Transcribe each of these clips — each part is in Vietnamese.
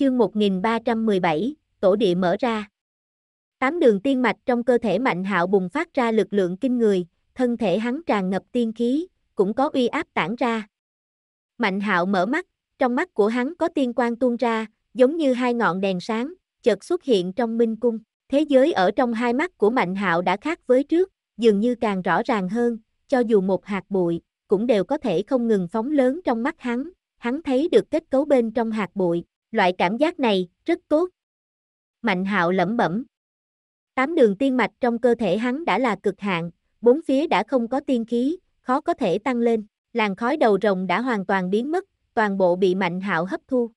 Chương 1317, tổ địa mở ra. Tám đường tiên mạch trong cơ thể Mạnh Hạo bùng phát ra lực lượng kinh người, thân thể hắn tràn ngập tiên khí, cũng có uy áp tản ra. Mạnh Hạo mở mắt, trong mắt của hắn có tiên quang tuôn ra, giống như hai ngọn đèn sáng, chợt xuất hiện trong minh cung. Thế giới ở trong hai mắt của Mạnh Hạo đã khác với trước, dường như càng rõ ràng hơn, cho dù một hạt bụi cũng đều có thể không ngừng phóng lớn trong mắt hắn, hắn thấy được kết cấu bên trong hạt bụi, loại cảm giác này, rất tốt. Mạnh hạo lẩm bẩm. Tám đường tiên mạch trong cơ thể hắn đã là cực hạn, bốn phía đã không có tiên khí, khó có thể tăng lên, làn khói đầu rồng đã hoàn toàn biến mất, toàn bộ bị mạnh hạo hấp thu.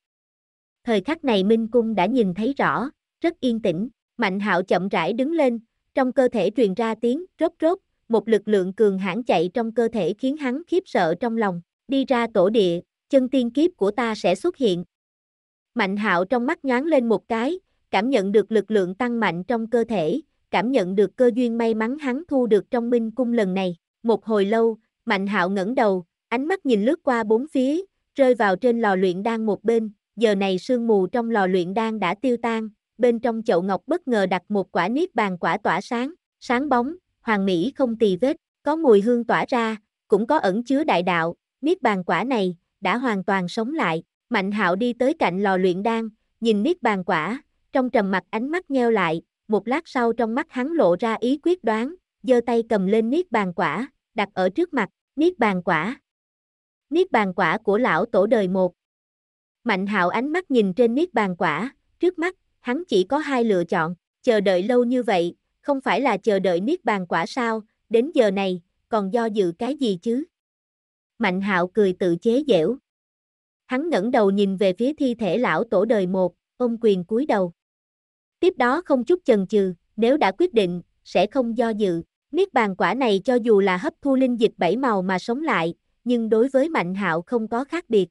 Thời khắc này Minh Cung đã nhìn thấy rõ, rất yên tĩnh, mạnh hạo chậm rãi đứng lên, trong cơ thể truyền ra tiếng rốt rốt, một lực lượng cường hãn chạy trong cơ thể khiến hắn khiếp sợ trong lòng, đi ra tổ địa, chân tiên kiếp của ta sẽ xuất hiện, Mạnh hạo trong mắt nhoáng lên một cái, cảm nhận được lực lượng tăng mạnh trong cơ thể, cảm nhận được cơ duyên may mắn hắn thu được trong minh cung lần này. Một hồi lâu, mạnh hạo ngẩng đầu, ánh mắt nhìn lướt qua bốn phía, rơi vào trên lò luyện đan một bên, giờ này sương mù trong lò luyện đan đã tiêu tan, bên trong chậu ngọc bất ngờ đặt một quả niết bàn quả tỏa sáng, sáng bóng, hoàng mỹ không tì vết, có mùi hương tỏa ra, cũng có ẩn chứa đại đạo, niết bàn quả này, đã hoàn toàn sống lại, Mạnh hạo đi tới cạnh lò luyện đan, nhìn niết bàn quả, trong trầm mặt ánh mắt nheo lại, một lát sau trong mắt hắn lộ ra ý quyết đoán, giơ tay cầm lên niết bàn quả, đặt ở trước mặt, niết bàn quả. Niết bàn quả của lão tổ đời một. Mạnh hạo ánh mắt nhìn trên niết bàn quả, trước mắt, hắn chỉ có hai lựa chọn, chờ đợi lâu như vậy, không phải là chờ đợi niết bàn quả sao, đến giờ này, còn do dự cái gì chứ? Mạnh hạo cười tự chế giễu. Hắn ngẩng đầu nhìn về phía thi thể lão tổ đời một, ông quyền cúi đầu. Tiếp đó không chút chần chừ, nếu đã quyết định, sẽ không do dự. Niết bàn quả này cho dù là hấp thu linh dịch bảy màu mà sống lại, nhưng đối với Mạnh Hạo không có khác biệt.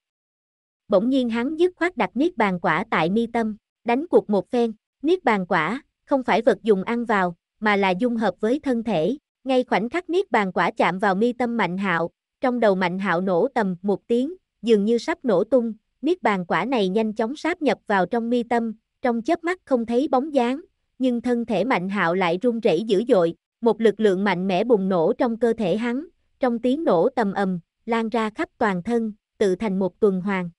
Bỗng nhiên hắn dứt khoát đặt niết bàn quả tại mi tâm, đánh cuộc một phen, niết bàn quả không phải vật dùng ăn vào, mà là dung hợp với thân thể. Ngay khoảnh khắc niết bàn quả chạm vào mi tâm Mạnh Hạo, trong đầu Mạnh Hạo nổ tầm một tiếng, dường như sắp nổ tung, niết bàn quả này nhanh chóng sáp nhập vào trong mi tâm, trong chớp mắt không thấy bóng dáng, nhưng thân thể Mạnh Hạo lại run rẩy dữ dội, một lực lượng mạnh mẽ bùng nổ trong cơ thể hắn, trong tiếng nổ tầm ầm, lan ra khắp toàn thân, tự thành một tuần hoàn.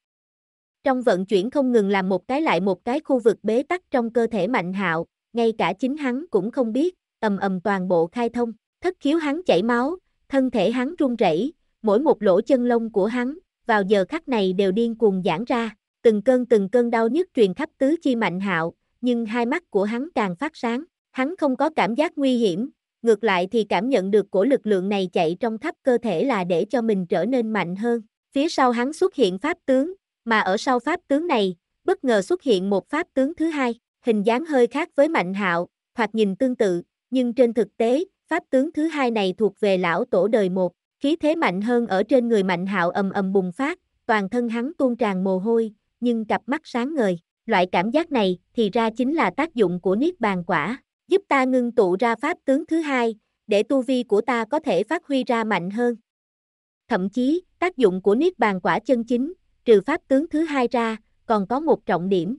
Trong vận chuyển không ngừng làm một cái lại một cái khu vực bế tắc trong cơ thể Mạnh Hạo, ngay cả chính hắn cũng không biết, ầm ầm toàn bộ khai thông, thất khiếu hắn chảy máu, thân thể hắn run rẩy, mỗi một lỗ chân lông của hắn, vào giờ khắc này đều điên cuồng giãn ra, từng cơn từng cơn đau nhức truyền khắp tứ chi mạnh hạo, nhưng hai mắt của hắn càng phát sáng, hắn không có cảm giác nguy hiểm, ngược lại thì cảm nhận được của lực lượng này chạy trong khắp cơ thể là để cho mình trở nên mạnh hơn. Phía sau hắn xuất hiện pháp tướng, mà ở sau pháp tướng này, bất ngờ xuất hiện một pháp tướng thứ hai, hình dáng hơi khác với Mạnh Hạo, hoặc nhìn tương tự, nhưng trên thực tế, pháp tướng thứ hai này thuộc về lão tổ đời một, Khí thế mạnh hơn ở trên người Mạnh Hạo ầm ầm bùng phát, toàn thân hắn tuôn tràn mồ hôi, nhưng cặp mắt sáng ngời, loại cảm giác này thì ra chính là tác dụng của niết bàn quả, giúp ta ngưng tụ ra pháp tướng thứ hai, để tu vi của ta có thể phát huy ra mạnh hơn. Thậm chí, tác dụng của niết bàn quả chân chính, trừ pháp tướng thứ hai ra, còn có một trọng điểm.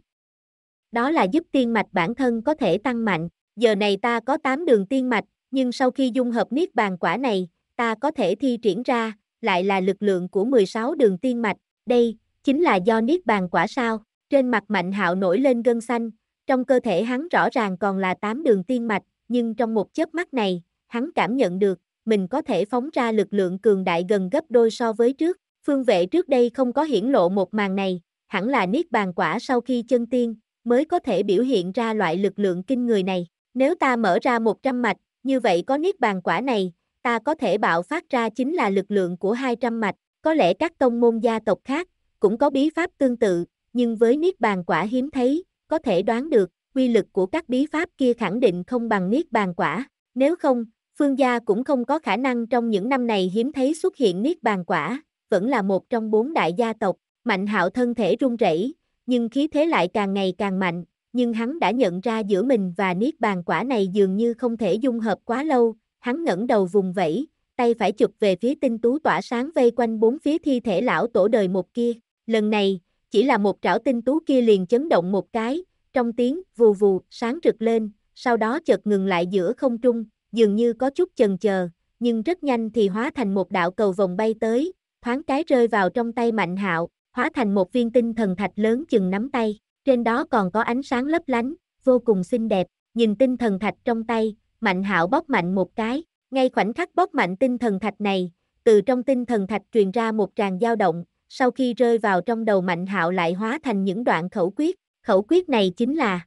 Đó là giúp tiên mạch bản thân có thể tăng mạnh, giờ này ta có 8 đường tiên mạch, nhưng sau khi dung hợp niết bàn quả này, ta có thể thi triển ra, lại là lực lượng của 16 đường tiên mạch, đây, chính là do Niết Bàn quả sao, trên mặt Mạnh Hạo nổi lên gân xanh, trong cơ thể hắn rõ ràng còn là 8 đường tiên mạch, nhưng trong một chớp mắt này, hắn cảm nhận được, mình có thể phóng ra lực lượng cường đại gần gấp đôi so với trước, phương vệ trước đây không có hiển lộ một màn này, hẳn là Niết Bàn quả sau khi chân tiên, mới có thể biểu hiện ra loại lực lượng kinh người này, nếu ta mở ra 100 mạch, như vậy có Niết Bàn quả này, ta có thể bạo phát ra chính là lực lượng của 200 mạch, có lẽ các tông môn gia tộc khác cũng có bí pháp tương tự, nhưng với niết bàn quả hiếm thấy, có thể đoán được, quy lực của các bí pháp kia khẳng định không bằng niết bàn quả, nếu không, phương gia cũng không có khả năng trong những năm này hiếm thấy xuất hiện niết bàn quả, vẫn là một trong bốn đại gia tộc, mạnh hạo thân thể run rẩy, nhưng khí thế lại càng ngày càng mạnh, nhưng hắn đã nhận ra giữa mình và niết bàn quả này dường như không thể dung hợp quá lâu, hắn ngẩng đầu vùng vẫy, tay phải chụp về phía tinh tú tỏa sáng vây quanh bốn phía thi thể lão tổ đời một kia. Lần này, chỉ là một trảo tinh tú kia liền chấn động một cái, trong tiếng vù vù sáng rực lên, sau đó chợt ngừng lại giữa không trung, dường như có chút chần chờ, nhưng rất nhanh thì hóa thành một đạo cầu vòng bay tới, thoáng cái rơi vào trong tay Mạnh Hạo, hóa thành một viên tinh thần thạch lớn chừng nắm tay, trên đó còn có ánh sáng lấp lánh, vô cùng xinh đẹp, nhìn tinh thần thạch trong tay, Mạnh Hạo bóp mạnh một cái, ngay khoảnh khắc bóp mạnh tinh thần thạch này, từ trong tinh thần thạch truyền ra một tràng dao động, sau khi rơi vào trong đầu Mạnh Hạo lại hóa thành những đoạn khẩu quyết, khẩu quyết này chính là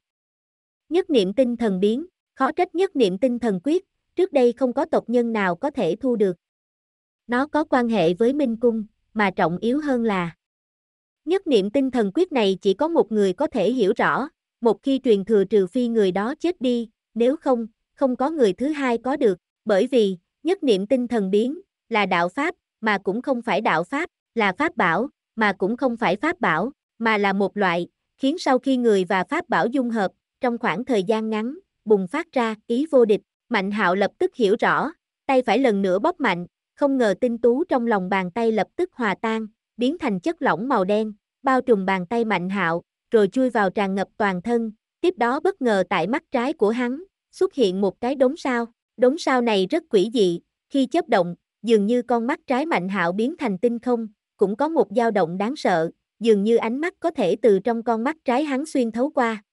Nhất niệm tinh thần biến, khó trách nhất niệm tinh thần quyết, trước đây không có tộc nhân nào có thể thu được. Nó có quan hệ với Minh cung, mà trọng yếu hơn là Nhất niệm tinh thần quyết này chỉ có một người có thể hiểu rõ, một khi truyền thừa trừ phi người đó chết đi, nếu không, không có người thứ hai có được, bởi vì, nhất niệm tinh thần biến, là đạo pháp, mà cũng không phải đạo pháp, là pháp bảo, mà cũng không phải pháp bảo, mà là một loại, khiến sau khi người và pháp bảo dung hợp, trong khoảng thời gian ngắn, bùng phát ra ý vô địch, Mạnh Hạo lập tức hiểu rõ, tay phải lần nữa bóp mạnh, không ngờ tinh tú trong lòng bàn tay lập tức hòa tan, biến thành chất lỏng màu đen, bao trùm bàn tay Mạnh Hạo, rồi chui vào tràn ngập toàn thân, tiếp đó bất ngờ tại mắt trái của hắn, xuất hiện một cái đống sao. Đống sao này rất quỷ dị, khi chớp động, dường như con mắt trái mạnh hạo biến thành tinh không, cũng có một dao động đáng sợ, dường như ánh mắt có thể từ trong con mắt trái hắn xuyên thấu qua.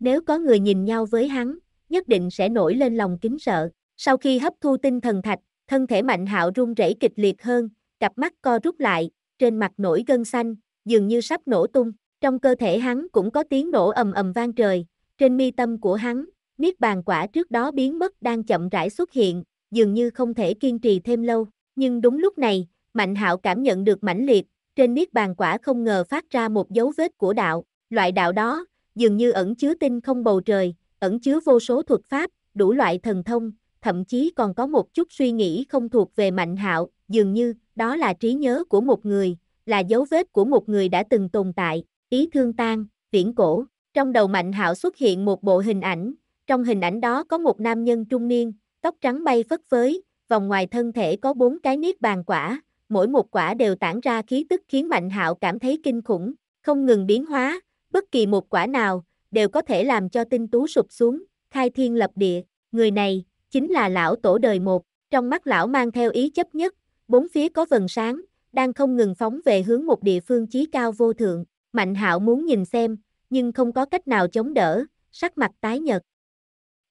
Nếu có người nhìn nhau với hắn, nhất định sẽ nổi lên lòng kính sợ. Sau khi hấp thu tinh thần thạch, thân thể mạnh hạo run rẩy kịch liệt hơn, cặp mắt co rút lại, trên mặt nổi gân xanh, dường như sắp nổ tung. Trong cơ thể hắn cũng có tiếng nổ ầm ầm vang trời, trên mi tâm của hắn, Niết bàn quả trước đó biến mất đang chậm rãi xuất hiện, dường như không thể kiên trì thêm lâu. Nhưng đúng lúc này, Mạnh Hạo cảm nhận được mãnh liệt, trên niết bàn quả không ngờ phát ra một dấu vết của đạo, loại đạo đó dường như ẩn chứa tinh không bầu trời, ẩn chứa vô số thuật pháp, đủ loại thần thông, thậm chí còn có một chút suy nghĩ không thuộc về Mạnh Hạo, dường như đó là trí nhớ của một người, là dấu vết của một người đã từng tồn tại, ý thương tan, viễn cổ. Trong đầu Mạnh Hạo xuất hiện một bộ hình ảnh, trong hình ảnh đó có một nam nhân trung niên, tóc trắng bay phất phới, vòng ngoài thân thể có bốn cái niết bàn quả, mỗi một quả đều tản ra khí tức khiến Mạnh Hạo cảm thấy kinh khủng, không ngừng biến hóa, bất kỳ một quả nào đều có thể làm cho tinh tú sụp xuống, khai thiên lập địa, người này chính là lão tổ đời một, trong mắt lão mang theo ý chấp nhất, bốn phía có vầng sáng, đang không ngừng phóng về hướng một địa phương chí cao vô thượng, Mạnh Hạo muốn nhìn xem, nhưng không có cách nào chống đỡ, sắc mặt tái nhợt,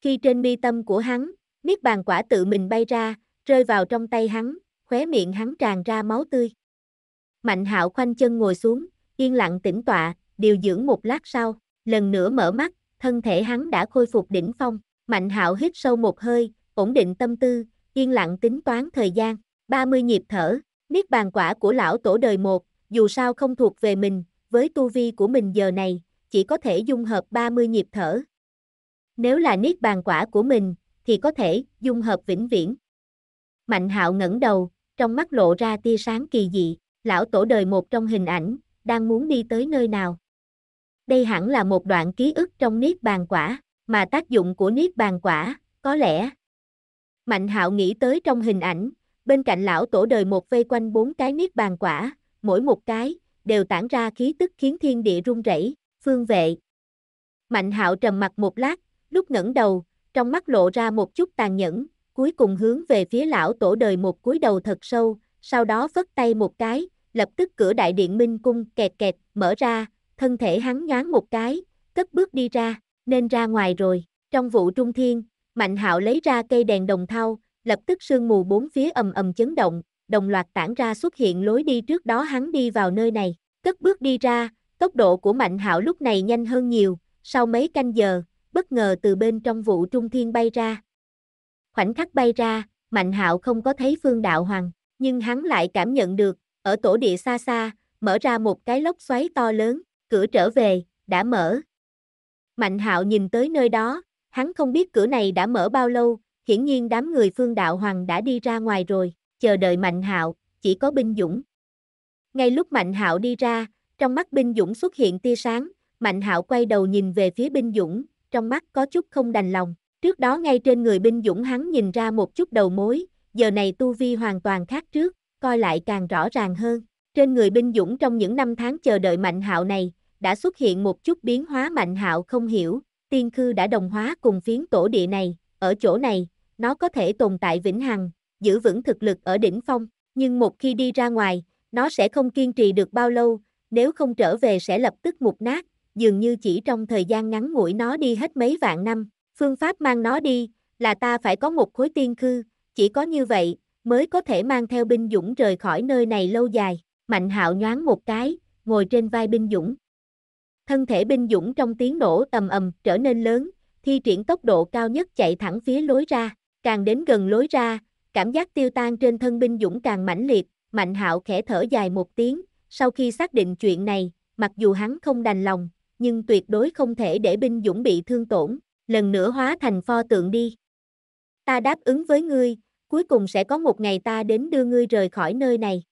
khi trên mi tâm của hắn, niết bàn quả tự mình bay ra, rơi vào trong tay hắn, khóe miệng hắn tràn ra máu tươi. Mạnh hạo khoanh chân ngồi xuống, yên lặng tĩnh tọa, điều dưỡng một lát sau, lần nữa mở mắt, thân thể hắn đã khôi phục đỉnh phong. Mạnh hạo hít sâu một hơi, ổn định tâm tư, yên lặng tính toán thời gian, 30 nhịp thở, niết bàn quả của lão tổ đời một, dù sao không thuộc về mình, với tu vi của mình giờ này, chỉ có thể dung hợp 30 nhịp thở, nếu là niết bàn quả của mình, thì có thể dung hợp vĩnh viễn. Mạnh hạo ngẩng đầu, trong mắt lộ ra tia sáng kỳ dị, lão tổ đời một trong hình ảnh, đang muốn đi tới nơi nào. Đây hẳn là một đoạn ký ức trong niết bàn quả, mà tác dụng của niết bàn quả, có lẽ. Mạnh hạo nghĩ tới trong hình ảnh, bên cạnh lão tổ đời một vây quanh bốn cái niết bàn quả, mỗi một cái, đều tản ra khí tức khiến thiên địa run rẩy, phương vệ. Mạnh hạo trầm mặt một lát, lúc ngẩng đầu, trong mắt lộ ra một chút tàn nhẫn, cuối cùng hướng về phía lão tổ đời một cúi đầu thật sâu, sau đó vất tay một cái, lập tức cửa đại điện minh cung kẹt kẹt mở ra, thân thể hắn nhoáng một cái, cất bước đi ra, nên ra ngoài rồi. Trong vụ trung thiên, Mạnh Hạo lấy ra cây đèn đồng thau, lập tức sương mù bốn phía ầm ầm chấn động, đồng loạt tản ra xuất hiện lối đi trước đó hắn đi vào nơi này, cất bước đi ra, tốc độ của Mạnh Hạo lúc này nhanh hơn nhiều, sau mấy canh giờ, bất ngờ từ bên trong vụ trung thiên bay ra. Khoảnh khắc bay ra, Mạnh Hạo không có thấy Phương Đạo Hoàng, nhưng hắn lại cảm nhận được, ở tổ địa xa xa, mở ra một cái lốc xoáy to lớn, cửa trở về, đã mở. Mạnh Hạo nhìn tới nơi đó, hắn không biết cửa này đã mở bao lâu, hiển nhiên đám người Phương Đạo Hoàng đã đi ra ngoài rồi, chờ đợi Mạnh Hạo, chỉ có binh dũng. Ngay lúc Mạnh Hạo đi ra, trong mắt binh dũng xuất hiện tia sáng, Mạnh Hạo quay đầu nhìn về phía binh dũng, trong mắt có chút không đành lòng. Trước đó ngay trên người binh dũng hắn nhìn ra một chút đầu mối, giờ này tu vi hoàn toàn khác trước, coi lại càng rõ ràng hơn. Trên người binh dũng trong những năm tháng chờ đợi mạnh hạo này, đã xuất hiện một chút biến hóa mạnh hạo không hiểu, tiên khư đã đồng hóa cùng phiến tổ địa này, ở chỗ này, nó có thể tồn tại vĩnh hằng, giữ vững thực lực ở đỉnh phong, nhưng một khi đi ra ngoài, nó sẽ không kiên trì được bao lâu, nếu không trở về sẽ lập tức mục nát, dường như chỉ trong thời gian ngắn ngủi nó đi hết mấy vạn năm, phương pháp mang nó đi, là ta phải có một khối tiên khư, chỉ có như vậy, mới có thể mang theo binh dũng rời khỏi nơi này lâu dài, mạnh hạo nhoáng một cái, ngồi trên vai binh dũng. Thân thể binh dũng trong tiếng nổ tầm ầm trở nên lớn, thi triển tốc độ cao nhất chạy thẳng phía lối ra, càng đến gần lối ra, cảm giác tiêu tan trên thân binh dũng càng mãnh liệt, mạnh hạo khẽ thở dài một tiếng, sau khi xác định chuyện này, mặc dù hắn không đành lòng, nhưng tuyệt đối không thể để binh dũng bị thương tổn, lần nữa hóa thành pho tượng đi. Ta đáp ứng với ngươi, cuối cùng sẽ có một ngày ta đến đưa ngươi rời khỏi nơi này.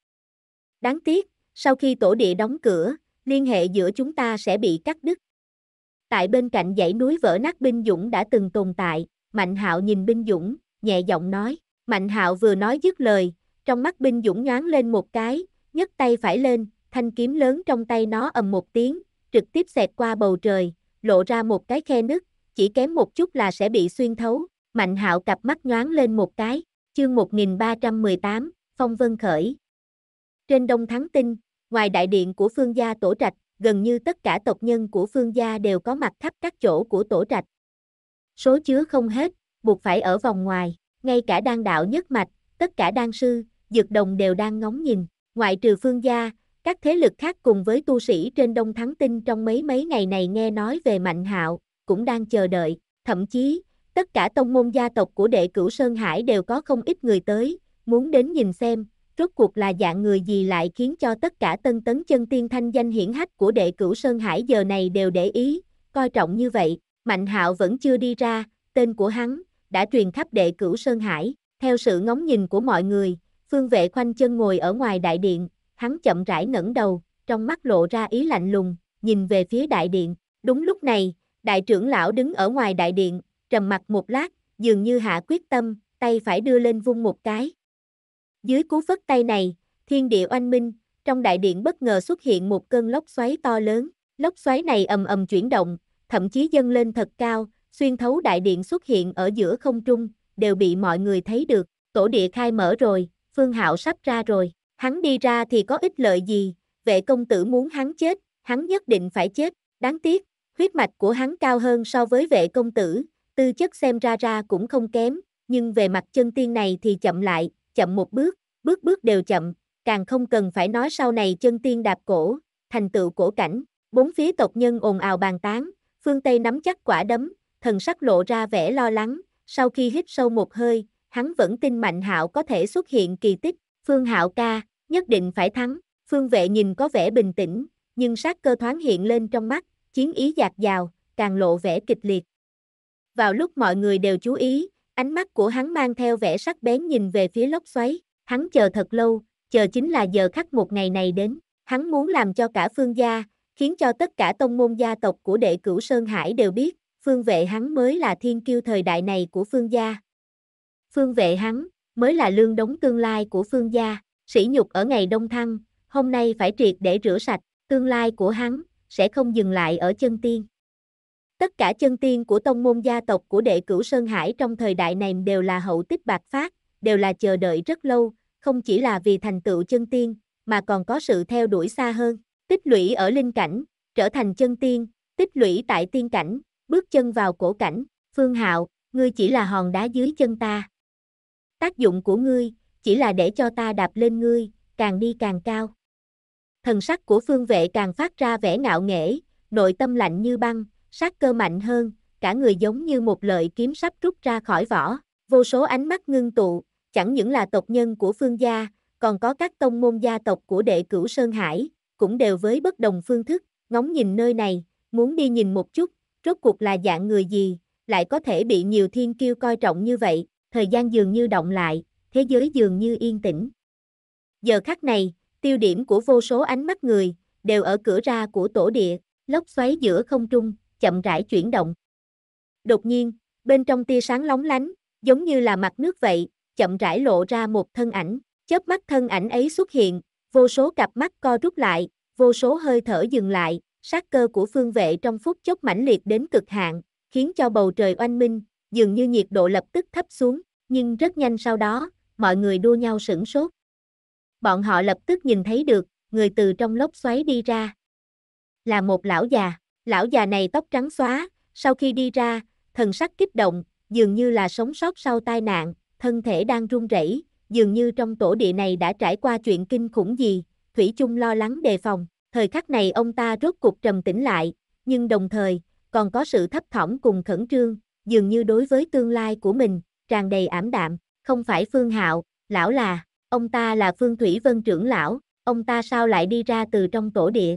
Đáng tiếc, sau khi tổ địa đóng cửa, liên hệ giữa chúng ta sẽ bị cắt đứt. Tại bên cạnh dãy núi vỡ nát binh dũng đã từng tồn tại, Mạnh Hạo nhìn binh dũng, nhẹ giọng nói, Mạnh Hạo vừa nói dứt lời, trong mắt binh dũng nhoáng lên một cái, nhấc tay phải lên, thanh kiếm lớn trong tay nó ầm một tiếng, trực tiếp xẹt qua bầu trời, lộ ra một cái khe nứt, chỉ kém một chút là sẽ bị xuyên thấu. Mạnh hạo cặp mắt nhoáng lên một cái, chương 1318, Phong Vân Khởi. Trên Đông Thắng Tinh, ngoài đại điện của phương gia tổ trạch, gần như tất cả tộc nhân của phương gia đều có mặt khắp các chỗ của tổ trạch. Số chứa không hết, buộc phải ở vòng ngoài, ngay cả đan đạo nhất mạch, tất cả đan sư, dược đồng đều đang ngóng nhìn, ngoại trừ phương gia, các thế lực khác cùng với tu sĩ trên Đông Thắng Tinh trong mấy mấy ngày này nghe nói về Mạnh Hạo, cũng đang chờ đợi, thậm chí, tất cả tông môn gia tộc của đệ cửu Sơn Hải đều có không ít người tới, muốn đến nhìn xem, rốt cuộc là dạng người gì lại khiến cho tất cả tân tấn chân tiên thanh danh hiển hách của đệ cửu Sơn Hải giờ này đều để ý, coi trọng như vậy, Mạnh Hạo vẫn chưa đi ra, tên của hắn, đã truyền khắp đệ cửu Sơn Hải, theo sự ngóng nhìn của mọi người, phương vệ khoanh chân ngồi ở ngoài đại điện, hắn chậm rãi ngẩng đầu, trong mắt lộ ra ý lạnh lùng, nhìn về phía đại điện. Đúng lúc này, đại trưởng lão đứng ở ngoài đại điện, trầm mặt một lát, dường như hạ quyết tâm, tay phải đưa lên vung một cái. Dưới cú phất tay này, thiên địa oanh minh, trong đại điện bất ngờ xuất hiện một cơn lốc xoáy to lớn. Lốc xoáy này ầm ầm chuyển động, thậm chí dâng lên thật cao, xuyên thấu đại điện xuất hiện ở giữa không trung, đều bị mọi người thấy được. Tổ địa khai mở rồi, Phương Hạo sắp ra rồi. Hắn đi ra thì có ích lợi gì, vệ công tử muốn hắn chết, hắn nhất định phải chết, đáng tiếc, huyết mạch của hắn cao hơn so với vệ công tử, tư chất xem ra ra cũng không kém, nhưng về mặt chân tiên này thì chậm lại, chậm một bước, bước bước đều chậm, càng không cần phải nói sau này chân tiên đạp cổ, thành tựu cổ cảnh, bốn phía tộc nhân ồn ào bàn tán, phương Tây nắm chắc quả đấm, thần sắc lộ ra vẻ lo lắng, sau khi hít sâu một hơi, hắn vẫn tin Mạnh Hạo có thể xuất hiện kỳ tích, Phương Hạo ca, nhất định phải thắng. Phương vệ nhìn có vẻ bình tĩnh, nhưng sát cơ thoáng hiện lên trong mắt, chiến ý dạt dào, càng lộ vẻ kịch liệt. Vào lúc mọi người đều chú ý, ánh mắt của hắn mang theo vẻ sắc bén nhìn về phía lốc xoáy, hắn chờ thật lâu, chờ chính là giờ khắc một ngày này đến, hắn muốn làm cho cả phương gia, khiến cho tất cả tông môn gia tộc của đệ cửu Sơn Hải đều biết, phương vệ hắn mới là thiên kiêu thời đại này của phương gia. Phương vệ hắn, mới là lương đống tương lai của phương gia sỉ nhục ở ngày đông thăng, hôm nay phải triệt để rửa sạch, tương lai của hắn, sẽ không dừng lại ở chân tiên. Tất cả chân tiên của tông môn gia tộc của đệ cửu Sơn Hải trong thời đại này đều là hậu tích bạc phát, đều là chờ đợi rất lâu, không chỉ là vì thành tựu chân tiên, mà còn có sự theo đuổi xa hơn, tích lũy ở linh cảnh, trở thành chân tiên, tích lũy tại tiên cảnh, bước chân vào cổ cảnh, phương hạo, ngươi chỉ là hòn đá dưới chân ta. Tác dụng của ngươi, chỉ là để cho ta đạp lên ngươi, càng đi càng cao. Thần sắc của phương vệ càng phát ra vẻ ngạo nghễ, nội tâm lạnh như băng, sát cơ mạnh hơn, cả người giống như một lợi kiếm sắp rút ra khỏi vỏ. Vô số ánh mắt ngưng tụ, chẳng những là tộc nhân của phương gia, còn có các tông môn gia tộc của đệ cửu Sơn Hải, cũng đều với bất đồng phương thức, ngóng nhìn nơi này, muốn đi nhìn một chút, rốt cuộc là dạng người gì, lại có thể bị nhiều thiên kiêu coi trọng như vậy, thời gian dường như động lại, thế giới dường như yên tĩnh. Giờ khắc này, tiêu điểm của vô số ánh mắt người, đều ở cửa ra của tổ địa, lốc xoáy giữa không trung, chậm rãi chuyển động. Đột nhiên, bên trong tia sáng lóng lánh, giống như là mặt nước vậy, chậm rãi lộ ra một thân ảnh, chớp mắt thân ảnh ấy xuất hiện, vô số cặp mắt co rút lại, vô số hơi thở dừng lại, sát cơ của phương vệ trong phút chốc mãnh liệt đến cực hạn, khiến cho bầu trời oanh minh, dường như nhiệt độ lập tức thấp xuống, nhưng rất nhanh sau đó, mọi người đua nhau sửng sốt. Bọn họ lập tức nhìn thấy được, người từ trong lốc xoáy đi ra. Là một lão già, lão già này tóc trắng xóa, sau khi đi ra, thần sắc kích động, dường như là sống sót sau tai nạn, thân thể đang run rẩy, dường như trong tổ địa này đã trải qua chuyện kinh khủng gì, Thủy chung lo lắng đề phòng, thời khắc này ông ta rốt cuộc trầm tĩnh lại, nhưng đồng thời, còn có sự thấp thỏm cùng khẩn trương, dường như đối với tương lai của mình, tràn đầy ảm đạm không phải Phương Hạo, lão là, ông ta là Phương Thủy Vân trưởng lão, ông ta sao lại đi ra từ trong tổ địa.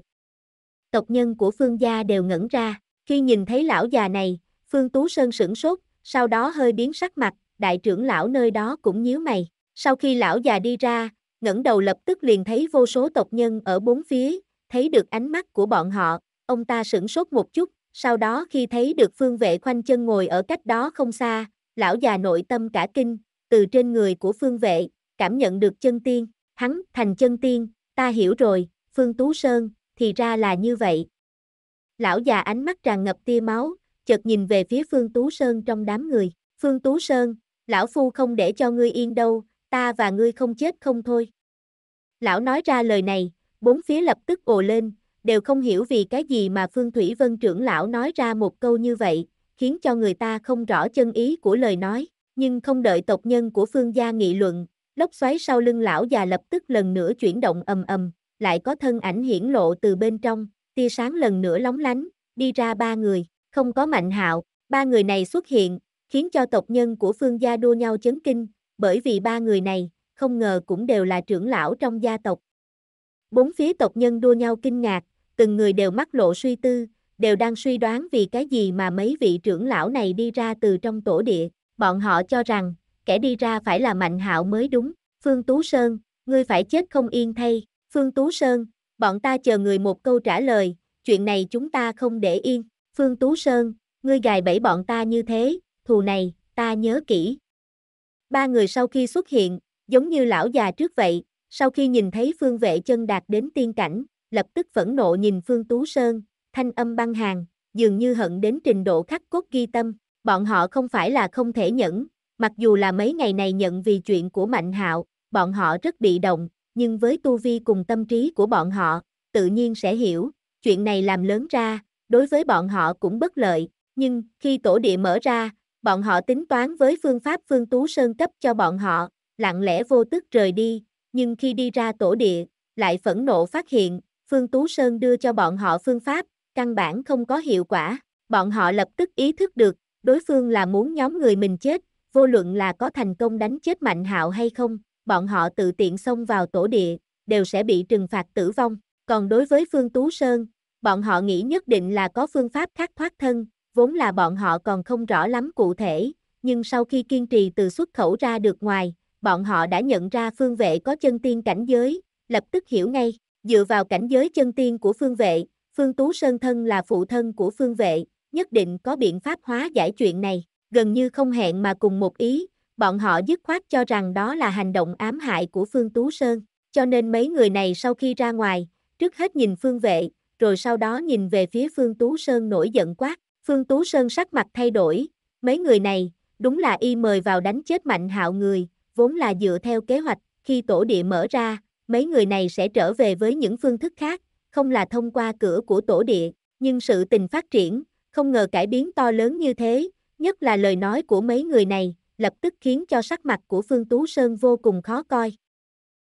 Tộc nhân của Phương gia đều ngẩn ra, khi nhìn thấy lão già này, Phương Tú Sơn sửng sốt, sau đó hơi biến sắc mặt, đại trưởng lão nơi đó cũng nhíu mày. Sau khi lão già đi ra, ngẩng đầu lập tức liền thấy vô số tộc nhân ở bốn phía, thấy được ánh mắt của bọn họ, ông ta sửng sốt một chút, sau đó khi thấy được phương vệ khoanh chân ngồi ở cách đó không xa, lão già nội tâm cả kinh, từ trên người của phương vệ, cảm nhận được chân tiên, hắn thành chân tiên, ta hiểu rồi, phương tú sơn, thì ra là như vậy. Lão già ánh mắt tràn ngập tia máu, chợt nhìn về phía phương tú sơn trong đám người, phương tú sơn, lão phu không để cho ngươi yên đâu, ta và ngươi không chết không thôi. Lão nói ra lời này, bốn phía lập tức ồ lên, đều không hiểu vì cái gì mà Phương Thủy Vân trưởng lão nói ra một câu như vậy, khiến cho người ta không rõ chân ý của lời nói nhưng không đợi tộc nhân của Phương gia nghị luận, lốc xoáy sau lưng lão già lập tức lần nữa chuyển động ầm ầm, lại có thân ảnh hiển lộ từ bên trong, tia sáng lần nữa lóng lánh, đi ra ba người, không có mạnh hạo, ba người này xuất hiện, khiến cho tộc nhân của Phương gia đua nhau chấn kinh, bởi vì ba người này, không ngờ cũng đều là trưởng lão trong gia tộc. Bốn phía tộc nhân đua nhau kinh ngạc, từng người đều mắc lộ suy tư, đều đang suy đoán vì cái gì mà mấy vị trưởng lão này đi ra từ trong tổ địa bọn họ cho rằng, kẻ đi ra phải là Mạnh Hạo mới đúng. Phương Tú Sơn, ngươi phải chết không yên thay. Phương Tú Sơn, bọn ta chờ người một câu trả lời, chuyện này chúng ta không để yên. Phương Tú Sơn, ngươi gài bẫy bọn ta như thế, thù này, ta nhớ kỹ. Ba người sau khi xuất hiện, giống như lão già trước vậy, sau khi nhìn thấy phương vệ chân đạt đến tiên cảnh, lập tức phẫn nộ nhìn Phương Tú Sơn, thanh âm băng hàng, dường như hận đến trình độ khắc cốt ghi tâm, Bọn họ không phải là không thể nhẫn, mặc dù là mấy ngày này nhận vì chuyện của Mạnh Hạo, bọn họ rất bị động, nhưng với tu vi cùng tâm trí của bọn họ, tự nhiên sẽ hiểu, chuyện này làm lớn ra, đối với bọn họ cũng bất lợi, nhưng khi tổ địa mở ra, bọn họ tính toán với phương pháp Phương Tú Sơn cấp cho bọn họ, lặng lẽ vô tức rời đi, nhưng khi đi ra tổ địa, lại phẫn nộ phát hiện, Phương Tú Sơn đưa cho bọn họ phương pháp, căn bản không có hiệu quả, bọn họ lập tức ý thức được, đối phương là muốn nhóm người mình chết, vô luận là có thành công đánh chết Mạnh Hạo hay không, bọn họ tự tiện xông vào tổ địa, đều sẽ bị trừng phạt tử vong. Còn đối với Phương Tú Sơn, bọn họ nghĩ nhất định là có phương pháp khác thoát thân, vốn là bọn họ còn không rõ lắm cụ thể, nhưng sau khi kiên trì từ xuất khẩu ra được ngoài, bọn họ đã nhận ra phương vệ có chân tiên cảnh giới, lập tức hiểu ngay, dựa vào cảnh giới chân tiên của phương vệ, Phương Tú Sơn thân là phụ thân của phương vệ, nhất định có biện pháp hóa giải chuyện này, gần như không hẹn mà cùng một ý, bọn họ dứt khoát cho rằng đó là hành động ám hại của Phương Tú Sơn, cho nên mấy người này sau khi ra ngoài, trước hết nhìn Phương Vệ, rồi sau đó nhìn về phía Phương Tú Sơn nổi giận quát, Phương Tú Sơn sắc mặt thay đổi, mấy người này, đúng là y mời vào đánh chết mạnh hạo người, vốn là dựa theo kế hoạch, khi tổ địa mở ra, mấy người này sẽ trở về với những phương thức khác, không là thông qua cửa của tổ địa, nhưng sự tình phát triển, không ngờ cải biến to lớn như thế, nhất là lời nói của mấy người này, lập tức khiến cho sắc mặt của Phương Tú Sơn vô cùng khó coi.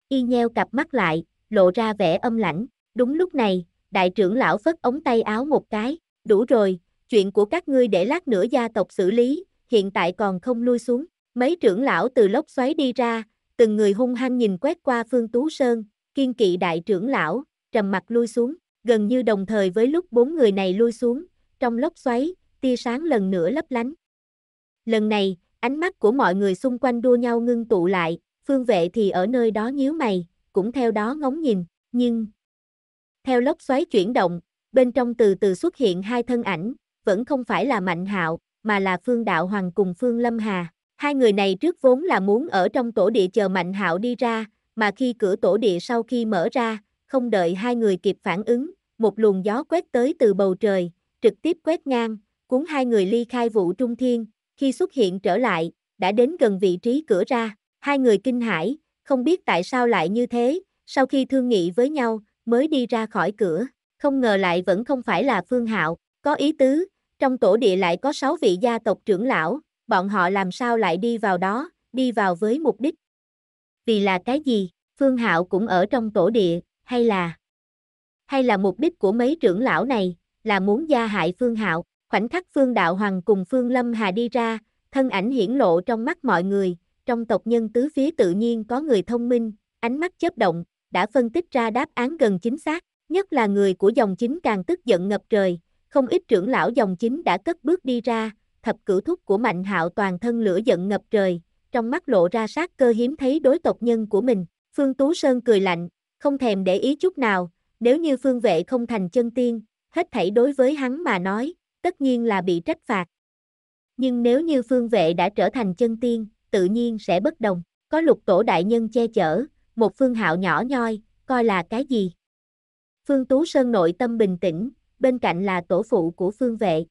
Y nheo cặp mắt lại, lộ ra vẻ âm lãnh, đúng lúc này, đại trưởng lão phất ống tay áo một cái, đủ rồi, chuyện của các ngươi để lát nữa gia tộc xử lý, hiện tại còn không lui xuống, mấy trưởng lão từ lốc xoáy đi ra, từng người hung hăng nhìn quét qua Phương Tú Sơn, kiên kỵ đại trưởng lão, trầm mặt lui xuống, gần như đồng thời với lúc bốn người này lui xuống, trong lốc xoáy, tia sáng lần nữa lấp lánh. Lần này, ánh mắt của mọi người xung quanh đua nhau ngưng tụ lại, phương vệ thì ở nơi đó nhíu mày, cũng theo đó ngóng nhìn, nhưng... Theo lốc xoáy chuyển động, bên trong từ từ xuất hiện hai thân ảnh, vẫn không phải là Mạnh Hạo, mà là Phương Đạo Hoàng cùng Phương Lâm Hà. Hai người này trước vốn là muốn ở trong tổ địa chờ Mạnh Hạo đi ra, mà khi cửa tổ địa sau khi mở ra, không đợi hai người kịp phản ứng, một luồng gió quét tới từ bầu trời, trực tiếp quét ngang, cuốn hai người ly khai vụ trung thiên, khi xuất hiện trở lại, đã đến gần vị trí cửa ra, hai người kinh hãi, không biết tại sao lại như thế, sau khi thương nghị với nhau, mới đi ra khỏi cửa, không ngờ lại vẫn không phải là Phương Hạo, có ý tứ, trong tổ địa lại có sáu vị gia tộc trưởng lão, bọn họ làm sao lại đi vào đó, đi vào với mục đích. Vì là cái gì, Phương Hạo cũng ở trong tổ địa, hay là hay là mục đích của mấy trưởng lão này, là muốn gia hại Phương Hạo. Khoảnh khắc Phương Đạo Hoàng cùng Phương Lâm Hà đi ra, thân ảnh hiển lộ trong mắt mọi người, trong tộc nhân tứ phía tự nhiên có người thông minh, ánh mắt chớp động, đã phân tích ra đáp án gần chính xác, nhất là người của dòng chính càng tức giận ngập trời, không ít trưởng lão dòng chính đã cất bước đi ra, thập cửu thúc của Mạnh Hạo toàn thân lửa giận ngập trời, trong mắt lộ ra sát cơ hiếm thấy đối tộc nhân của mình, Phương Tú Sơn cười lạnh, không thèm để ý chút nào, nếu như Phương Vệ không thành chân tiên, hết thảy đối với hắn mà nói, tất nhiên là bị trách phạt. Nhưng nếu như phương vệ đã trở thành chân tiên, tự nhiên sẽ bất đồng, có lục tổ đại nhân che chở, một phương hạo nhỏ nhoi, coi là cái gì. Phương Tú Sơn nội tâm bình tĩnh, bên cạnh là tổ phụ của phương vệ.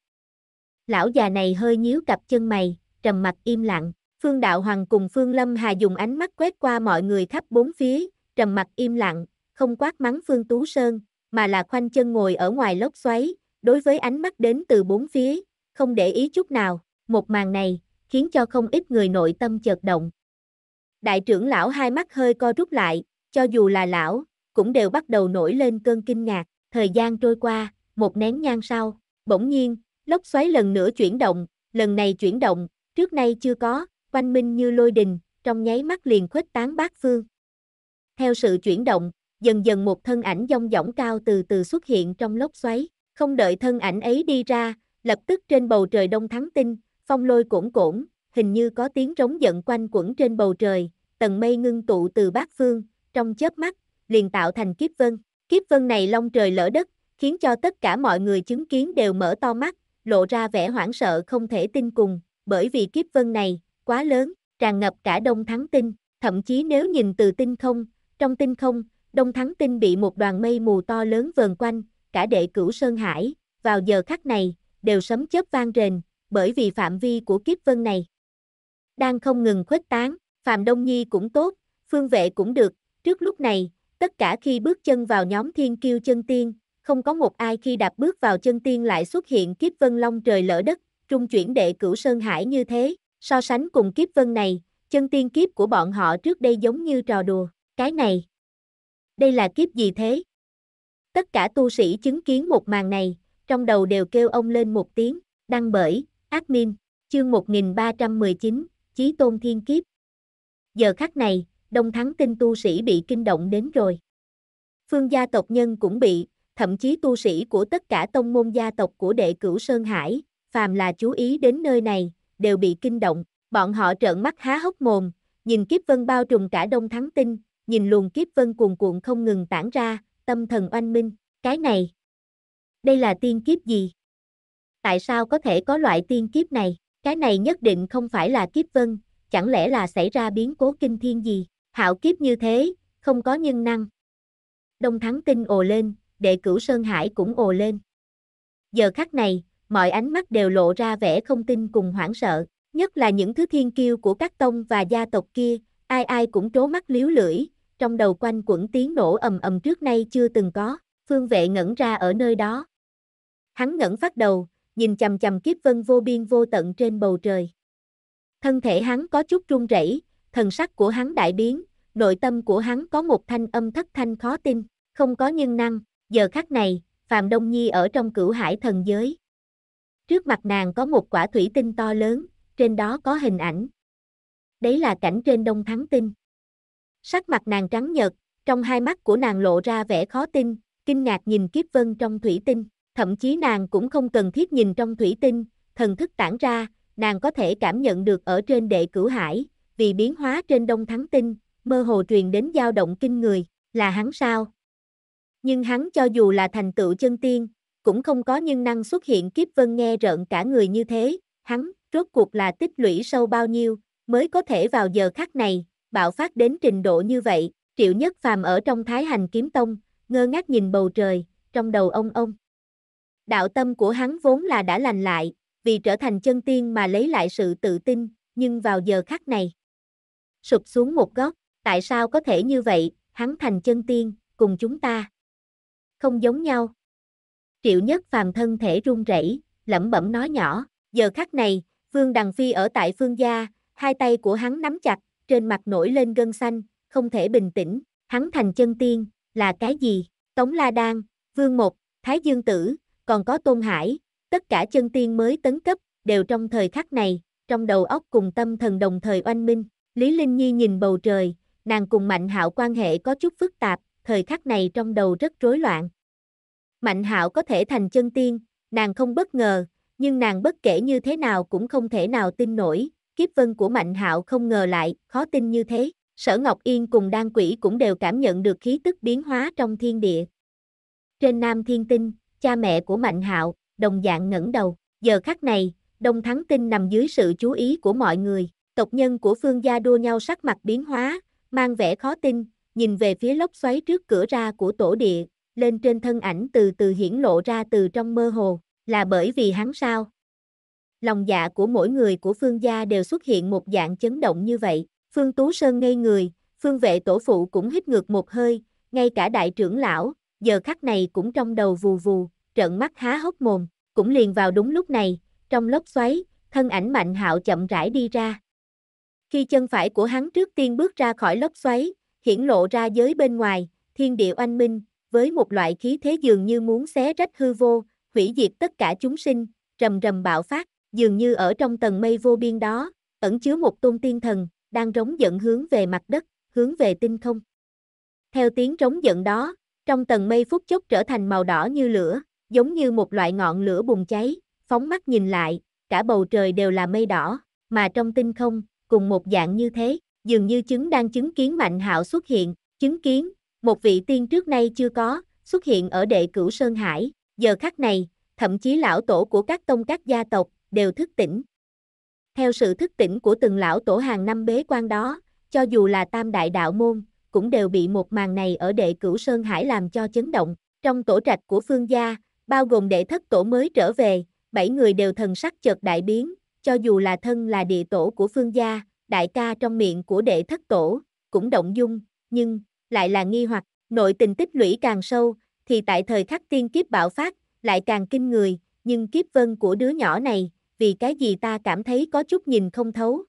Lão già này hơi nhíu cặp chân mày, trầm mặt im lặng, Phương Đạo Hoàng cùng Phương Lâm Hà dùng ánh mắt quét qua mọi người khắp bốn phía, trầm mặt im lặng, không quát mắng Phương Tú Sơn, mà là khoanh chân ngồi ở ngoài lốc xoáy, đối với ánh mắt đến từ bốn phía, không để ý chút nào, một màn này, khiến cho không ít người nội tâm chợt động. Đại trưởng lão hai mắt hơi co rút lại, cho dù là lão, cũng đều bắt đầu nổi lên cơn kinh ngạc, thời gian trôi qua, một nén nhang sau, bỗng nhiên, lốc xoáy lần nữa chuyển động, lần này chuyển động, trước nay chưa có, quanh minh như lôi đình, trong nháy mắt liền khuếch tán bát phương. Theo sự chuyển động, dần dần một thân ảnh dong dỏng cao từ từ xuất hiện trong lốc xoáy, không đợi thân ảnh ấy đi ra, lập tức trên bầu trời đông thắng tinh, phong lôi cổn cuộn hình như có tiếng rống giận quanh quẩn trên bầu trời, tầng mây ngưng tụ từ bát phương, trong chớp mắt, liền tạo thành kiếp vân. Kiếp vân này long trời lỡ đất, khiến cho tất cả mọi người chứng kiến đều mở to mắt, lộ ra vẻ hoảng sợ không thể tin cùng, bởi vì kiếp vân này, quá lớn, tràn ngập cả đông thắng tinh, thậm chí nếu nhìn từ tinh không, trong tinh không, Đông Thắng Tinh bị một đoàn mây mù to lớn vờn quanh, cả đệ cửu Sơn Hải, vào giờ khắc này, đều sấm chớp vang rền, bởi vì phạm vi của kiếp vân này. Đang không ngừng khuếch tán, Phạm Đông Nhi cũng tốt, phương vệ cũng được, trước lúc này, tất cả khi bước chân vào nhóm thiên kiêu chân tiên, không có một ai khi đạp bước vào chân tiên lại xuất hiện kiếp vân long trời lỡ đất, trung chuyển đệ cửu Sơn Hải như thế, so sánh cùng kiếp vân này, chân tiên kiếp của bọn họ trước đây giống như trò đùa, cái này đây là kiếp gì thế? Tất cả tu sĩ chứng kiến một màn này, trong đầu đều kêu ông lên một tiếng, đăng bởi, ác mim, chương 1319, Chí Tôn Thiên Kiếp. Giờ khắc này, Đông Thắng tinh tu sĩ bị kinh động đến rồi. Phương gia tộc nhân cũng bị, thậm chí tu sĩ của tất cả tông môn gia tộc của đệ cửu Sơn Hải, phàm là chú ý đến nơi này, đều bị kinh động, bọn họ trợn mắt há hốc mồm, nhìn kiếp vân bao trùm cả Đông Thắng Tinh, nhìn luồng kiếp vân cuồn cuộn không ngừng tản ra, tâm thần oanh minh, cái này. Đây là tiên kiếp gì? Tại sao có thể có loại tiên kiếp này? Cái này nhất định không phải là kiếp vân, chẳng lẽ là xảy ra biến cố kinh thiên gì? Hạo kiếp như thế, không có nhân năng. Đông Thắng Tinh ồ lên, đệ cửu Sơn Hải cũng ồ lên. Giờ khắc này, mọi ánh mắt đều lộ ra vẻ không tin cùng hoảng sợ, nhất là những thứ thiên kiêu của các tông và gia tộc kia, ai ai cũng trố mắt liếu lưỡi, trong đầu quanh quẩn tiếng nổ ầm ầm trước nay chưa từng có, phương vệ ngẩn ra ở nơi đó. Hắn ngẩn phát đầu, nhìn chầm chầm kiếp vân vô biên vô tận trên bầu trời. Thân thể hắn có chút run rẩy, thần sắc của hắn đại biến, nội tâm của hắn có một thanh âm thất thanh khó tin, không có nhân năng, giờ khắc này, Phạm Đông Nhi ở trong cửu hải thần giới. Trước mặt nàng có một quả thủy tinh to lớn, trên đó có hình ảnh. Đấy là cảnh trên Đông Thắng Tinh. Sắc mặt nàng trắng nhợt, trong hai mắt của nàng lộ ra vẻ khó tin, kinh ngạc nhìn kiếp vân trong thủy tinh, thậm chí nàng cũng không cần thiết nhìn trong thủy tinh, thần thức tản ra, nàng có thể cảm nhận được ở trên đệ cửu hải, vì biến hóa trên đông thắng tinh, mơ hồ truyền đến dao động kinh người, là hắn sao? Nhưng hắn cho dù là thành tựu chân tiên, cũng không có nhân năng xuất hiện kiếp vân nghe rợn cả người như thế, hắn, rốt cuộc là tích lũy sâu bao nhiêu, mới có thể vào giờ khắc này, bạo phát đến trình độ như vậy, Triệu Nhất Phàm ở trong Thái Hành Kiếm Tông, ngơ ngác nhìn bầu trời, trong đầu ông ông. Đạo tâm của hắn vốn là đã lành lại, vì trở thành chân tiên mà lấy lại sự tự tin, nhưng vào giờ khắc này. Sụp xuống một góc, tại sao có thể như vậy, hắn thành chân tiên, cùng chúng ta. Không giống nhau. Triệu Nhất Phàm thân thể run rẩy, lẩm bẩm nói nhỏ, giờ khắc này, Vương Đằng Phi ở tại Phương gia, hai tay của hắn nắm chặt, trên mặt nổi lên gân xanh, không thể bình tĩnh, hắn thành chân tiên, là cái gì? Tống La Đan, Vương Một, Thái Dương Tử, còn có Tôn Hải, tất cả chân tiên mới tấn cấp, đều trong thời khắc này, trong đầu óc cùng tâm thần đồng thời oanh minh, Lý Linh Nhi nhìn bầu trời, nàng cùng Mạnh Hạo quan hệ có chút phức tạp, thời khắc này trong đầu rất rối loạn. Mạnh Hạo có thể thành chân tiên, nàng không bất ngờ, nhưng nàng bất kể như thế nào cũng không thể nào tin nổi, Kiếp vân của Mạnh Hạo không ngờ lại, khó tin như thế. Sở Ngọc Yên cùng Đan Quỷ cũng đều cảm nhận được khí tức biến hóa trong thiên địa. Trên Nam Thiên Tinh, cha mẹ của Mạnh Hạo đồng dạng ngẩng đầu. Giờ khắc này, Đông Thắng Tinh nằm dưới sự chú ý của mọi người. Tộc nhân của Phương gia đua nhau sắc mặt biến hóa, mang vẻ khó tin, nhìn về phía lốc xoáy trước cửa ra của tổ địa, lên trên thân ảnh từ từ hiển lộ ra từ trong mơ hồ, là bởi vì hắn sao? lòng dạ của mỗi người của Phương gia đều xuất hiện một dạng chấn động như vậy. Phương Tú Sơn ngây người, Phương vệ tổ phụ cũng hít ngược một hơi, ngay cả đại trưởng lão, giờ khắc này cũng trong đầu vù vù, trợn mắt há hốc mồm, cũng liền vào đúng lúc này, trong lốc xoáy, thân ảnh mạnh hạo chậm rãi đi ra. Khi chân phải của hắn trước tiên bước ra khỏi lốc xoáy, hiển lộ ra giới bên ngoài, thiên địa oanh minh, với một loại khí thế dường như muốn xé rách hư vô, hủy diệt tất cả chúng sinh, rầm rầm bạo phát dường như ở trong tầng mây vô biên đó, ẩn chứa một tôn tiên thần, đang rống giận hướng về mặt đất, hướng về tinh không. Theo tiếng rống giận đó, trong tầng mây phút chốc trở thành màu đỏ như lửa, giống như một loại ngọn lửa bùng cháy, phóng mắt nhìn lại, cả bầu trời đều là mây đỏ, mà trong tinh không, cùng một dạng như thế, dường như chứng đang chứng kiến Mạnh Hạo xuất hiện, chứng kiến, một vị tiên trước nay chưa có, xuất hiện ở đệ cửu Sơn Hải, giờ khắc này, thậm chí lão tổ của các tông các gia tộc, đều thức tỉnh. Theo sự thức tỉnh của từng lão tổ hàng năm bế quan đó, cho dù là tam đại đạo môn, cũng đều bị một màn này ở đệ cửu Sơn Hải làm cho chấn động. Trong tổ trạch của phương gia, bao gồm đệ thất tổ mới trở về, bảy người đều thần sắc chợt đại biến, cho dù là thân là địa tổ của phương gia, đại ca trong miệng của đệ thất tổ, cũng động dung, nhưng, lại là nghi hoặc, nội tình tích lũy càng sâu, thì tại thời khắc tiên kiếp bạo phát, lại càng kinh người, nhưng kiếp vân của đứa nhỏ này, vì cái gì ta cảm thấy có chút nhìn không thấu.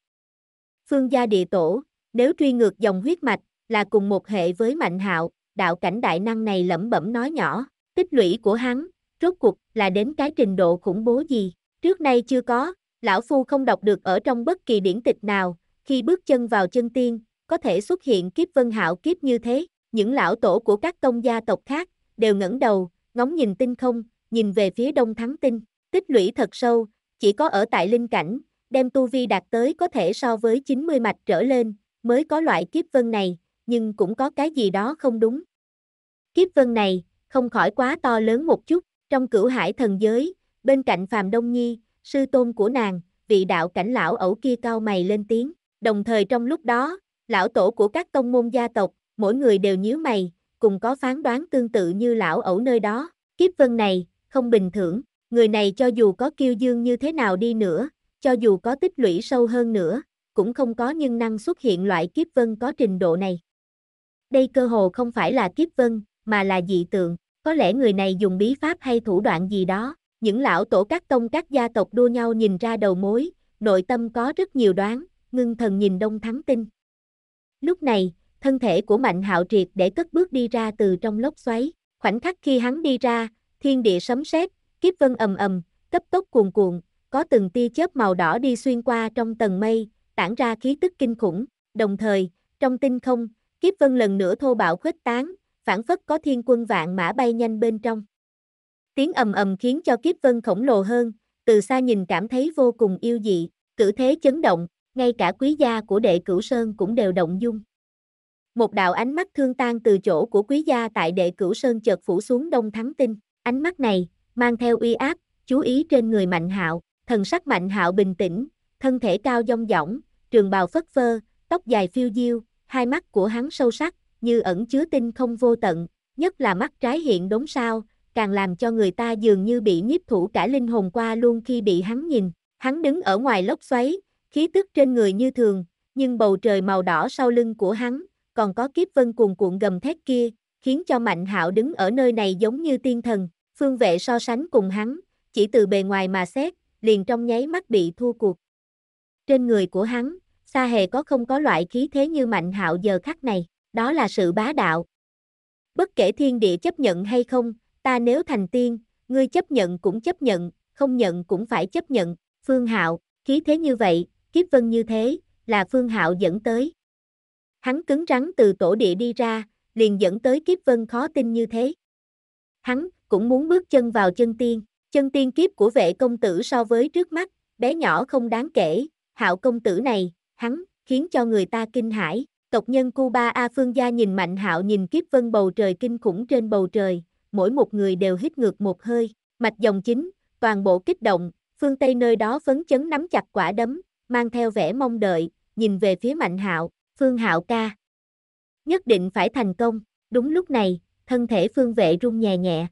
Phương gia địa tổ, nếu truy ngược dòng huyết mạch, là cùng một hệ với mạnh hạo, đạo cảnh đại năng này lẩm bẩm nói nhỏ, tích lũy của hắn, rốt cuộc là đến cái trình độ khủng bố gì, trước nay chưa có, lão phu không đọc được ở trong bất kỳ điển tịch nào, khi bước chân vào chân tiên, có thể xuất hiện kiếp vân hạo kiếp như thế, những lão tổ của các công gia tộc khác, đều ngẩng đầu, ngóng nhìn tinh không, nhìn về phía đông thắng tinh, tích lũy thật sâu, chỉ có ở tại linh cảnh, đem tu vi đạt tới có thể so với 90 mạch trở lên, mới có loại kiếp vân này, nhưng cũng có cái gì đó không đúng. Kiếp vân này, không khỏi quá to lớn một chút, trong cửu hải thần giới, bên cạnh Phàm Đông Nhi, sư tôn của nàng, vị đạo cảnh lão ẩu kia cao mày lên tiếng, đồng thời trong lúc đó, lão tổ của các tông môn gia tộc, mỗi người đều nhíu mày, cùng có phán đoán tương tự như lão ẩu nơi đó, kiếp vân này, không bình thường. Người này cho dù có kiêu dương như thế nào đi nữa, cho dù có tích lũy sâu hơn nữa, cũng không có nhân năng xuất hiện loại kiếp vân có trình độ này. Đây cơ hồ không phải là kiếp vân, mà là dị tượng, có lẽ người này dùng bí pháp hay thủ đoạn gì đó, những lão tổ các tông các gia tộc đua nhau nhìn ra đầu mối, nội tâm có rất nhiều đoán, ngưng thần nhìn đông thắng tinh. Lúc này, thân thể của Mạnh Hạo Triệt để cất bước đi ra từ trong lốc xoáy, khoảnh khắc khi hắn đi ra, thiên địa sấm sét, kiếp vân ầm ầm, cấp tốc cuồn cuộn, có từng tia chớp màu đỏ đi xuyên qua trong tầng mây, tản ra khí tức kinh khủng, đồng thời, trong tinh không, kiếp vân lần nữa thô bạo khuếch tán, phản phất có thiên quân vạn mã bay nhanh bên trong. Tiếng ầm ầm khiến cho kiếp vân khổng lồ hơn, từ xa nhìn cảm thấy vô cùng yêu dị, cử thế chấn động, ngay cả quý gia của đệ cửu sơn cũng đều động dung. Một đạo ánh mắt thương tan từ chỗ của quý gia tại đệ cửu sơn chợt phủ xuống đông thắng tinh, ánh mắt này, mang theo uy áp, chú ý trên người Mạnh Hạo, thần sắc Mạnh Hạo bình tĩnh, thân thể cao dong dỏng, trường bào phất phơ, tóc dài phiêu diêu, hai mắt của hắn sâu sắc, như ẩn chứa tinh không vô tận, nhất là mắt trái hiện đống sao, càng làm cho người ta dường như bị nhiếp thủ cả linh hồn qua luôn khi bị hắn nhìn. Hắn đứng ở ngoài lốc xoáy, khí tức trên người như thường, nhưng bầu trời màu đỏ sau lưng của hắn, còn có kiếp vân cuồn cuộn gầm thét kia, khiến cho Mạnh Hạo đứng ở nơi này giống như tiên thần. Phương vệ so sánh cùng hắn, chỉ từ bề ngoài mà xét, liền trong nháy mắt bị thua cuộc. Trên người của hắn, xa hề có không có loại khí thế như mạnh hạo giờ khắc này, đó là sự bá đạo. Bất kể thiên địa chấp nhận hay không, ta nếu thành tiên, ngươi chấp nhận cũng chấp nhận, không nhận cũng phải chấp nhận, phương hạo, khí thế như vậy, kiếp vân như thế, là phương hạo dẫn tới. Hắn cứng rắn từ tổ địa đi ra, liền dẫn tới kiếp vân khó tin như thế. Hắn cũng muốn bước chân vào chân tiên, chân tiên kiếp của vệ công tử so với trước mắt, bé nhỏ không đáng kể, hạo công tử này, hắn, khiến cho người ta kinh hãi. Tộc nhân Cuba A Phương Gia nhìn Mạnh Hạo nhìn kiếp vân bầu trời kinh khủng trên bầu trời, mỗi một người đều hít ngược một hơi, mạch dòng chính, toàn bộ kích động, phương Tây nơi đó phấn chấn nắm chặt quả đấm, mang theo vẻ mong đợi, nhìn về phía Mạnh Hạo, Phương Hạo ca. Nhất định phải thành công, đúng lúc này, thân thể phương vệ rung nhẹ nhẹ,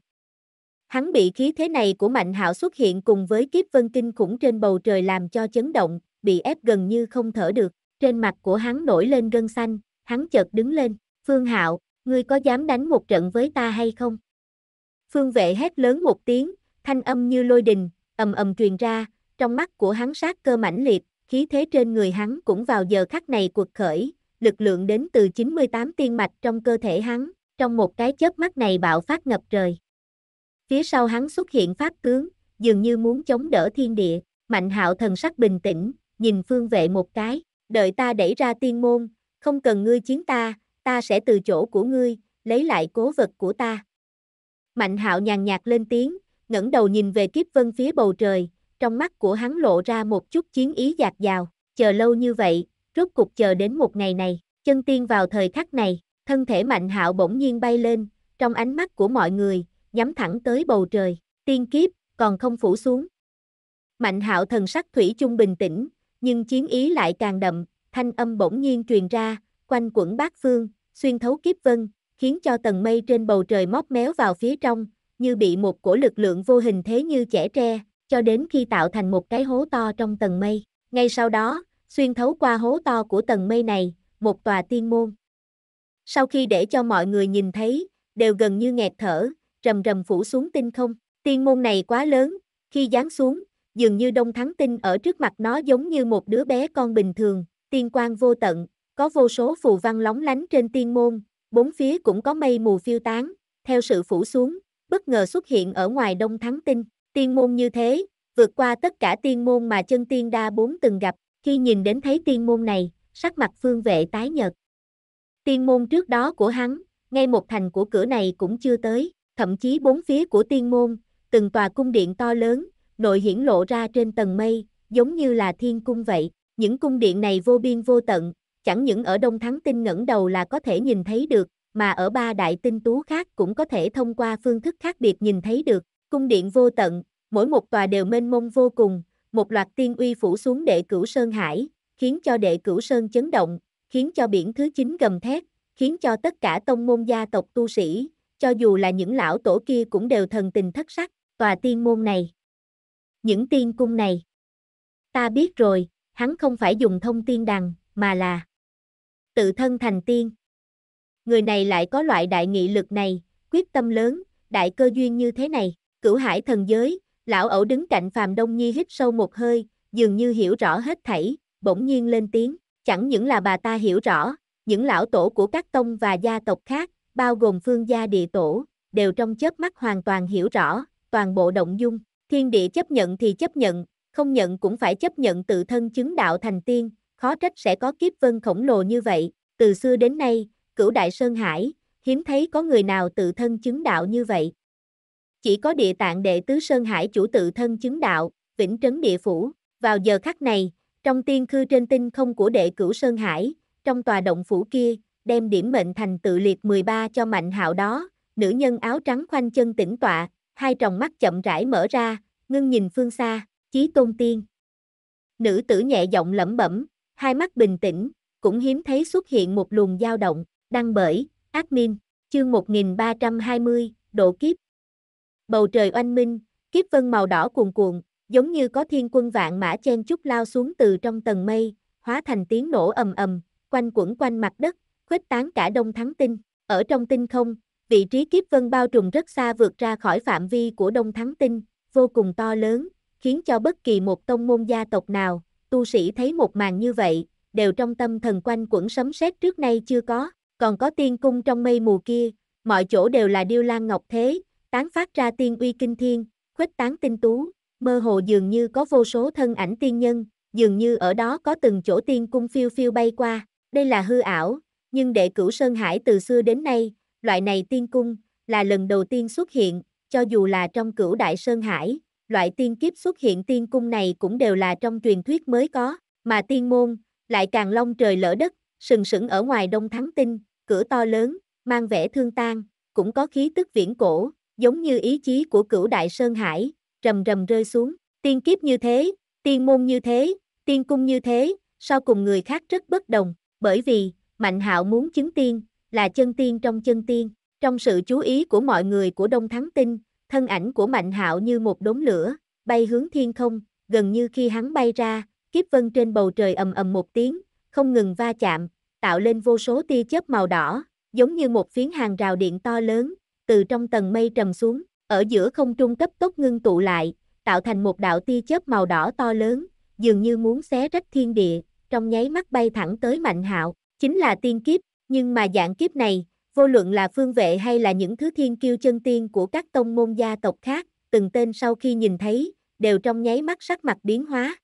Hắn bị khí thế này của Mạnh Hạo xuất hiện cùng với kiếp vân kinh khủng trên bầu trời làm cho chấn động, bị ép gần như không thở được. Trên mặt của hắn nổi lên gân xanh, hắn chợt đứng lên, "Phương Hạo, ngươi có dám đánh một trận với ta hay không?" Phương Vệ hét lớn một tiếng, thanh âm như lôi đình, ầm ầm truyền ra, trong mắt của hắn sát cơ mãnh liệt, khí thế trên người hắn cũng vào giờ khắc này cuột khởi, lực lượng đến từ 98 tiên mạch trong cơ thể hắn, trong một cái chớp mắt này bạo phát ngập trời. Phía sau hắn xuất hiện pháp tướng, dường như muốn chống đỡ thiên địa, mạnh hạo thần sắc bình tĩnh, nhìn phương vệ một cái, đợi ta đẩy ra tiên môn, không cần ngươi chiến ta, ta sẽ từ chỗ của ngươi, lấy lại cố vật của ta. Mạnh hạo nhàn nhạt lên tiếng, ngẩng đầu nhìn về kiếp vân phía bầu trời, trong mắt của hắn lộ ra một chút chiến ý dạt dào, chờ lâu như vậy, rốt cục chờ đến một ngày này, chân tiên vào thời khắc này, thân thể mạnh hạo bỗng nhiên bay lên, trong ánh mắt của mọi người, nhắm thẳng tới bầu trời, tiên kiếp, còn không phủ xuống. Mạnh hạo thần sắc thủy chung bình tĩnh, nhưng chiến ý lại càng đậm, thanh âm bỗng nhiên truyền ra, quanh quẩn bát phương, xuyên thấu kiếp vân, khiến cho tầng mây trên bầu trời móc méo vào phía trong, như bị một cổ lực lượng vô hình thế như chẻ tre, cho đến khi tạo thành một cái hố to trong tầng mây. Ngay sau đó, xuyên thấu qua hố to của tầng mây này, một tòa tiên môn. Sau khi để cho mọi người nhìn thấy, đều gần như nghẹt thở, rầm rầm phủ xuống tinh không. Tiên môn này quá lớn, khi giáng xuống, dường như đông thắng tinh ở trước mặt nó giống như một đứa bé con bình thường, tiên quang vô tận, có vô số phù văn lóng lánh trên tiên môn, bốn phía cũng có mây mù phiêu tán, theo sự phủ xuống, bất ngờ xuất hiện ở ngoài đông thắng tinh, tiên môn như thế, vượt qua tất cả tiên môn mà chân tiên đa bốn từng gặp, khi nhìn đến thấy tiên môn này, sắc mặt phương vệ tái nhật. Tiên môn trước đó của hắn, ngay một thành của cửa này cũng chưa tới thậm chí bốn phía của tiên môn, từng tòa cung điện to lớn, nội hiển lộ ra trên tầng mây, giống như là thiên cung vậy. Những cung điện này vô biên vô tận, chẳng những ở Đông Thắng Tinh ngẩng đầu là có thể nhìn thấy được, mà ở ba đại tinh tú khác cũng có thể thông qua phương thức khác biệt nhìn thấy được. Cung điện vô tận, mỗi một tòa đều mênh mông vô cùng, một loạt tiên uy phủ xuống đệ cửu Sơn Hải, khiến cho đệ cửu Sơn chấn động, khiến cho biển thứ chín gầm thét, khiến cho tất cả tông môn gia tộc tu sĩ, cho dù là những lão tổ kia cũng đều thần tình thất sắc, tòa tiên môn này. Những tiên cung này. Ta biết rồi, hắn không phải dùng thông tiên đằng, mà là tự thân thành tiên. Người này lại có loại đại nghị lực này, quyết tâm lớn, đại cơ duyên như thế này, cửu hải thần giới, lão ẩu đứng cạnh Phàm Đông Nhi hít sâu một hơi, dường như hiểu rõ hết thảy, bỗng nhiên lên tiếng, chẳng những là bà ta hiểu rõ, những lão tổ của các tông và gia tộc khác, bao gồm phương gia địa tổ, đều trong chớp mắt hoàn toàn hiểu rõ, toàn bộ động dung, thiên địa chấp nhận thì chấp nhận, không nhận cũng phải chấp nhận tự thân chứng đạo thành tiên, khó trách sẽ có kiếp vân khổng lồ như vậy, từ xưa đến nay, cửu đại Sơn Hải, hiếm thấy có người nào tự thân chứng đạo như vậy. Chỉ có địa tạng đệ tứ Sơn Hải chủ tự thân chứng đạo, vĩnh trấn địa phủ, vào giờ khắc này, trong tiên khư trên tinh không của đệ cửu Sơn Hải, trong tòa động phủ kia, đem điểm mệnh thành tự liệt 13 cho mạnh hạo đó, nữ nhân áo trắng khoanh chân tĩnh tọa, hai tròng mắt chậm rãi mở ra, ngưng nhìn phương xa, chí tôn tiên. Nữ tử nhẹ giọng lẩm bẩm, hai mắt bình tĩnh, cũng hiếm thấy xuất hiện một luồng dao động, đăng bởi, admin chương 1320, độ kiếp. Bầu trời oanh minh, kiếp vân màu đỏ cuồn cuộn, giống như có thiên quân vạn mã chen chút lao xuống từ trong tầng mây, hóa thành tiếng nổ ầm ầm, quanh quẩn quanh mặt đất, khuếch tán cả đông thắng tinh. Ở trong tinh không, vị trí kiếp vân bao trùm rất xa vượt ra khỏi phạm vi của đông thắng tinh, vô cùng to lớn, khiến cho bất kỳ một tông môn gia tộc nào, tu sĩ thấy một màn như vậy, đều trong tâm thần quanh quẩn sấm sét trước nay chưa có, còn có tiên cung trong mây mù kia, mọi chỗ đều là điêu lan ngọc thế, tán phát ra tiên uy kinh thiên, khuếch tán tinh tú, mơ hồ dường như có vô số thân ảnh tiên nhân, dường như ở đó có từng chỗ tiên cung phiêu phiêu bay qua, đây là hư ảo, nhưng đệ cửu Sơn Hải từ xưa đến nay, loại này tiên cung, là lần đầu tiên xuất hiện, cho dù là trong cửu đại Sơn Hải, loại tiên kiếp xuất hiện tiên cung này cũng đều là trong truyền thuyết mới có, mà tiên môn, lại càng long trời lỡ đất, sừng sững ở ngoài đông thắng tinh, cửa to lớn, mang vẻ thương tan, cũng có khí tức viễn cổ, giống như ý chí của cửu đại Sơn Hải, rầm rầm rơi xuống, tiên kiếp như thế, tiên môn như thế, tiên cung như thế, sau cùng người khác rất bất đồng, bởi vì, Mạnh Hạo muốn chứng tiên, là chân tiên trong chân tiên. Trong sự chú ý của mọi người của Đông Thắng Tinh, thân ảnh của Mạnh Hạo như một đốm lửa, bay hướng thiên không, gần như khi hắn bay ra, kiếp vân trên bầu trời ầm ầm một tiếng, không ngừng va chạm, tạo lên vô số tia chớp màu đỏ, giống như một phiến hàng rào điện to lớn, từ trong tầng mây trầm xuống, ở giữa không trung cấp tốc ngưng tụ lại, tạo thành một đạo tia chớp màu đỏ to lớn, dường như muốn xé rách thiên địa, trong nháy mắt bay thẳng tới Mạnh Hạo. Chính là tiên kiếp, nhưng mà dạng kiếp này, vô luận là phương vệ hay là những thứ thiên kiêu chân tiên của các tông môn gia tộc khác, từng tên sau khi nhìn thấy, đều trong nháy mắt sắc mặt biến hóa.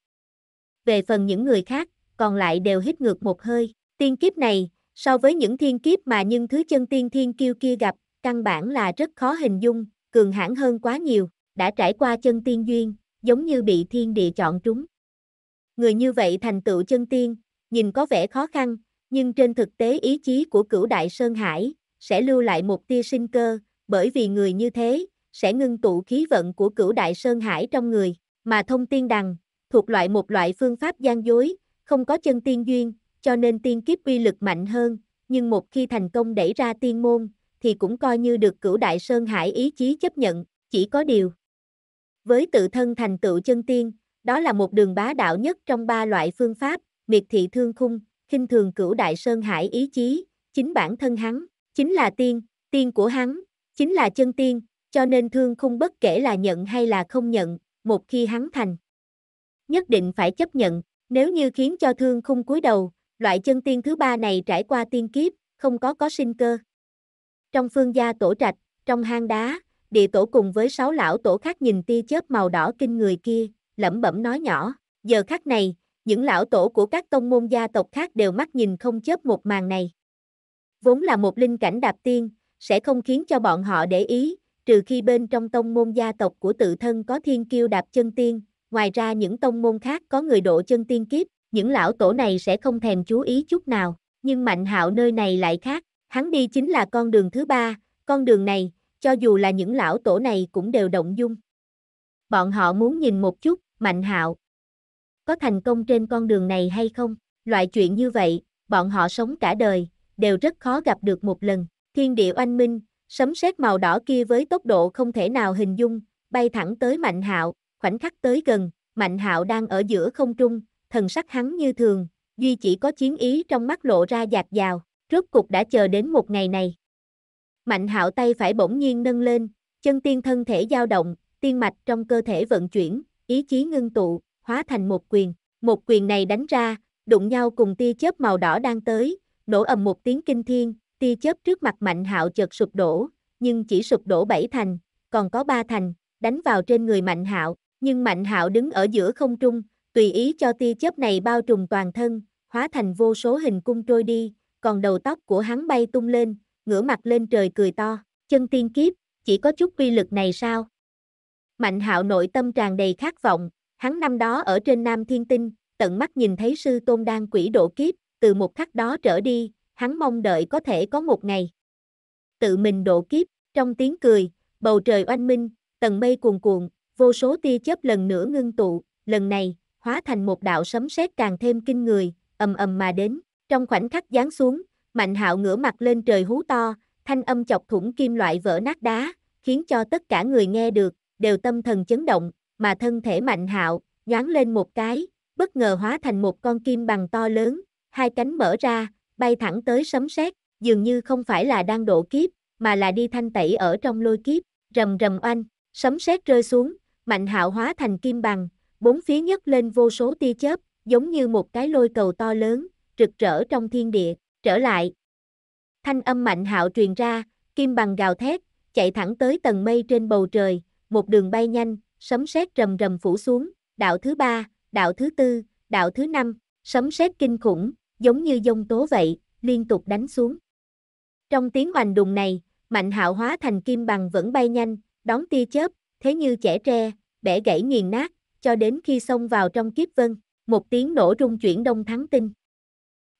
Về phần những người khác, còn lại đều hít ngược một hơi. Tiên kiếp này, so với những thiên kiếp mà những thứ chân tiên thiên kiêu kia gặp, căn bản là rất khó hình dung, cường hãn hơn quá nhiều, đã trải qua chân tiên duyên, giống như bị thiên địa chọn trúng. Người như vậy thành tựu chân tiên, nhìn có vẻ khó khăn, nhưng trên thực tế ý chí của cửu đại Sơn Hải sẽ lưu lại một tia sinh cơ, bởi vì người như thế sẽ ngưng tụ khí vận của cửu đại Sơn Hải trong người, mà thông tiên đằng thuộc loại một loại phương pháp gian dối, không có chân tiên duyên, cho nên tiên kiếp uy lực mạnh hơn, nhưng một khi thành công đẩy ra tiên môn, thì cũng coi như được cửu đại Sơn Hải ý chí chấp nhận, chỉ có điều. Với tự thân thành tựu chân tiên, đó là một đường bá đạo nhất trong ba loại phương pháp, miệt thị thương khung, khinh thường cửu đại sơn hải ý chí, chính bản thân hắn, chính là tiên, tiên của hắn, chính là chân tiên, cho nên thương khung bất kể là nhận hay là không nhận, một khi hắn thành. Nhất định phải chấp nhận, nếu như khiến cho thương khung cúi đầu, loại chân tiên thứ ba này trải qua tiên kiếp, không có có sinh cơ. Trong phương gia tổ trạch, trong hang đá, địa tổ cùng với sáu lão tổ khác nhìn tia chớp màu đỏ kinh người kia, lẩm bẩm nói nhỏ, giờ khắc này, những lão tổ của các tông môn gia tộc khác đều mắt nhìn không chớp một màn này. Vốn là một linh cảnh đạp tiên, sẽ không khiến cho bọn họ để ý, trừ khi bên trong tông môn gia tộc của tự thân có thiên kiêu đạp chân tiên, ngoài ra những tông môn khác có người độ chân tiên kiếp, những lão tổ này sẽ không thèm chú ý chút nào, nhưng Mạnh Hạo nơi này lại khác, hắn đi chính là con đường thứ ba, con đường này, cho dù là những lão tổ này cũng đều động dung. Bọn họ muốn nhìn một chút, Mạnh Hạo, có thành công trên con đường này hay không. Loại chuyện như vậy, bọn họ sống cả đời, đều rất khó gặp được một lần. Thiên địa oanh minh, sấm sét màu đỏ kia với tốc độ không thể nào hình dung, bay thẳng tới Mạnh Hạo, khoảnh khắc tới gần, Mạnh Hạo đang ở giữa không trung, thần sắc hắn như thường, duy chỉ có chiến ý trong mắt lộ ra dạt dào, rốt cục đã chờ đến một ngày này. Mạnh Hạo tay phải bỗng nhiên nâng lên, chân tiên thân thể dao động, tiên mạch trong cơ thể vận chuyển, ý chí ngưng tụ, hóa thành một quyền. Một quyền này đánh ra, đụng nhau cùng tia chớp màu đỏ đang tới, nổ ầm một tiếng kinh thiên, tia chớp trước mặt Mạnh Hạo chợt sụp đổ, nhưng chỉ sụp đổ bảy thành, còn có ba thành đánh vào trên người Mạnh Hạo, nhưng Mạnh Hạo đứng ở giữa không trung, tùy ý cho tia chớp này bao trùm toàn thân, hóa thành vô số hình cung trôi đi, còn đầu tóc của hắn bay tung lên, ngửa mặt lên trời cười to, chân tiên kiếp, chỉ có chút quy lực này sao? Mạnh Hạo nội tâm tràn đầy khát vọng, Hắn năm đó ở trên Nam Thiên Tinh, tận mắt nhìn thấy sư tôn đang quỷ độ kiếp, từ một khắc đó trở đi, hắn mong đợi có thể có một ngày. Tự mình độ kiếp, trong tiếng cười, bầu trời oanh minh, tầng mây cuồn cuộn, vô số tia chớp lần nữa ngưng tụ, lần này, hóa thành một đạo sấm sét càng thêm kinh người, ầm ầm mà đến, trong khoảnh khắc giáng xuống, Mạnh Hạo ngửa mặt lên trời hú to, thanh âm chọc thủng kim loại vỡ nát đá, khiến cho tất cả người nghe được đều tâm thần chấn động, mà thân thể mạnh hạo, nhoáng lên một cái, bất ngờ hóa thành một con kim bằng to lớn, hai cánh mở ra, bay thẳng tới sấm sét, dường như không phải là đang độ kiếp, mà là đi thanh tẩy ở trong lôi kiếp, rầm rầm oanh, sấm sét rơi xuống, mạnh hạo hóa thành kim bằng, bốn phía nhất lên vô số tia chớp, giống như một cái lôi cầu to lớn, rực rỡ trong thiên địa, trở lại. Thanh âm mạnh hạo truyền ra, kim bằng gào thét, chạy thẳng tới tầng mây trên bầu trời, một đường bay nhanh, sấm sét rầm rầm phủ xuống, đạo thứ ba, đạo thứ tư, đạo thứ năm, sấm sét kinh khủng, giống như dông tố vậy, liên tục đánh xuống. Trong tiếng hoành đùng này, Mạnh Hạo hóa thành kim bằng vẫn bay nhanh, đón tia chớp, thế như trẻ tre, bẻ gãy nghiền nát, cho đến khi xông vào trong kiếp vân, một tiếng nổ rung chuyển đông thắng tinh.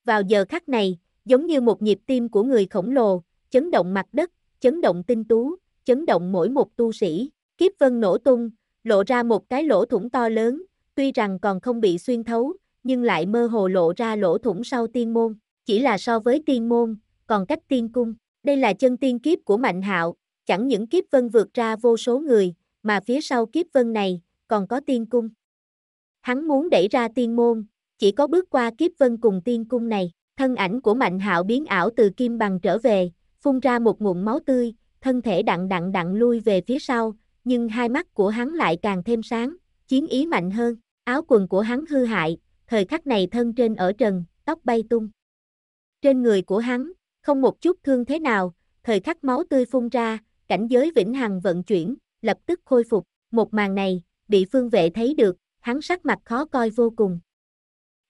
Vào giờ khắc này, giống như một nhịp tim của người khổng lồ, chấn động mặt đất, chấn động tinh tú, chấn động mỗi một tu sĩ, kiếp vân nổ tung, lộ ra một cái lỗ thủng to lớn, tuy rằng còn không bị xuyên thấu, nhưng lại mơ hồ lộ ra lỗ thủng sau tiên môn, chỉ là so với tiên môn, còn cách tiên cung, đây là chân tiên kiếp của Mạnh Hạo, chẳng những kiếp vân vượt ra vô số người, mà phía sau kiếp vân này, còn có tiên cung. Hắn muốn đẩy ra tiên môn, chỉ có bước qua kiếp vân cùng tiên cung này, thân ảnh của Mạnh Hạo biến ảo từ kim bằng trở về, phun ra một ngụm máu tươi, thân thể đặng đặng đặng lui về phía sau, nhưng hai mắt của hắn lại càng thêm sáng, chiến ý mạnh hơn, áo quần của hắn hư hại, thời khắc này thân trên ở trần, tóc bay tung. Trên người của hắn, không một chút thương thế nào, thời khắc máu tươi phun ra, cảnh giới vĩnh hằng vận chuyển, lập tức khôi phục, một màn này, bị phương vệ thấy được, hắn sắc mặt khó coi vô cùng.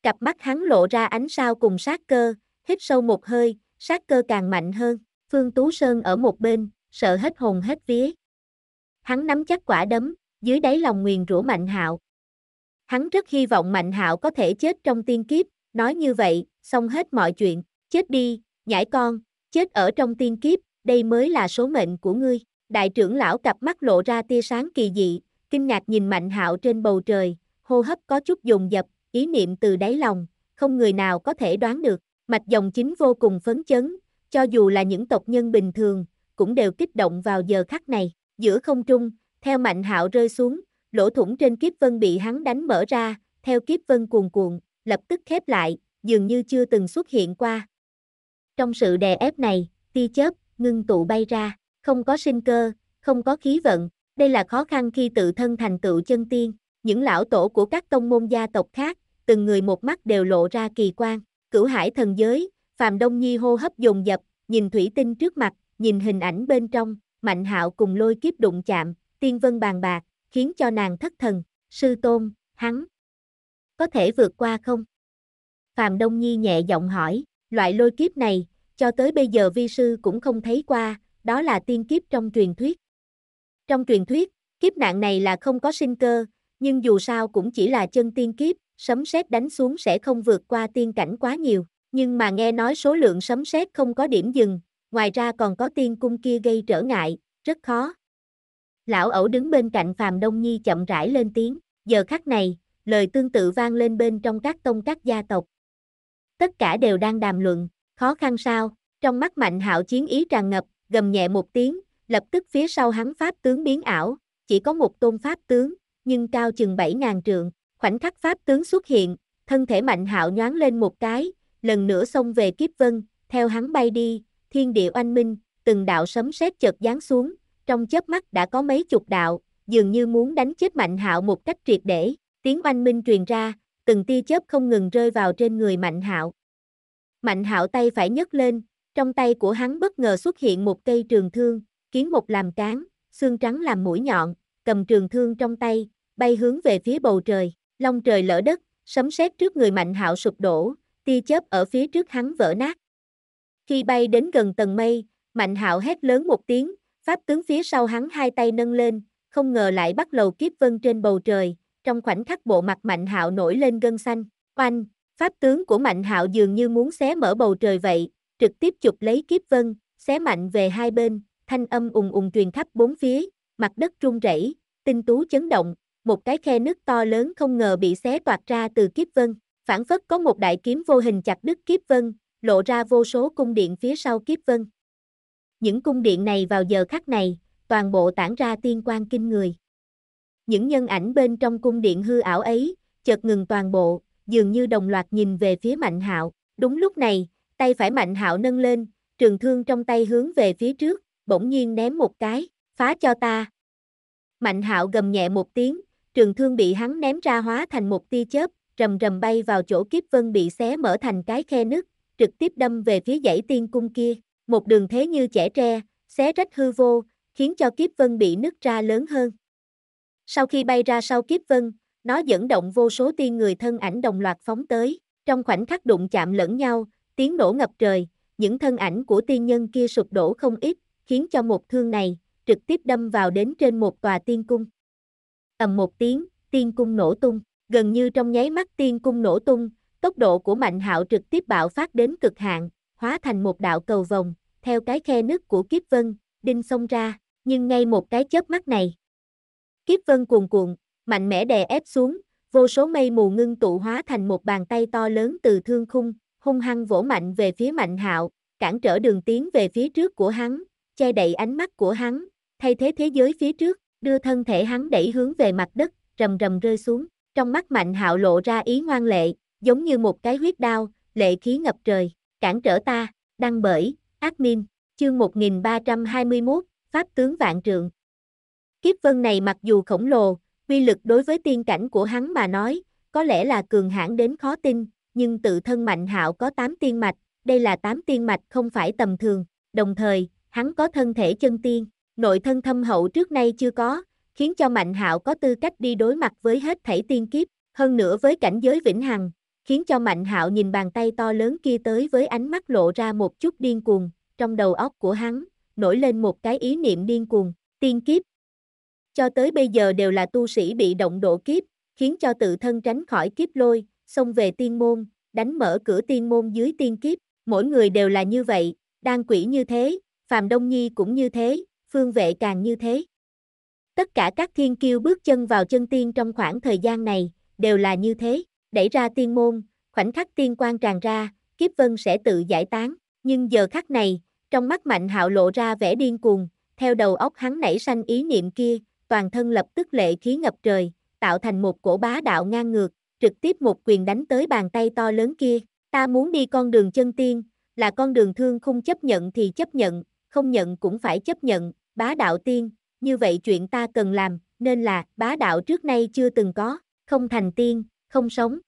Cặp mắt hắn lộ ra ánh sao cùng sát cơ, hít sâu một hơi, sát cơ càng mạnh hơn, Phương Tú Sơn ở một bên, sợ hết hồn hết vía. Hắn nắm chắc quả đấm, dưới đáy lòng nguyền rủa Mạnh Hạo. Hắn rất hy vọng Mạnh Hạo có thể chết trong tiên kiếp, nói như vậy, xong hết mọi chuyện, chết đi, nhãi con, chết ở trong tiên kiếp, đây mới là số mệnh của ngươi. Đại trưởng lão cặp mắt lộ ra tia sáng kỳ dị, kinh ngạc nhìn Mạnh Hạo trên bầu trời, hô hấp có chút dùng dập, ý niệm từ đáy lòng, không người nào có thể đoán được. Mạch dòng chính vô cùng phấn chấn, cho dù là những tộc nhân bình thường, cũng đều kích động vào giờ khắc này giữa không trung, theo mạnh hạo rơi xuống, lỗ thủng trên kiếp vân bị hắn đánh mở ra, theo kiếp vân cuồn cuộn, lập tức khép lại, dường như chưa từng xuất hiện qua. Trong sự đè ép này, ti chớp, ngưng tụ bay ra, không có sinh cơ, không có khí vận, đây là khó khăn khi tự thân thành tựu chân tiên, những lão tổ của các tông môn gia tộc khác, từng người một mắt đều lộ ra kỳ quan, cửu hải thần giới, phàm đông nhi hô hấp dồn dập, nhìn thủy tinh trước mặt, nhìn hình ảnh bên trong, Mạnh Hạo cùng lôi kiếp đụng chạm, tiên vân bàn bạc, khiến cho nàng thất thần, sư tôn, hắn. Có thể vượt qua không? Phạm Đông Nhi nhẹ giọng hỏi, loại lôi kiếp này, cho tới bây giờ vi sư cũng không thấy qua, đó là tiên kiếp trong truyền thuyết. Trong truyền thuyết, kiếp nạn này là không có sinh cơ, nhưng dù sao cũng chỉ là chân tiên kiếp, sấm sét đánh xuống sẽ không vượt qua tiên cảnh quá nhiều, nhưng mà nghe nói số lượng sấm sét không có điểm dừng, ngoài ra còn có tiên cung kia gây trở ngại, rất khó. Lão ẩu đứng bên cạnh Phàm Đông Nhi chậm rãi lên tiếng, giờ khắc này, lời tương tự vang lên bên trong các tông các gia tộc. Tất cả đều đang đàm luận, khó khăn sao, trong mắt mạnh hạo chiến ý tràn ngập, gầm nhẹ một tiếng, lập tức phía sau hắn pháp tướng biến ảo, chỉ có một tôn pháp tướng, nhưng cao chừng 7.000 trượng, khoảnh khắc pháp tướng xuất hiện, thân thể mạnh hạo nhoáng lên một cái, lần nữa xông về kiếp vân, theo hắn bay đi, thiên địa oanh minh, từng đạo sấm sét chợt giáng xuống, trong chớp mắt đã có mấy chục đạo, dường như muốn đánh chết Mạnh Hạo một cách triệt để, tiếng oanh minh truyền ra, từng tia chớp không ngừng rơi vào trên người Mạnh Hạo. Mạnh Hạo tay phải nhấc lên, trong tay của hắn bất ngờ xuất hiện một cây trường thương, kiến một làm cán, xương trắng làm mũi nhọn, cầm trường thương trong tay, bay hướng về phía bầu trời, long trời lỡ đất, sấm sét trước người Mạnh Hạo sụp đổ, tia chớp ở phía trước hắn vỡ nát. Khi bay đến gần tầng mây, Mạnh Hạo hét lớn một tiếng, pháp tướng phía sau hắn hai tay nâng lên, không ngờ lại bắt lầu kiếp vân trên bầu trời, trong khoảnh khắc bộ mặt Mạnh Hạo nổi lên gân xanh. Oanh, pháp tướng của Mạnh Hạo dường như muốn xé mở bầu trời vậy, trực tiếp chụp lấy kiếp vân, xé mạnh về hai bên, thanh âm ùng ùng truyền khắp bốn phía, mặt đất rung rẩy, tinh tú chấn động, một cái khe nước to lớn không ngờ bị xé toạc ra từ kiếp vân, phản phất có một đại kiếm vô hình chặt đứt kiếp vân, lộ ra vô số cung điện phía sau kiếp vân. Những cung điện này vào giờ khắc này, toàn bộ tản ra tiên quang kinh người. Những nhân ảnh bên trong cung điện hư ảo ấy, chợt ngừng toàn bộ, dường như đồng loạt nhìn về phía Mạnh Hạo. Đúng lúc này, tay phải Mạnh Hạo nâng lên, trường thương trong tay hướng về phía trước, bỗng nhiên ném một cái, phá cho ta. Mạnh Hạo gầm nhẹ một tiếng, trường thương bị hắn ném ra hóa thành một tia chớp, rầm rầm bay vào chỗ kiếp vân bị xé mở thành cái khe nứt, trực tiếp đâm về phía dãy tiên cung kia, một đường thế như chẻ tre, xé rách hư vô, khiến cho kiếp vân bị nứt ra lớn hơn. Sau khi bay ra sau kiếp vân, nó dẫn động vô số tiên người thân ảnh đồng loạt phóng tới, trong khoảnh khắc đụng chạm lẫn nhau, tiếng nổ ngập trời, những thân ảnh của tiên nhân kia sụp đổ không ít, khiến cho một thương này trực tiếp đâm vào đến trên một tòa tiên cung. Ầm một tiếng, tiên cung nổ tung, gần như trong nháy mắt tiên cung nổ tung, Tốc độ của Mạnh Hạo trực tiếp bạo phát đến cực hạn, hóa thành một đạo cầu vòng, theo cái khe nứt của Kiếp Vân, đinh xông ra, nhưng ngay một cái chớp mắt này. Kiếp Vân cuồn cuộn, mạnh mẽ đè ép xuống, vô số mây mù ngưng tụ hóa thành một bàn tay to lớn từ thương khung, hung hăng vỗ mạnh về phía Mạnh Hạo, cản trở đường tiến về phía trước của hắn, che đậy ánh mắt của hắn, thay thế thế giới phía trước, đưa thân thể hắn đẩy hướng về mặt đất, rầm rầm rơi xuống. Trong mắt Mạnh Hạo lộ ra ý ngoan lệ, giống như một cái huyết đao, lệ khí ngập trời, cản trở ta, đăng bởi, admin, chương 1321, Pháp tướng vạn trượng. Kiếp vân này mặc dù khổng lồ, uy lực đối với tiên cảnh của hắn mà nói, có lẽ là cường hãn đến khó tin, nhưng tự thân mạnh hạo có 8 tiên mạch, đây là 8 tiên mạch không phải tầm thường, đồng thời, hắn có thân thể chân tiên, nội thân thâm hậu trước nay chưa có, khiến cho mạnh hạo có tư cách đi đối mặt với hết thảy tiên kiếp, hơn nữa với cảnh giới vĩnh hằng, khiến cho Mạnh Hạo nhìn bàn tay to lớn kia tới với ánh mắt lộ ra một chút điên cuồng, trong đầu óc của hắn, nổi lên một cái ý niệm điên cuồng, tiên kiếp. Cho tới bây giờ đều là tu sĩ bị động độ kiếp, khiến cho tự thân tránh khỏi kiếp lôi, xông về tiên môn, đánh mở cửa tiên môn dưới tiên kiếp, mỗi người đều là như vậy, đan quỷ như thế, Phạm Đông Nhi cũng như thế, phương vệ càng như thế. Tất cả các thiên kiêu bước chân vào chân tiên trong khoảng thời gian này, đều là như thế đẩy ra tiên môn, khoảnh khắc tiên quan tràn ra, kiếp vân sẽ tự giải tán. Nhưng giờ khắc này, trong mắt Mạnh Hạo lộ ra vẻ điên cuồng, theo đầu óc hắn nảy sanh ý niệm kia, toàn thân lập tức lệ khí ngập trời, tạo thành một cổ bá đạo ngang ngược, trực tiếp một quyền đánh tới bàn tay to lớn kia. Ta muốn đi con đường chân tiên, là con đường thương không chấp nhận thì chấp nhận, không nhận cũng phải chấp nhận, bá đạo tiên, như vậy chuyện ta cần làm, nên là bá đạo trước nay chưa từng có, không thành tiên, không sống.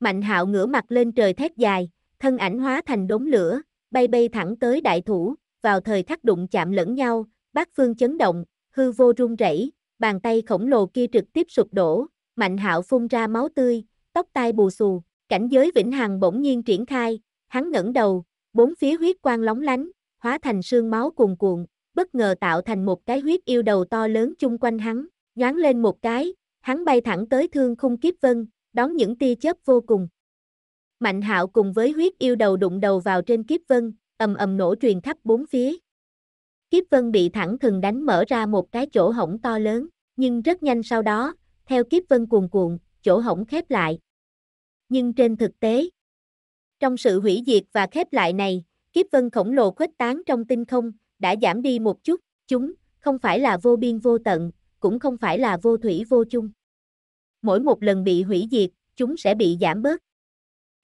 Mạnh hạo ngửa mặt lên trời thét dài, thân ảnh hóa thành đống lửa, bay bay thẳng tới đại thủ, vào thời khắc đụng chạm lẫn nhau, bát phương chấn động, hư vô run rẩy, bàn tay khổng lồ kia trực tiếp sụp đổ, mạnh hạo phun ra máu tươi, tóc tai bù xù, cảnh giới vĩnh hằng bỗng nhiên triển khai, hắn ngẩng đầu, bốn phía huyết quang lóng lánh, hóa thành sương máu cuồn cuộn, bất ngờ tạo thành một cái huyết yêu đầu to lớn chung quanh hắn, nhoáng lên một cái, Hắn bay thẳng tới thương khung kiếp vân, đón những tia chớp vô cùng. Mạnh hạo cùng với huyết yêu đầu đụng đầu vào trên kiếp vân, ầm ầm nổ truyền khắp bốn phía. Kiếp vân bị thẳng thừng đánh mở ra một cái chỗ hổng to lớn, nhưng rất nhanh sau đó, theo kiếp vân cuồn cuộn, chỗ hổng khép lại. Nhưng trên thực tế, trong sự hủy diệt và khép lại này, kiếp vân khổng lồ khuếch tán trong tinh không, đã giảm đi một chút, chúng không phải là vô biên vô tận, cũng không phải là vô thủy vô chung. Mỗi một lần bị hủy diệt, chúng sẽ bị giảm bớt.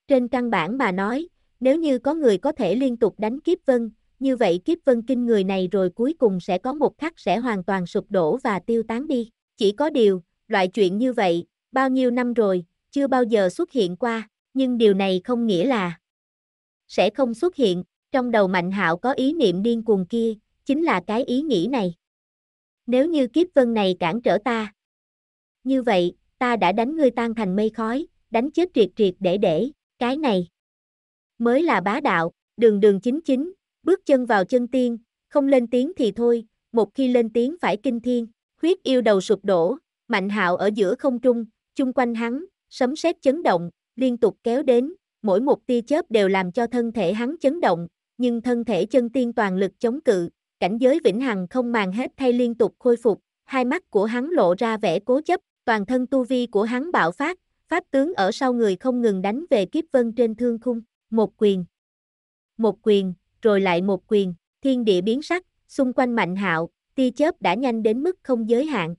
Trên căn bản mà nói, nếu như có người có thể liên tục đánh kiếp vân, như vậy kiếp vân kinh người này rồi cuối cùng sẽ có một khắc sẽ hoàn toàn sụp đổ và tiêu tán đi. Chỉ có điều, loại chuyện như vậy, bao nhiêu năm rồi, chưa bao giờ xuất hiện qua, nhưng điều này không nghĩa là sẽ không xuất hiện, trong đầu Mạnh Hạo có ý niệm điên cuồng kia, chính là cái ý nghĩ này. Nếu như kiếp vân này cản trở ta. Như vậy, ta đã đánh ngươi tan thành mây khói, đánh chết triệt triệt để để, cái này. Mới là bá đạo, đường đường chính chính, bước chân vào chân tiên, không lên tiếng thì thôi, một khi lên tiếng phải kinh thiên, huyết yêu đầu sụp đổ, mạnh hạo ở giữa không trung, chung quanh hắn, sấm sét chấn động, liên tục kéo đến, mỗi một tia chớp đều làm cho thân thể hắn chấn động, nhưng thân thể chân tiên toàn lực chống cự, cảnh giới vĩnh hằng không màng hết thay liên tục khôi phục, hai mắt của hắn lộ ra vẻ cố chấp, toàn thân tu vi của hắn bạo phát, pháp tướng ở sau người không ngừng đánh về kiếp vân trên thương khung, một quyền, một quyền, rồi lại một quyền, thiên địa biến sắc, xung quanh mạnh hạo, tia chớp đã nhanh đến mức không giới hạn.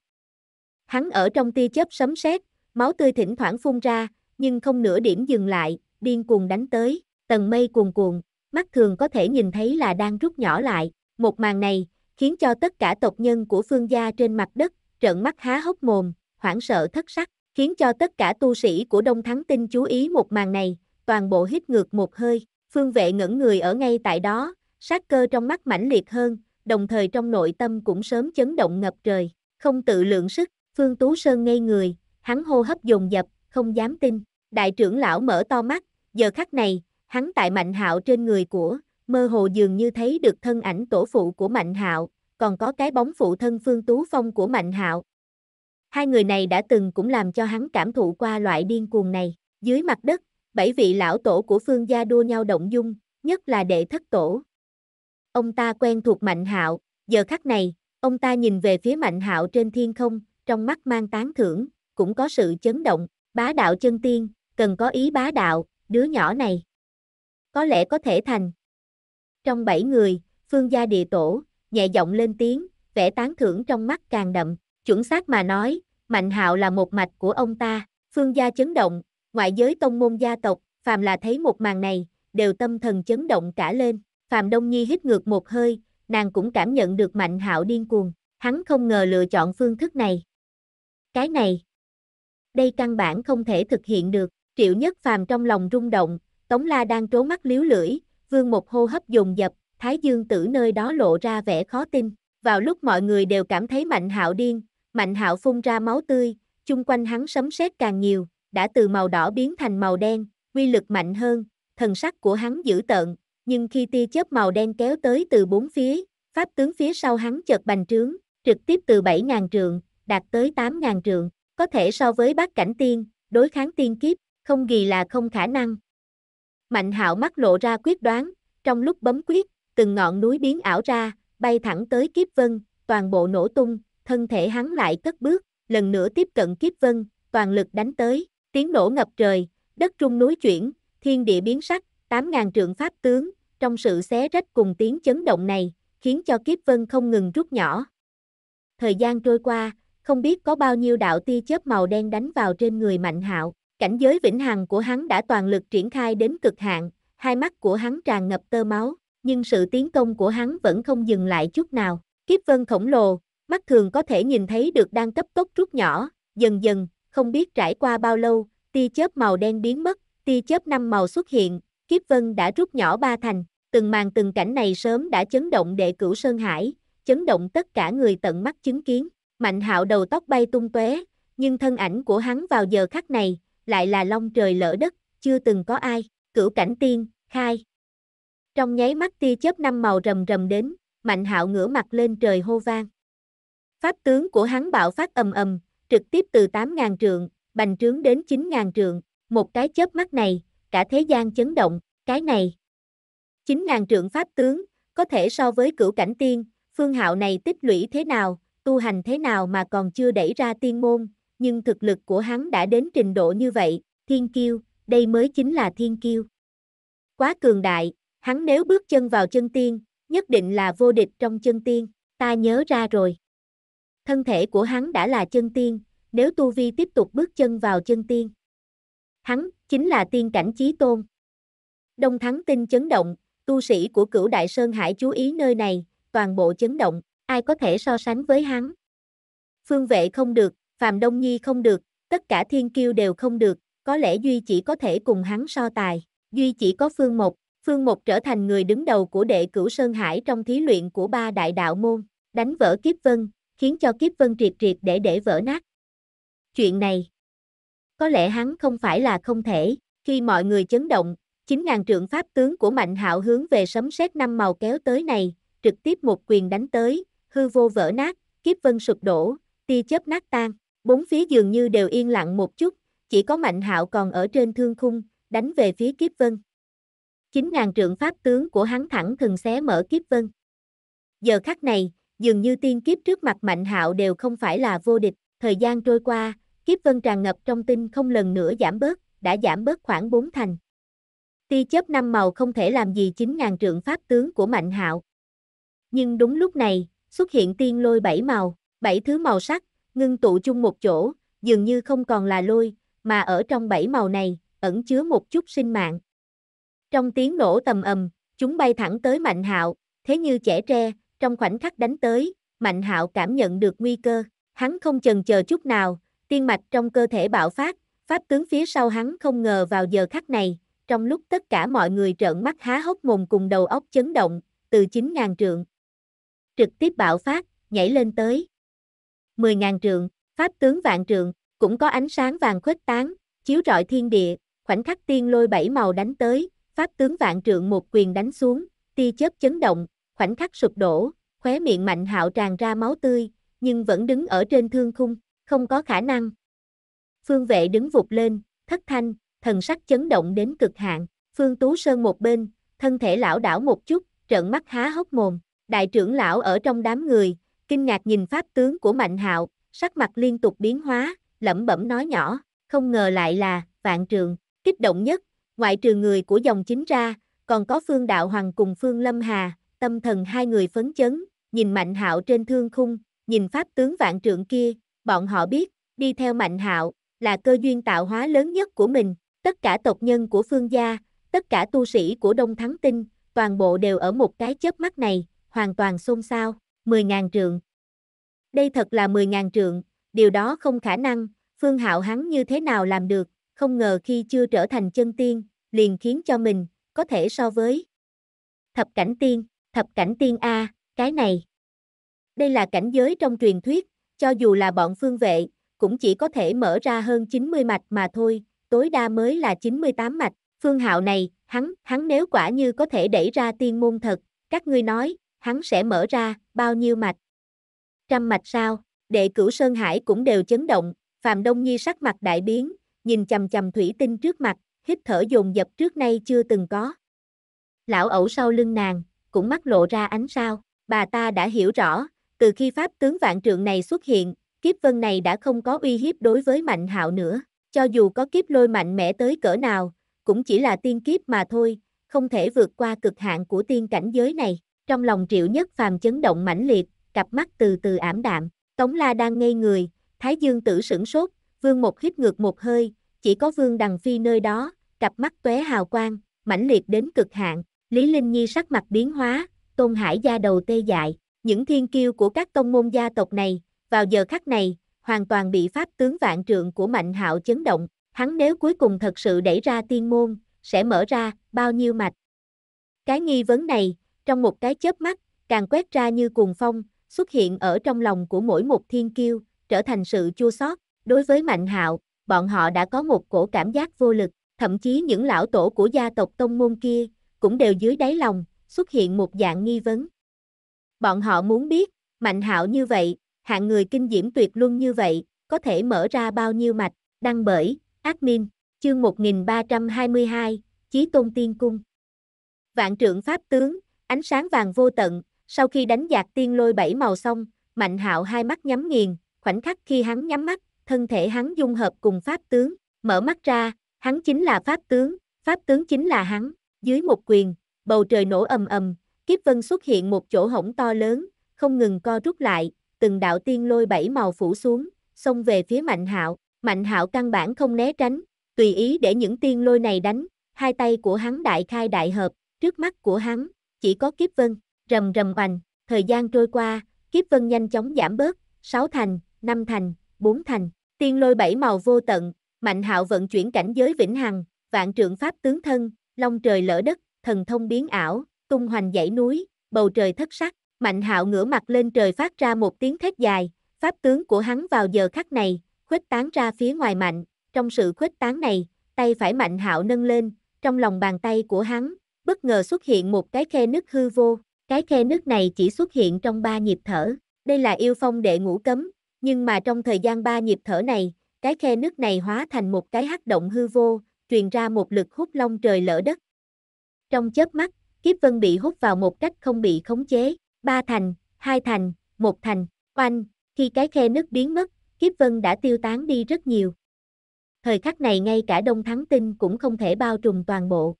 Hắn ở trong tia chớp sấm sét, máu tươi thỉnh thoảng phun ra, nhưng không nửa điểm dừng lại, điên cuồng đánh tới, tầng mây cuồn cuộn, mắt thường có thể nhìn thấy là đang rút nhỏ lại, một màn này, khiến cho tất cả tộc nhân của phương gia trên mặt đất, trợn mắt há hốc mồm, hoảng sợ thất sắc, khiến cho tất cả tu sĩ của Đông Thắng Tinh chú ý một màn này, toàn bộ hít ngược một hơi, phương vệ ngẩn người ở ngay tại đó, sát cơ trong mắt mãnh liệt hơn, đồng thời trong nội tâm cũng sớm chấn động ngập trời, không tự lượng sức, phương Tú Sơn ngây người, hắn hô hấp dồn dập, không dám tin, đại trưởng lão mở to mắt, giờ khắc này, hắn tại mạnh hạo trên người của, mơ hồ dường như thấy được thân ảnh tổ phụ của Mạnh Hạo, còn có cái bóng phụ thân Phương Tú Phong của Mạnh Hạo. Hai người này đã từng cũng làm cho hắn cảm thụ qua loại điên cuồng này. Dưới mặt đất, bảy vị lão tổ của Phương gia đua nhau động dung, nhất là đệ thất tổ. Ông ta quen thuộc Mạnh Hạo, giờ khắc này, ông ta nhìn về phía Mạnh Hạo trên thiên không, trong mắt mang tán thưởng, cũng có sự chấn động, bá đạo chân tiên, cần có ý bá đạo, đứa nhỏ này. Có lẽ có thể thành, trong bảy người, Phương gia địa tổ, nhẹ giọng lên tiếng, vẻ tán thưởng trong mắt càng đậm, chuẩn xác mà nói, Mạnh Hạo là một mạch của ông ta. Phương gia chấn động, ngoại giới tông môn gia tộc, phàm là thấy một màn này, đều tâm thần chấn động cả lên. Phàm Đông Nhi hít ngược một hơi, nàng cũng cảm nhận được Mạnh Hạo điên cuồng, hắn không ngờ lựa chọn phương thức này. Cái này, đây căn bản không thể thực hiện được, Triệu Nhất Phàm trong lòng rung động, Tống La đang trố mắt liếu lưỡi, Vương một hô hấp dồn dập, Thái Dương Tử nơi đó lộ ra vẻ khó tin. Vào lúc mọi người đều cảm thấy Mạnh Hạo điên, Mạnh Hạo phun ra máu tươi, chung quanh hắn sấm sét càng nhiều, đã từ màu đỏ biến thành màu đen, quy lực mạnh hơn, thần sắc của hắn dữ tợn, nhưng khi tia chớp màu đen kéo tới từ bốn phía, pháp tướng phía sau hắn chợt bành trướng, trực tiếp từ 7.000 trượng, đạt tới 8.000 trượng, có thể so với bát cảnh tiên, đối kháng tiên kiếp, không gì là không khả năng, Mạnh hạo mắt lộ ra quyết đoán, trong lúc bấm quyết, từng ngọn núi biến ảo ra, bay thẳng tới kiếp vân, toàn bộ nổ tung, thân thể hắn lại cất bước, lần nữa tiếp cận kiếp vân, toàn lực đánh tới, tiếng nổ ngập trời, đất trung núi chuyển, thiên địa biến sắc, 8.000 trượng pháp tướng, trong sự xé rách cùng tiếng chấn động này, khiến cho kiếp vân không ngừng rút nhỏ. Thời gian trôi qua, không biết có bao nhiêu đạo tia chớp màu đen đánh vào trên người Mạnh Hạo. Cảnh giới vĩnh hằng của hắn đã toàn lực triển khai đến cực hạn, hai mắt của hắn tràn ngập tơ máu, nhưng sự tiến công của hắn vẫn không dừng lại chút nào. Kiếp vân khổng lồ, mắt thường có thể nhìn thấy được đang cấp tốc rút nhỏ, dần dần, không biết trải qua bao lâu, tia chớp màu đen biến mất, tia chớp năm màu xuất hiện, kiếp vân đã rút nhỏ ba thành, từng màn từng cảnh này sớm đã chấn động đệ cửu Sơn Hải, chấn động tất cả người tận mắt chứng kiến, mạnh hạo đầu tóc bay tung tóe, nhưng thân ảnh của hắn vào giờ khắc này, lại là long trời lỡ đất, chưa từng có ai, cửu cảnh tiên, khai. Trong nháy mắt tia chớp năm màu rầm rầm đến, Mạnh Hạo ngửa mặt lên trời hô vang. Pháp tướng của hắn bạo phát ầm ầm, trực tiếp từ 8.000 trượng, bành trướng đến 9.000 trượng, một cái chớp mắt này, cả thế gian chấn động, cái này. 9.000 trượng pháp tướng, có thể so với cửu cảnh tiên, phương hạo này tích lũy thế nào, tu hành thế nào mà còn chưa đẩy ra tiên môn, nhưng thực lực của hắn đã đến trình độ như vậy, thiên kiêu, đây mới chính là thiên kiêu. Quá cường đại, hắn nếu bước chân vào chân tiên, nhất định là vô địch trong chân tiên, ta nhớ ra rồi. Thân thể của hắn đã là chân tiên, nếu Tu Vi tiếp tục bước chân vào chân tiên. Hắn, chính là tiên cảnh chí tôn. Đông Thắng Tinh chấn động, tu sĩ của cửu Đại Sơn Hải chú ý nơi này, toàn bộ chấn động, ai có thể so sánh với hắn. Phương vệ không được, Phạm Đông Nhi không được, tất cả thiên kiêu đều không được, có lẽ Duy chỉ có thể cùng hắn so tài. Duy chỉ có Phương Mộc, Phương Mộc trở thành người đứng đầu của đệ cửu Sơn Hải trong thí luyện của ba đại đạo môn, đánh vỡ kiếp vân, khiến cho kiếp vân triệt triệt để để vỡ nát. Chuyện này, có lẽ hắn không phải là không thể, khi mọi người chấn động, 9.000 trượng pháp tướng của Mạnh hạo hướng về sấm sét năm màu kéo tới này, trực tiếp một quyền đánh tới, hư vô vỡ nát, kiếp vân sụp đổ, tia chớp nát tan. Bốn phía dường như đều yên lặng một chút, chỉ có Mạnh Hạo còn ở trên thương khung, đánh về phía Kiếp Vân. 9.000 trượng pháp tướng của hắn thẳng thừng xé mở Kiếp Vân. Giờ khắc này, dường như tiên kiếp trước mặt Mạnh Hạo đều không phải là vô địch, thời gian trôi qua, Kiếp Vân tràn ngập trong tinh không lần nữa giảm bớt, đã giảm bớt khoảng 4 thành. Ti chớp năm màu không thể làm gì 9.000 trượng pháp tướng của Mạnh Hạo. Nhưng đúng lúc này, xuất hiện tiên lôi bảy màu, bảy thứ màu sắc, ngưng tụ chung một chỗ, dường như không còn là lôi, mà ở trong bảy màu này, ẩn chứa một chút sinh mạng. Trong tiếng nổ tầm ầm, chúng bay thẳng tới Mạnh Hạo, thế như trẻ tre, trong khoảnh khắc đánh tới, Mạnh Hạo cảm nhận được nguy cơ, hắn không chần chờ chút nào, tiên mạch trong cơ thể bạo phát, pháp tướng phía sau hắn không ngờ vào giờ khắc này, trong lúc tất cả mọi người trợn mắt há hốc mồm cùng đầu óc chấn động, từ 9000 trượng. Trực tiếp bạo phát, nhảy lên tới. 10.000 trượng, pháp tướng vạn trượng, cũng có ánh sáng vàng khuếch tán, chiếu rọi thiên địa, khoảnh khắc tiên lôi bảy màu đánh tới, pháp tướng vạn trượng một quyền đánh xuống, tia chớp chấn động, khoảnh khắc sụp đổ, khóe miệng mạnh hạo tràn ra máu tươi, nhưng vẫn đứng ở trên thương khung, không có khả năng. Phương vệ đứng vụt lên, thất thanh, thần sắc chấn động đến cực hạn, phương tú sơn một bên, thân thể lão đảo một chút, trợn mắt há hốc mồm, đại trưởng lão ở trong đám người, kinh ngạc nhìn pháp tướng của Mạnh Hạo, sắc mặt liên tục biến hóa, lẩm bẩm nói nhỏ, không ngờ lại là Vạn Trường, kích động nhất, ngoại trừ người của dòng chính ra, còn có Phương Đạo Hoàng cùng Phương Lâm Hà, tâm thần hai người phấn chấn, nhìn Mạnh Hạo trên thương khung, nhìn pháp tướng Vạn Trượng kia, bọn họ biết, đi theo Mạnh Hạo là cơ duyên tạo hóa lớn nhất của mình, tất cả tộc nhân của Phương gia, tất cả tu sĩ của Đông Thắng Tinh, toàn bộ đều ở một cái chớp mắt này, hoàn toàn xôn xao. 10.000 trượng. Đây thật là 10.000 trượng, điều đó không khả năng, Phương Hạo hắn như thế nào làm được, không ngờ khi chưa trở thành chân tiên, liền khiến cho mình, có thể so với thập cảnh tiên, thập cảnh tiên A, cái này. Đây là cảnh giới trong truyền thuyết, cho dù là bọn phương vệ, cũng chỉ có thể mở ra hơn 90 mạch mà thôi, tối đa mới là 98 mạch. Phương Hạo này, hắn, hắn nếu quả như có thể đẩy ra tiên môn thật, các ngươi nói, hắn sẽ mở ra, bao nhiêu mạch? Trăm mạch sao? Đệ cửu Sơn Hải cũng đều chấn động, Phạm Đông Nhi sắc mặt đại biến, nhìn chầm chầm thủy tinh trước mặt, hít thở dồn dập trước nay chưa từng có. Lão ẩu sau lưng nàng, cũng mắt lộ ra ánh sao, bà ta đã hiểu rõ, từ khi pháp tướng vạn trượng này xuất hiện, kiếp vân này đã không có uy hiếp đối với mạnh hạo nữa, cho dù có kiếp lôi mạnh mẽ tới cỡ nào, cũng chỉ là tiên kiếp mà thôi, không thể vượt qua cực hạn của tiên cảnh giới này. Trong lòng triệu nhất phàm chấn động mãnh liệt, cặp mắt từ từ ảm đạm, Tống La đang ngây người, Thái Dương tử sửng sốt, Vương Một hít ngược một hơi, chỉ có Vương Đằng Phi nơi đó, cặp mắt tóe hào quang, mãnh liệt đến cực hạn, Lý Linh Nhi sắc mặt biến hóa, Tôn Hải gia đầu tê dại, những thiên kiêu của các tông môn gia tộc này, vào giờ khắc này, hoàn toàn bị pháp tướng vạn trượng của Mạnh Hạo chấn động, hắn nếu cuối cùng thật sự đẩy ra tiên môn, sẽ mở ra bao nhiêu mạch. Cái nghi vấn này, trong một cái chớp mắt, càng quét ra như cuồng phong, xuất hiện ở trong lòng của mỗi một thiên kiêu, trở thành sự chua xót. Đối với Mạnh Hạo, bọn họ đã có một cổ cảm giác vô lực, thậm chí những lão tổ của gia tộc tông môn kia, cũng đều dưới đáy lòng, xuất hiện một dạng nghi vấn. Bọn họ muốn biết, Mạnh Hạo như vậy, hạng người kinh diễm tuyệt luân như vậy, có thể mở ra bao nhiêu mạch, đăng bởi, admin, chương 1322, Chí Tôn Tiên Cung. Vạn trượng Pháp Tướng, ánh sáng vàng vô tận, sau khi đánh giặc tiên lôi bảy màu xong, Mạnh Hạo hai mắt nhắm nghiền, khoảnh khắc khi hắn nhắm mắt, thân thể hắn dung hợp cùng pháp tướng, mở mắt ra, hắn chính là pháp tướng, pháp tướng chính là hắn, dưới một quyền, bầu trời nổ ầm ầm, kiếp vân xuất hiện một chỗ hổng to lớn, không ngừng co rút lại, từng đạo tiên lôi bảy màu phủ xuống, xông về phía Mạnh Hạo, Mạnh Hạo căn bản không né tránh, tùy ý để những tiên lôi này đánh, hai tay của hắn đại khai đại hợp, trước mắt của hắn, chỉ có kiếp vân, rầm rầm oành, thời gian trôi qua, kiếp vân nhanh chóng giảm bớt, 6 thành, 5 thành, 4 thành, tiên lôi bảy màu vô tận, mạnh hạo vận chuyển cảnh giới vĩnh hằng, vạn trượng pháp tướng thân, long trời lỡ đất, thần thông biến ảo, tung hoành dãy núi, bầu trời thất sắc, mạnh hạo ngửa mặt lên trời phát ra một tiếng thét dài, pháp tướng của hắn vào giờ khắc này, khuếch tán ra phía ngoài mạnh, trong sự khuếch tán này, tay phải mạnh hạo nâng lên, trong lòng bàn tay của hắn, bất ngờ xuất hiện một cái khe nứt hư vô, cái khe nứt này chỉ xuất hiện trong ba nhịp thở, đây là yêu phong đệ ngũ cấm, nhưng mà trong thời gian ba nhịp thở này, cái khe nứt này hóa thành một cái hắc động hư vô, truyền ra một lực hút long trời lỡ đất. Trong chớp mắt, Kiếp Vân bị hút vào một cách không bị khống chế, ba thành, hai thành, một thành, oanh, khi cái khe nứt biến mất, Kiếp Vân đã tiêu tán đi rất nhiều. Thời khắc này ngay cả Đông Thắng Tinh cũng không thể bao trùm toàn bộ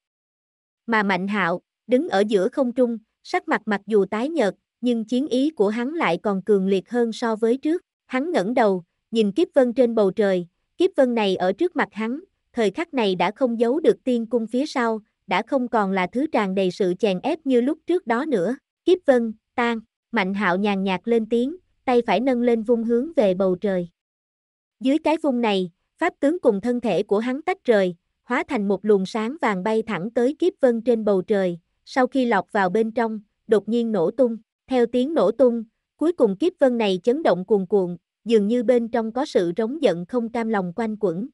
mà Mạnh Hạo đứng ở giữa không trung, sắc mặt mặc dù tái nhợt, nhưng chiến ý của hắn lại còn cường liệt hơn so với trước. Hắn ngẩng đầu, nhìn kiếp vân trên bầu trời, kiếp vân này ở trước mặt hắn, thời khắc này đã không giấu được tiên cung phía sau, đã không còn là thứ tràn đầy sự chèn ép như lúc trước đó nữa. Kiếp vân, tan, mạnh hạo nhàn nhạt lên tiếng, tay phải nâng lên vung hướng về bầu trời. Dưới cái vung này, pháp tướng cùng thân thể của hắn tách rời, hóa thành một luồng sáng vàng bay thẳng tới kiếp vân trên bầu trời, sau khi lọc vào bên trong, đột nhiên nổ tung, theo tiếng nổ tung, cuối cùng kiếp vân này chấn động cuồn cuộn, dường như bên trong có sự rống giận không cam lòng quanh quẩn.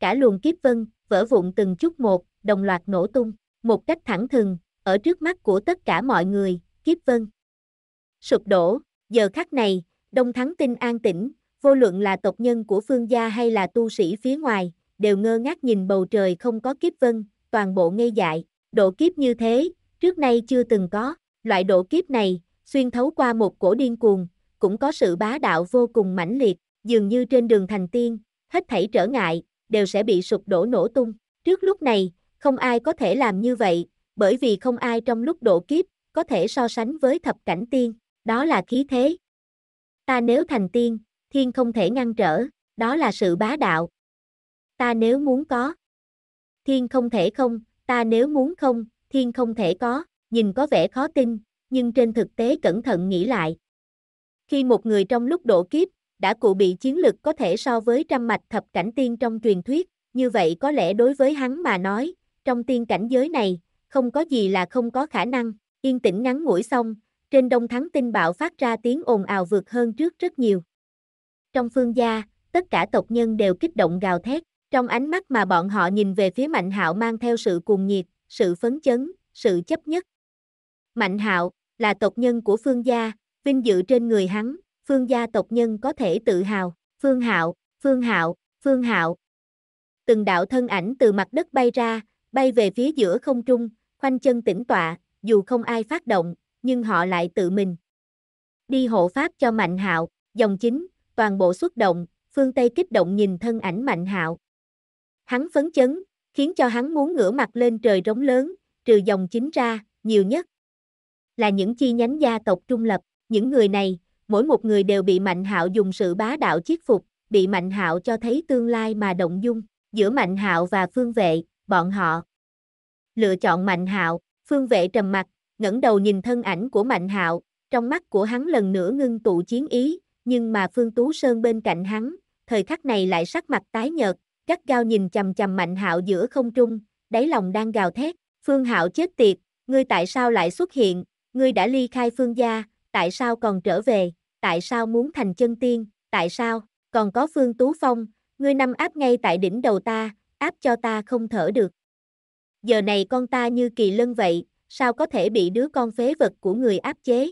Cả luồng kiếp vân, vỡ vụn từng chút một, đồng loạt nổ tung, một cách thẳng thừng, ở trước mắt của tất cả mọi người, kiếp vân. Sụp đổ, giờ khắc này, Đông Thắng Tinh an tĩnh, vô luận là tộc nhân của phương gia hay là tu sĩ phía ngoài, đều ngơ ngác nhìn bầu trời không có kiếp vân, toàn bộ ngây dại, độ kiếp như thế, trước nay chưa từng có, loại độ kiếp này, xuyên thấu qua một cổ điên cuồng, cũng có sự bá đạo vô cùng mãnh liệt, dường như trên đường thành tiên, hết thảy trở ngại, đều sẽ bị sụp đổ nổ tung. Trước lúc này, không ai có thể làm như vậy, bởi vì không ai trong lúc độ kiếp, có thể so sánh với thập cảnh tiên, đó là khí thế. Ta nếu thành tiên, thiên không thể ngăn trở, đó là sự bá đạo, ta nếu muốn có. Thiên không thể không, ta nếu muốn không, thiên không thể có, nhìn có vẻ khó tin, nhưng trên thực tế cẩn thận nghĩ lại. Khi một người trong lúc độ kiếp, đã cụ bị chiến lực có thể so với trăm mạch thập cảnh tiên trong truyền thuyết, như vậy có lẽ đối với hắn mà nói, trong tiên cảnh giới này, không có gì là không có khả năng, yên tĩnh ngắn ngủi xong, trên đông thắng tinh bạo phát ra tiếng ồn ào vượt hơn trước rất nhiều. Trong phương gia, tất cả tộc nhân đều kích động gào thét. Trong ánh mắt mà bọn họ nhìn về phía Mạnh Hạo mang theo sự cuồng nhiệt, sự phấn chấn, sự chấp nhất. Mạnh Hạo là tộc nhân của Phương gia, vinh dự trên người hắn, Phương gia tộc nhân có thể tự hào. Phương Hạo, Phương Hạo, Phương Hạo. Từng đạo thân ảnh từ mặt đất bay ra, bay về phía giữa không trung, khoanh chân tĩnh tọa, dù không ai phát động, nhưng họ lại tự mình. Đi hộ pháp cho Mạnh Hạo, dòng chính, toàn bộ xuất động, phương Tây kích động nhìn thân ảnh Mạnh Hạo. Hắn phấn chấn, khiến cho hắn muốn ngửa mặt lên trời rống lớn, trừ dòng chính ra, nhiều nhất là những chi nhánh gia tộc trung lập, những người này, mỗi một người đều bị Mạnh Hạo dùng sự bá đạo chiết phục, bị Mạnh Hạo cho thấy tương lai mà động dung, giữa Mạnh Hạo và Phương Vệ, bọn họ lựa chọn Mạnh Hạo, Phương Vệ trầm mặt, ngẩng đầu nhìn thân ảnh của Mạnh Hạo, trong mắt của hắn lần nữa ngưng tụ chiến ý, nhưng mà Phương Tú Sơn bên cạnh hắn, thời khắc này lại sắc mặt tái nhợt, gắt gao nhìn chầm chầm Mạnh Hạo giữa không trung, đáy lòng đang gào thét, Phương Hạo chết tiệt, ngươi tại sao lại xuất hiện, ngươi đã ly khai Phương gia, tại sao còn trở về, tại sao muốn thành chân tiên, tại sao, còn có Phương Tú Phong, ngươi năm áp ngay tại đỉnh đầu ta, áp cho ta không thở được. Giờ này con ta như kỳ lân vậy, sao có thể bị đứa con phế vật của người áp chế.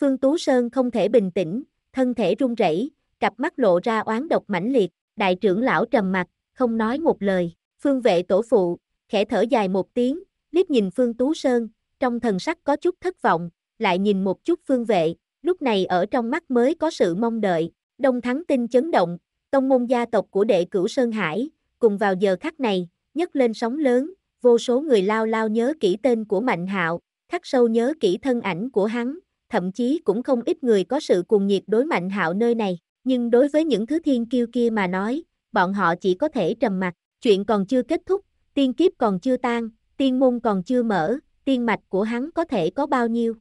Phương Tú Sơn không thể bình tĩnh, thân thể run rẩy, cặp mắt lộ ra oán độc mãnh liệt. Đại trưởng lão trầm mặt, không nói một lời. Phương vệ tổ phụ, khẽ thở dài một tiếng, liếc nhìn Phương Tú Sơn, trong thần sắc có chút thất vọng, lại nhìn một chút phương vệ, lúc này ở trong mắt mới có sự mong đợi. Đông Thắng Tinh chấn động, tông môn gia tộc của đệ cửu Sơn Hải, cùng vào giờ khắc này, nhấc lên sóng lớn, vô số người lao lao nhớ kỹ tên của Mạnh Hạo, khắc sâu nhớ kỹ thân ảnh của hắn, thậm chí cũng không ít người có sự cuồng nhiệt đối Mạnh Hạo nơi này nhưng đối với những thứ thiên kiêu kia mà nói, bọn họ chỉ có thể trầm mặc, chuyện còn chưa kết thúc, tiên kiếp còn chưa tan, tiên môn còn chưa mở, tiên mạch của hắn có thể có bao nhiêu.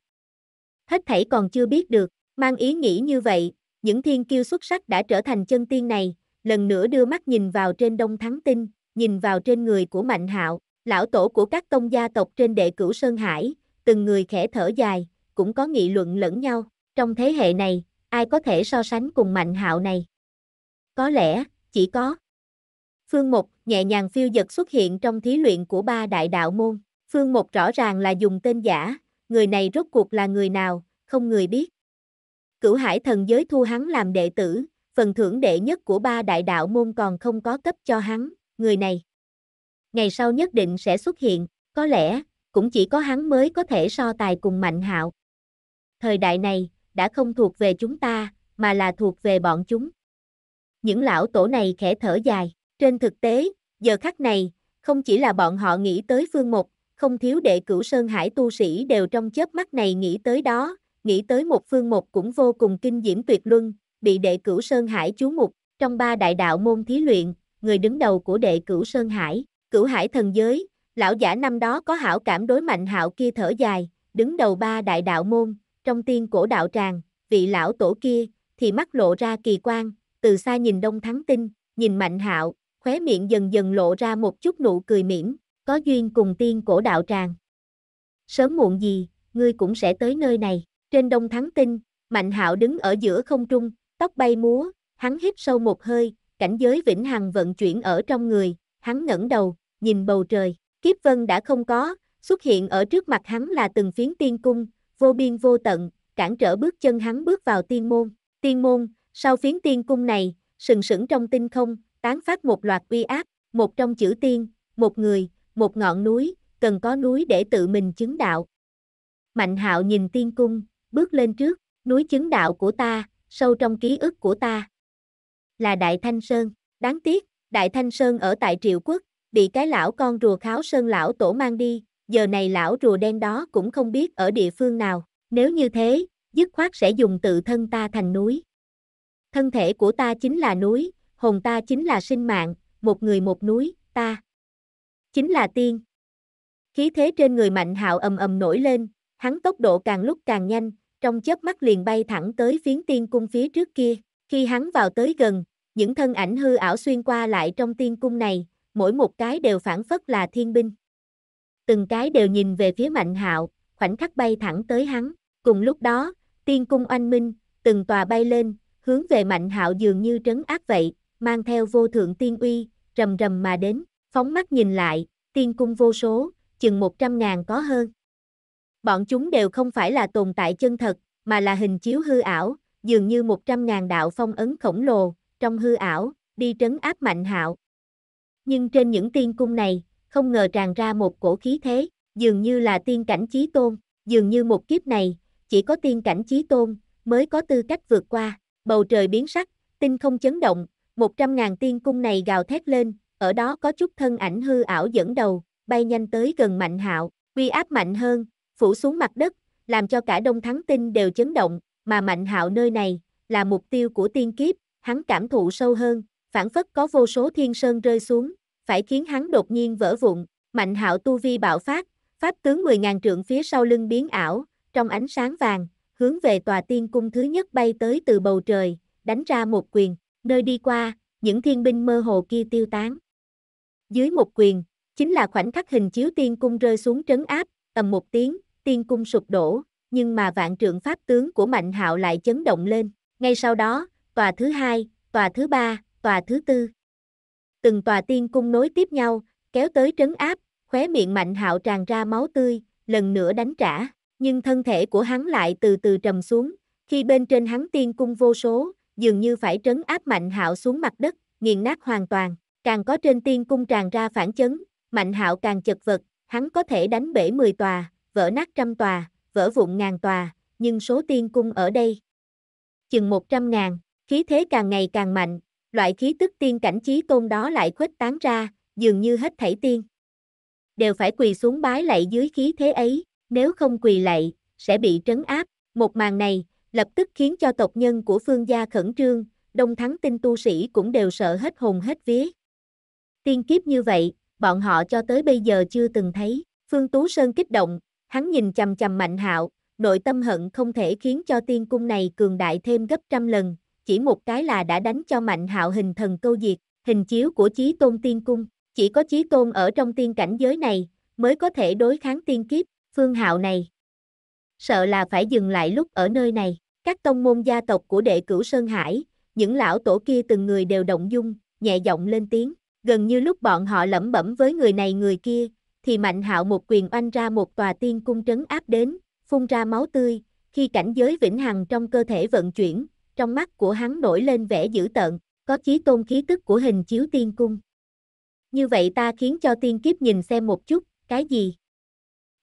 Hết thảy còn chưa biết được, mang ý nghĩ như vậy, những thiên kiêu xuất sắc đã trở thành chân tiên này, lần nữa đưa mắt nhìn vào trên đông thắng tinh, nhìn vào trên người của Mạnh hạo lão tổ của các tông gia tộc trên đệ cửu Sơn Hải, từng người khẽ thở dài, cũng có nghị luận lẫn nhau. Trong thế hệ này, ai có thể so sánh cùng mạnh hạo này? Có lẽ, chỉ có. Phương Mục nhẹ nhàng phiêu dật xuất hiện trong thí luyện của ba đại đạo môn. Phương Mục rõ ràng là dùng tên giả, người này rốt cuộc là người nào, không người biết. Cửu Hải thần giới thu hắn làm đệ tử, phần thưởng đệ nhất của ba đại đạo môn còn không có cấp cho hắn, người này. Ngày sau nhất định sẽ xuất hiện, có lẽ, cũng chỉ có hắn mới có thể so tài cùng Mạnh Hạo. Thời đại này, đã không thuộc về chúng ta, mà là thuộc về bọn chúng. Những lão tổ này khẽ thở dài, trên thực tế, giờ khắc này, không chỉ là bọn họ nghĩ tới phương một, không thiếu đệ cửu Sơn Hải tu sĩ đều trong chớp mắt này nghĩ tới đó, nghĩ tới một phương một cũng vô cùng kinh diễm tuyệt luân, bị đệ cửu Sơn Hải chú mục, trong ba đại đạo môn thí luyện, người đứng đầu của đệ cửu Sơn Hải, cửu hải thần giới, lão giả năm đó có hảo cảm đối mạnh hạo kia thở dài, đứng đầu ba đại đạo môn, trong tiên cổ đạo tràng, vị lão tổ kia, thì mắt lộ ra kỳ quan, từ xa nhìn Đông Thắng Tinh, nhìn Mạnh Hạo, khóe miệng dần dần lộ ra một chút nụ cười mỉm, có duyên cùng tiên cổ đạo tràng. Sớm muộn gì, ngươi cũng sẽ tới nơi này. Trên Đông Thắng Tinh, Mạnh Hạo đứng ở giữa không trung, tóc bay múa, hắn hít sâu một hơi, cảnh giới vĩnh hằng vận chuyển ở trong người, hắn ngẩng đầu, nhìn bầu trời, kiếp vân đã không có, xuất hiện ở trước mặt hắn là từng phiến tiên cung, vô biên vô tận, cản trở bước chân hắn bước vào tiên môn. Tiên môn, sau phiến tiên cung này, sừng sững trong tinh không, tán phát một loạt uy áp, một trong chữ tiên, một người, một ngọn núi, cần có núi để tự mình chứng đạo. Mạnh hạo nhìn tiên cung, bước lên trước, núi chứng đạo của ta, sâu trong ký ức của ta. Là Đại Thanh Sơn, đáng tiếc, Đại Thanh Sơn ở tại Triệu Quốc, bị cái lão con rùa kháo sơn lão tổ mang đi, giờ này lão rùa đen đó cũng không biết ở địa phương nào, nếu như thế, dứt khoát sẽ dùng tự thân ta thành núi. Thân thể của ta chính là núi, hồn ta chính là sinh mạng, một người một núi, ta chính là tiên. Khí thế trên người Mạnh Hạo ầm ầm nổi lên, hắn tốc độ càng lúc càng nhanh, trong chớp mắt liền bay thẳng tới phiến tiên cung phía trước kia. Khi hắn vào tới gần, những thân ảnh hư ảo xuyên qua lại trong tiên cung này, mỗi một cái đều phản phất là thiên binh từng cái đều nhìn về phía Mạnh Hạo, khoảnh khắc bay thẳng tới hắn. Cùng lúc đó, tiên cung oanh minh, từng tòa bay lên, hướng về Mạnh Hạo dường như trấn áp vậy, mang theo vô thượng tiên uy, rầm rầm mà đến, phóng mắt nhìn lại, tiên cung vô số, chừng một trăm ngàn có hơn. Bọn chúng đều không phải là tồn tại chân thật, mà là hình chiếu hư ảo, dường như một trăm ngàn đạo phong ấn khổng lồ, trong hư ảo, đi trấn áp Mạnh Hạo. Nhưng trên những tiên cung này, không ngờ tràn ra một cổ khí thế, dường như là tiên cảnh chí tôn, dường như một kiếp này, chỉ có tiên cảnh chí tôn, mới có tư cách vượt qua, bầu trời biến sắc, tinh không chấn động, một trăm ngàn tiên cung này gào thét lên, ở đó có chút thân ảnh hư ảo dẫn đầu, bay nhanh tới gần mạnh hạo, uy áp mạnh hơn, phủ xuống mặt đất, làm cho cả đông thắng tinh đều chấn động, mà mạnh hạo nơi này, là mục tiêu của tiên kiếp, hắn cảm thụ sâu hơn, phản phất có vô số thiên sơn rơi xuống, phải khiến hắn đột nhiên vỡ vụn, mạnh hạo tu vi bạo phát, pháp tướng 10.000 trượng phía sau lưng biến ảo, trong ánh sáng vàng, hướng về tòa tiên cung thứ nhất bay tới từ bầu trời, đánh ra một quyền, nơi đi qua, những thiên binh mơ hồ kia tiêu tán. Dưới một quyền, chính là khoảnh khắc hình chiếu tiên cung rơi xuống trấn áp, tầm một tiếng, tiên cung sụp đổ, nhưng mà vạn trượng pháp tướng của Mạnh Hạo lại chấn động lên. Ngay sau đó, tòa thứ hai, tòa thứ ba, tòa thứ tư, từng tòa tiên cung nối tiếp nhau, kéo tới trấn áp, khóe miệng mạnh hạo tràn ra máu tươi, lần nữa đánh trả, nhưng thân thể của hắn lại từ từ trầm xuống, khi bên trên hắn tiên cung vô số, dường như phải trấn áp mạnh hạo xuống mặt đất, nghiền nát hoàn toàn, càng có trên tiên cung tràn ra phản chấn, mạnh hạo càng chật vật, hắn có thể đánh bể 10 tòa, vỡ nát trăm tòa, vỡ vụn ngàn tòa, nhưng số tiên cung ở đây chừng 100 ngàn, khí thế càng ngày càng mạnh, loại khí tức tiên cảnh trí tôn đó lại khuếch tán ra, dường như hết thảy tiên. Đều phải quỳ xuống bái lạy dưới khí thế ấy, nếu không quỳ lạy, sẽ bị trấn áp. Một màn này, lập tức khiến cho tộc nhân của phương gia khẩn trương, đông thắng tinh tu sĩ cũng đều sợ hết hồn hết vía. Tiên kiếp như vậy, bọn họ cho tới bây giờ chưa từng thấy. Phương Tú Sơn kích động, hắn nhìn chầm chầm mạnh hạo, nội tâm hận không thể khiến cho tiên cung này cường đại thêm gấp trăm lần, chỉ một cái là đã đánh cho mạnh hạo hình thần câu diệt, hình chiếu của chí tôn tiên cung, chỉ có chí tôn ở trong tiên cảnh giới này, mới có thể đối kháng tiên kiếp, phương hạo này. Sợ là phải dừng lại lúc ở nơi này, các tông môn gia tộc của đệ cửu Sơn Hải, những lão tổ kia từng người đều động dung, nhẹ giọng lên tiếng, gần như lúc bọn họ lẩm bẩm với người này người kia, thì mạnh hạo một quyền oanh ra một tòa tiên cung trấn áp đến, phun ra máu tươi, khi cảnh giới vĩnh hằng trong cơ thể vận chuyển, trong mắt của hắn nổi lên vẻ dữ tợn, có chí tôn khí tức của hình chiếu tiên cung. Như vậy ta khiến cho tiên kiếp nhìn xem một chút, cái gì?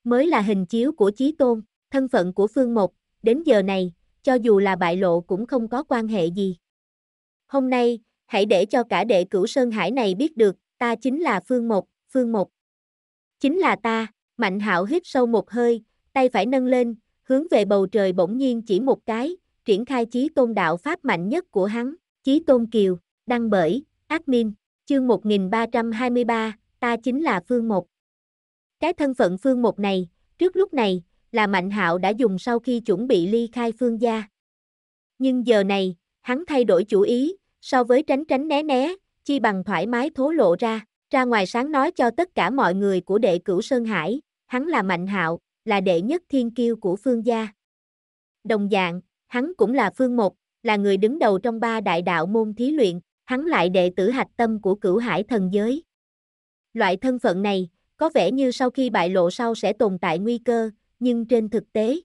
Mới là hình chiếu của chí tôn, thân phận của phương một, đến giờ này, cho dù là bại lộ cũng không có quan hệ gì. Hôm nay, hãy để cho cả đệ cửu Sơn Hải này biết được, ta chính là phương một, phương một. Chính là ta, mạnh hạo hít sâu một hơi, tay phải nâng lên, hướng về bầu trời bỗng nhiên chỉ một cái, triển khai chí tôn đạo pháp mạnh nhất của hắn, chí tôn kiều, đăng bởi, admin, chương 1323, ta chính là Phương Một. Cái thân phận Phương Một này, trước lúc này, là Mạnh hạo đã dùng sau khi chuẩn bị ly khai Phương gia. Nhưng giờ này, hắn thay đổi chủ ý, so với tránh tránh né né, chi bằng thoải mái thố lộ ra, ra ngoài sáng nói cho tất cả mọi người của đệ cửu Sơn Hải, hắn là Mạnh hạo là đệ nhất thiên kiêu của Phương gia. Đồng dạng, hắn cũng là phương một, là người đứng đầu trong ba đại đạo môn thí luyện, hắn lại đệ tử hạch tâm của cửu hải thần giới. Loại thân phận này, có vẻ như sau khi bại lộ sau sẽ tồn tại nguy cơ, nhưng trên thực tế,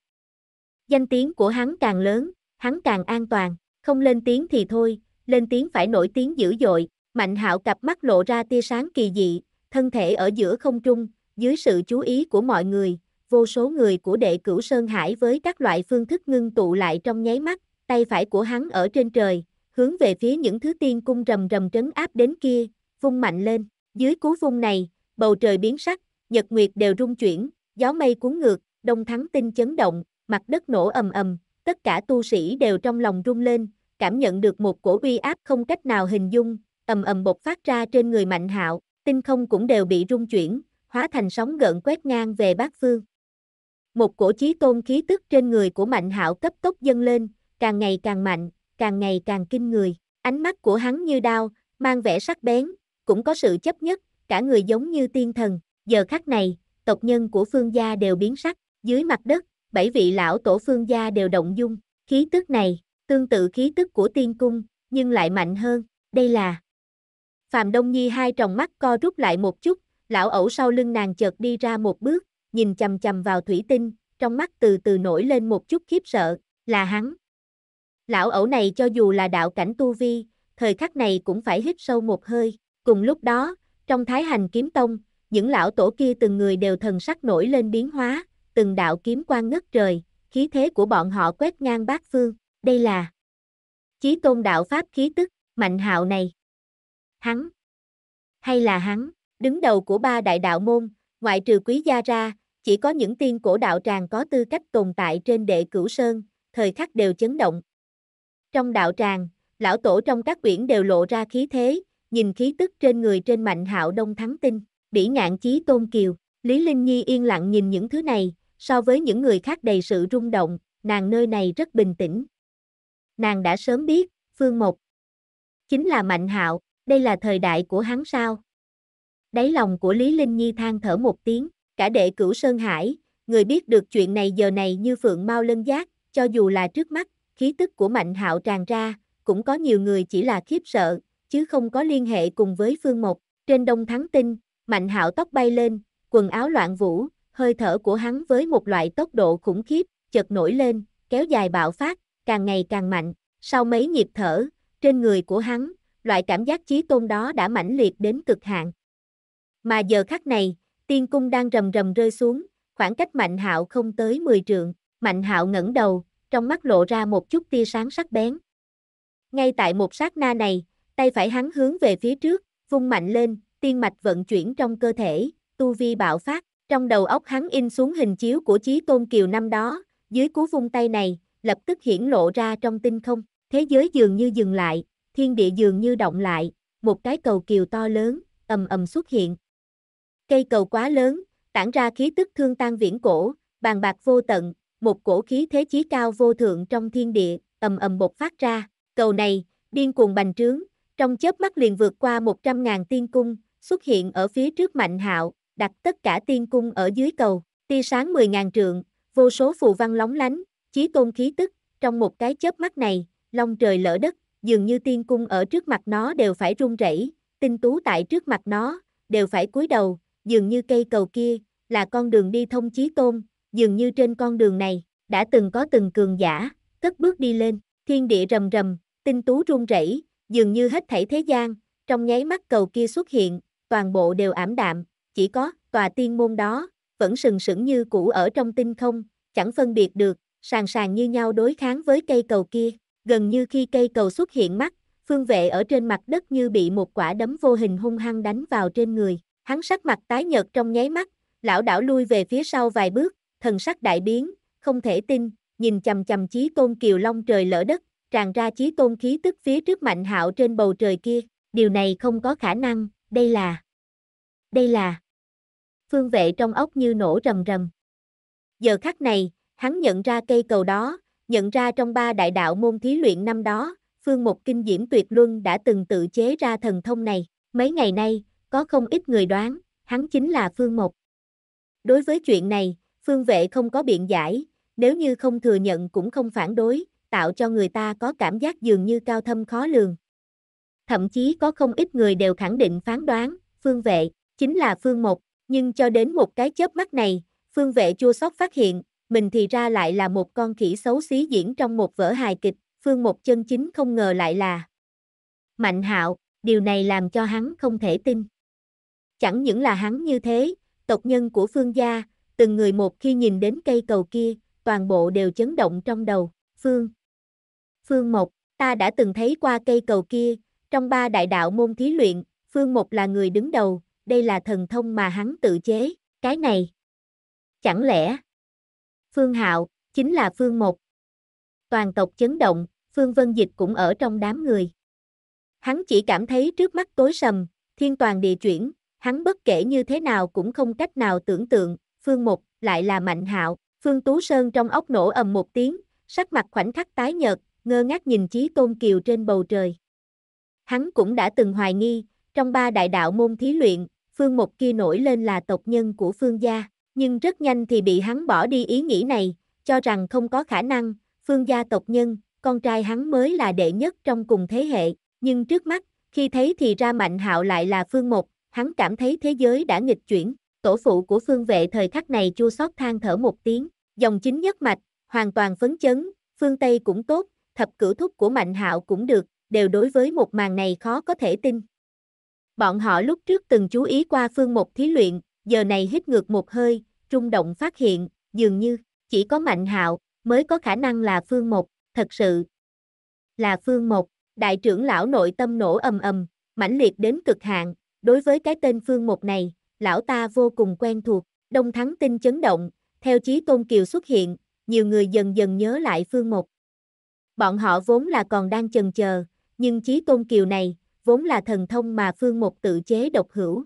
danh tiếng của hắn càng lớn, hắn càng an toàn, không lên tiếng thì thôi, lên tiếng phải nổi tiếng dữ dội, mạnh hạo cặp mắt lộ ra tia sáng kỳ dị, thân thể ở giữa không trung, dưới sự chú ý của mọi người, vô số người của đệ cửu Sơn Hải với các loại phương thức ngưng tụ lại trong nháy mắt, tay phải của hắn ở trên trời, hướng về phía những thứ tiên cung rầm rầm trấn áp đến kia, vung mạnh lên, dưới cú vung này, bầu trời biến sắc, nhật nguyệt đều rung chuyển, gió mây cuốn ngược, đông thắng tinh chấn động, mặt đất nổ ầm ầm, tất cả tu sĩ đều trong lòng rung lên, cảm nhận được một cổ uy áp không cách nào hình dung, ầm ầm bộc phát ra trên người Mạnh Hạo, tinh không cũng đều bị rung chuyển, hóa thành sóng gợn quét ngang về bát phương. Một cổ chí tôn khí tức trên người của Mạnh Hạo cấp tốc dâng lên, càng ngày càng mạnh, càng ngày càng kinh người. Ánh mắt của hắn như đao, mang vẻ sắc bén, cũng có sự chấp nhất, cả người giống như tiên thần. Giờ khắc này, tộc nhân của Phương gia đều biến sắc, dưới mặt đất, bảy vị lão tổ Phương gia đều động dung. Khí tức này, tương tự khí tức của tiên cung, nhưng lại mạnh hơn, đây là Phạm Đông Nhi hai tròng mắt co rút lại một chút, lão ẩu sau lưng nàng chợt đi ra một bước, nhìn chầm chầm vào thủy tinh, trong mắt từ từ nổi lên một chút khiếp sợ, là hắn. Lão ẩu này cho dù là đạo cảnh tu vi, thời khắc này cũng phải hít sâu một hơi. Cùng lúc đó, trong thái hành kiếm tông, những lão tổ kia từng người đều thần sắc nổi lên biến hóa, từng đạo kiếm quan ngất trời, khí thế của bọn họ quét ngang bát phương. Đây là chí tôn đạo pháp khí tức, mạnh hạo này. Hắn, hay là hắn, đứng đầu của ba đại đạo môn, ngoại trừ quý gia ra, chỉ có những tiên cổ đạo tràng có tư cách tồn tại trên đệ cửu sơn, thời khắc đều chấn động. Trong đạo tràng, lão tổ trong các quyển đều lộ ra khí thế, nhìn khí tức trên người trên mạnh hạo đông thắng tinh, bỉ ngạn chí tôn kiều. Lý Linh Nhi yên lặng nhìn những thứ này, so với những người khác đầy sự rung động, nàng nơi này rất bình tĩnh. Nàng đã sớm biết, Phương một chính là Mạnh Hạo, đây là thời đại của hắn sao? Đáy lòng của Lý Linh Nhi than thở một tiếng cả đệ cửu Sơn Hải, người biết được chuyện này giờ này như phượng mau lân giác, cho dù là trước mắt, khí tức của Mạnh Hạo tràn ra, cũng có nhiều người chỉ là khiếp sợ, chứ không có liên hệ cùng với Phương Mộc. Trên Đông Thắng Tinh, Mạnh Hạo tóc bay lên, quần áo loạn vũ, hơi thở của hắn với một loại tốc độ khủng khiếp, chợt nổi lên, kéo dài bạo phát, càng ngày càng mạnh. Sau mấy nhịp thở, trên người của hắn, loại cảm giác chí tôn đó đã mãnh liệt đến cực hạn. Mà giờ khắc này, Tiên cung đang rầm rầm rơi xuống, khoảng cách Mạnh Hạo không tới 10 trượng, Mạnh Hạo ngẩng đầu, trong mắt lộ ra một chút tia sáng sắc bén. Ngay tại một sát na này, tay phải hắn hướng về phía trước, vung mạnh lên, tiên mạch vận chuyển trong cơ thể, tu vi bạo phát, trong đầu óc hắn in xuống hình chiếu của Chí Tôn Kiều năm đó, dưới cú vung tay này, lập tức hiển lộ ra trong tinh không, thế giới dường như dừng lại, thiên địa dường như động lại, một cái cầu kiều to lớn, ầm ầm xuất hiện, Cây cầu quá lớn, tản ra khí tức thương tan viễn cổ, bàn bạc vô tận, một cổ khí thế chí cao vô thượng trong thiên địa, ầm ầm bộc phát ra. Cầu này, điên cuồng bành trướng, trong chớp mắt liền vượt qua 100.000 tiên cung, xuất hiện ở phía trước Mạnh Hạo, đặt tất cả tiên cung ở dưới cầu, tia sáng 10.000 trượng, vô số phù văn lóng lánh, chí tôn khí tức, trong một cái chớp mắt này, long trời lỡ đất, dường như tiên cung ở trước mặt nó đều phải run rẩy, tinh tú tại trước mặt nó, đều phải cúi đầu, dường như cây cầu kia, là con đường đi thông chí tôn, dường như trên con đường này, đã từng có từng cường giả, cất bước đi lên, thiên địa rầm rầm, tinh tú rung rẩy, dường như hết thảy thế gian, trong nháy mắt cầu kia xuất hiện, toàn bộ đều ảm đạm, chỉ có tòa tiên môn đó, vẫn sừng sững như cũ ở trong tinh không, chẳng phân biệt được, sàn sàn như nhau đối kháng với cây cầu kia, gần như khi cây cầu xuất hiện mắt, phương vệ ở trên mặt đất như bị một quả đấm vô hình hung hăng đánh vào trên người, Hắn sắc mặt tái nhợt trong nháy mắt, lão đảo lui về phía sau vài bước, thần sắc đại biến, không thể tin, nhìn chầm chầm chí tôn kiều long trời lỡ đất, tràn ra chí tôn khí tức phía trước mạnh hạo trên bầu trời kia, điều này không có khả năng, đây là, đây là, phương vệ trong ốc như nổ rầm rầm. Giờ khắc này, hắn nhận ra cây cầu đó, nhận ra trong ba đại đạo môn thí luyện năm đó, phương một kinh diễm tuyệt luân đã từng tự chế ra thần thông này, mấy ngày nay, có không ít người đoán, hắn chính là Phương Mộc. Đối với chuyện này, Phương Vệ không có biện giải, nếu như không thừa nhận cũng không phản đối, tạo cho người ta có cảm giác dường như cao thâm khó lường. Thậm chí có không ít người đều khẳng định phán đoán, Phương Vệ, chính là Phương Mộc, nhưng cho đến một cái chớp mắt này, Phương Vệ chua xót phát hiện, mình thì ra lại là một con khỉ xấu xí diễn trong một vở hài kịch, Phương Mộc chân chính không ngờ lại là Mạnh Hạo, điều này làm cho hắn không thể tin. Chẳng những là hắn như thế, tộc nhân của Phương gia, từng người một khi nhìn đến cây cầu kia, toàn bộ đều chấn động trong đầu. Phương Phương Mộc, ta đã từng thấy qua cây cầu kia, trong ba đại đạo môn thí luyện, Phương Mộc là người đứng đầu, đây là thần thông mà hắn tự chế, cái này. Chẳng lẽ Phương Hạo chính là Phương Mộc. Toàn tộc chấn động, Phương Vân Dịch cũng ở trong đám người. Hắn chỉ cảm thấy trước mắt tối sầm, thiên toàn địa chuyển, hắn bất kể như thế nào cũng không cách nào tưởng tượng, Phương Mục, lại là Mạnh Hạo, Phương Tú Sơn trong ốc nổ ầm một tiếng, sắc mặt khoảnh khắc tái nhợt, ngơ ngác nhìn Chí Tôn Kiều trên bầu trời. Hắn cũng đã từng hoài nghi, trong ba đại đạo môn thí luyện, Phương Mục kia nổi lên là tộc nhân của Phương gia, nhưng rất nhanh thì bị hắn bỏ đi ý nghĩ này, cho rằng không có khả năng, Phương gia tộc nhân, con trai hắn mới là đệ nhất trong cùng thế hệ, nhưng trước mắt, khi thấy thì ra Mạnh Hạo lại là Phương Mục, hắn cảm thấy thế giới đã nghịch chuyển, tổ phụ của phương vệ thời khắc này chua xót than thở một tiếng, dòng chính nhất mạch, hoàn toàn phấn chấn, phương Tây cũng tốt, thập cửu thúc của Mạnh hạo cũng được, đều đối với một màn này khó có thể tin. Bọn họ lúc trước từng chú ý qua phương một thí luyện, giờ này hít ngược một hơi, trung động phát hiện, dường như, chỉ có Mạnh hạo mới có khả năng là phương một, thật sự là phương một, đại trưởng lão nội tâm nổ ầm ầm, mãnh liệt đến cực hạn, Đối với cái tên Phương Một này, lão ta vô cùng quen thuộc, Đông Thắng Tinh chấn động, theo Chí Tôn Kiều xuất hiện, nhiều người dần dần nhớ lại Phương Một. Bọn họ vốn là còn đang chần chờ, nhưng Chí Tôn Kiều này, vốn là thần thông mà Phương Một tự chế độc hữu.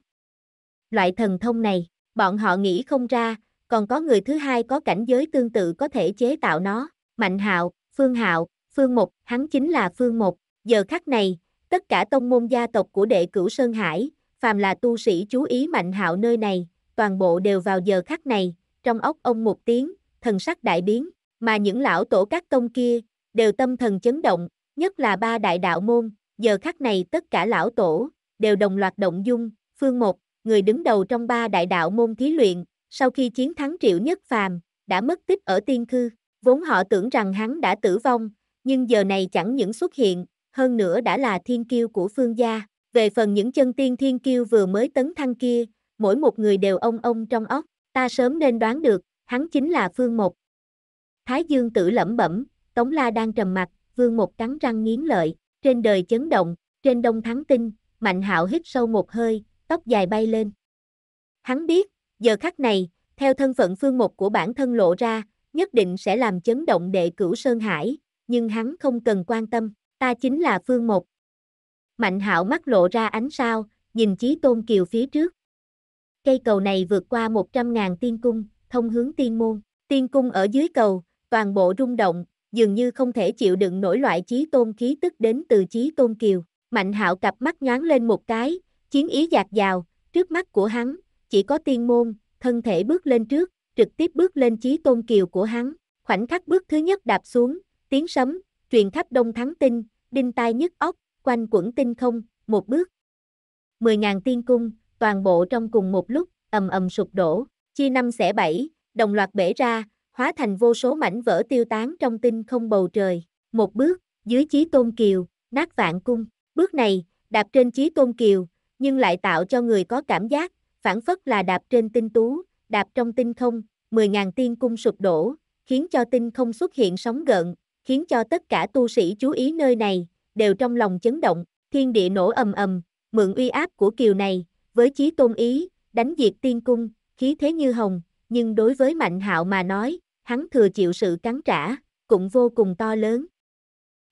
Loại thần thông này, bọn họ nghĩ không ra, còn có người thứ hai có cảnh giới tương tự có thể chế tạo nó, Mạnh Hạo, Phương Hạo, Phương Một, hắn chính là Phương Một, giờ khắc này, tất cả tông môn gia tộc của đệ cửu Sơn Hải, phàm là tu sĩ chú ý mạnh hạo nơi này, toàn bộ đều vào giờ khắc này, trong ốc ông một tiếng, thần sắc đại biến, mà những lão tổ các tông kia, đều tâm thần chấn động, nhất là ba đại đạo môn, giờ khắc này tất cả lão tổ, đều đồng loạt động dung, phương một, người đứng đầu trong ba đại đạo môn thí luyện, sau khi chiến thắng triệu nhất phàm, đã mất tích ở tiên khư, vốn họ tưởng rằng hắn đã tử vong, nhưng giờ này chẳng những xuất hiện, hơn nữa đã là thiên kiêu của phương gia, về phần những chân tiên thiên kiêu vừa mới tấn thăng kia, mỗi một người đều ông ông trong óc, ta sớm nên đoán được, hắn chính là Phương Một. Thái Dương tử lẩm bẩm, Tống La đang trầm mặt, Vương Một cắn răng nghiến lợi, trên đời chấn động, trên đông thắng tinh, Mạnh Hạo hít sâu một hơi, tóc dài bay lên. Hắn biết, giờ khắc này, theo thân phận Phương Một của bản thân lộ ra, nhất định sẽ làm chấn động đệ cửu Sơn Hải, nhưng hắn không cần quan tâm, ta chính là Phương Một. Mạnh hạo mắt lộ ra ánh sao, nhìn Chí Tôn Kiều phía trước. Cây cầu này vượt qua 100.000 tiên cung, thông hướng tiên môn. Tiên cung ở dưới cầu, toàn bộ rung động, dường như không thể chịu đựng nổi loại Chí Tôn khí tức đến từ Chí Tôn Kiều. Mạnh hạo cặp mắt nhoáng lên một cái, chiến ý dạt dào, trước mắt của hắn, chỉ có tiên môn, thân thể bước lên trước, trực tiếp bước lên Chí Tôn Kiều của hắn. Khoảnh khắc bước thứ nhất đạp xuống, tiếng sấm, truyền khắp đông thắng tinh, đinh tai nhức óc, quanh quẩn tinh không, một bước. mười ngàn tiên cung, toàn bộ trong cùng một lúc, ầm ầm sụp đổ, chia năm xẻ bảy, đồng loạt bể ra, hóa thành vô số mảnh vỡ tiêu tán trong tinh không bầu trời. Một bước, dưới chí tôn kiều, nát vạn cung. Bước này, đạp trên chí tôn kiều, nhưng lại tạo cho người có cảm giác, phản phất là đạp trên tinh tú, đạp trong tinh không, mười ngàn tiên cung sụp đổ, khiến cho tinh không xuất hiện sóng gợn, khiến cho tất cả tu sĩ chú ý nơi này, đều trong lòng chấn động, thiên địa nổ ầm ầm, mượn uy áp của kiều này, với chí tôn ý, đánh diệt tiên cung, khí thế như hồng, nhưng đối với Mạnh Hạo mà nói, hắn thừa chịu sự cắn trả, cũng vô cùng to lớn.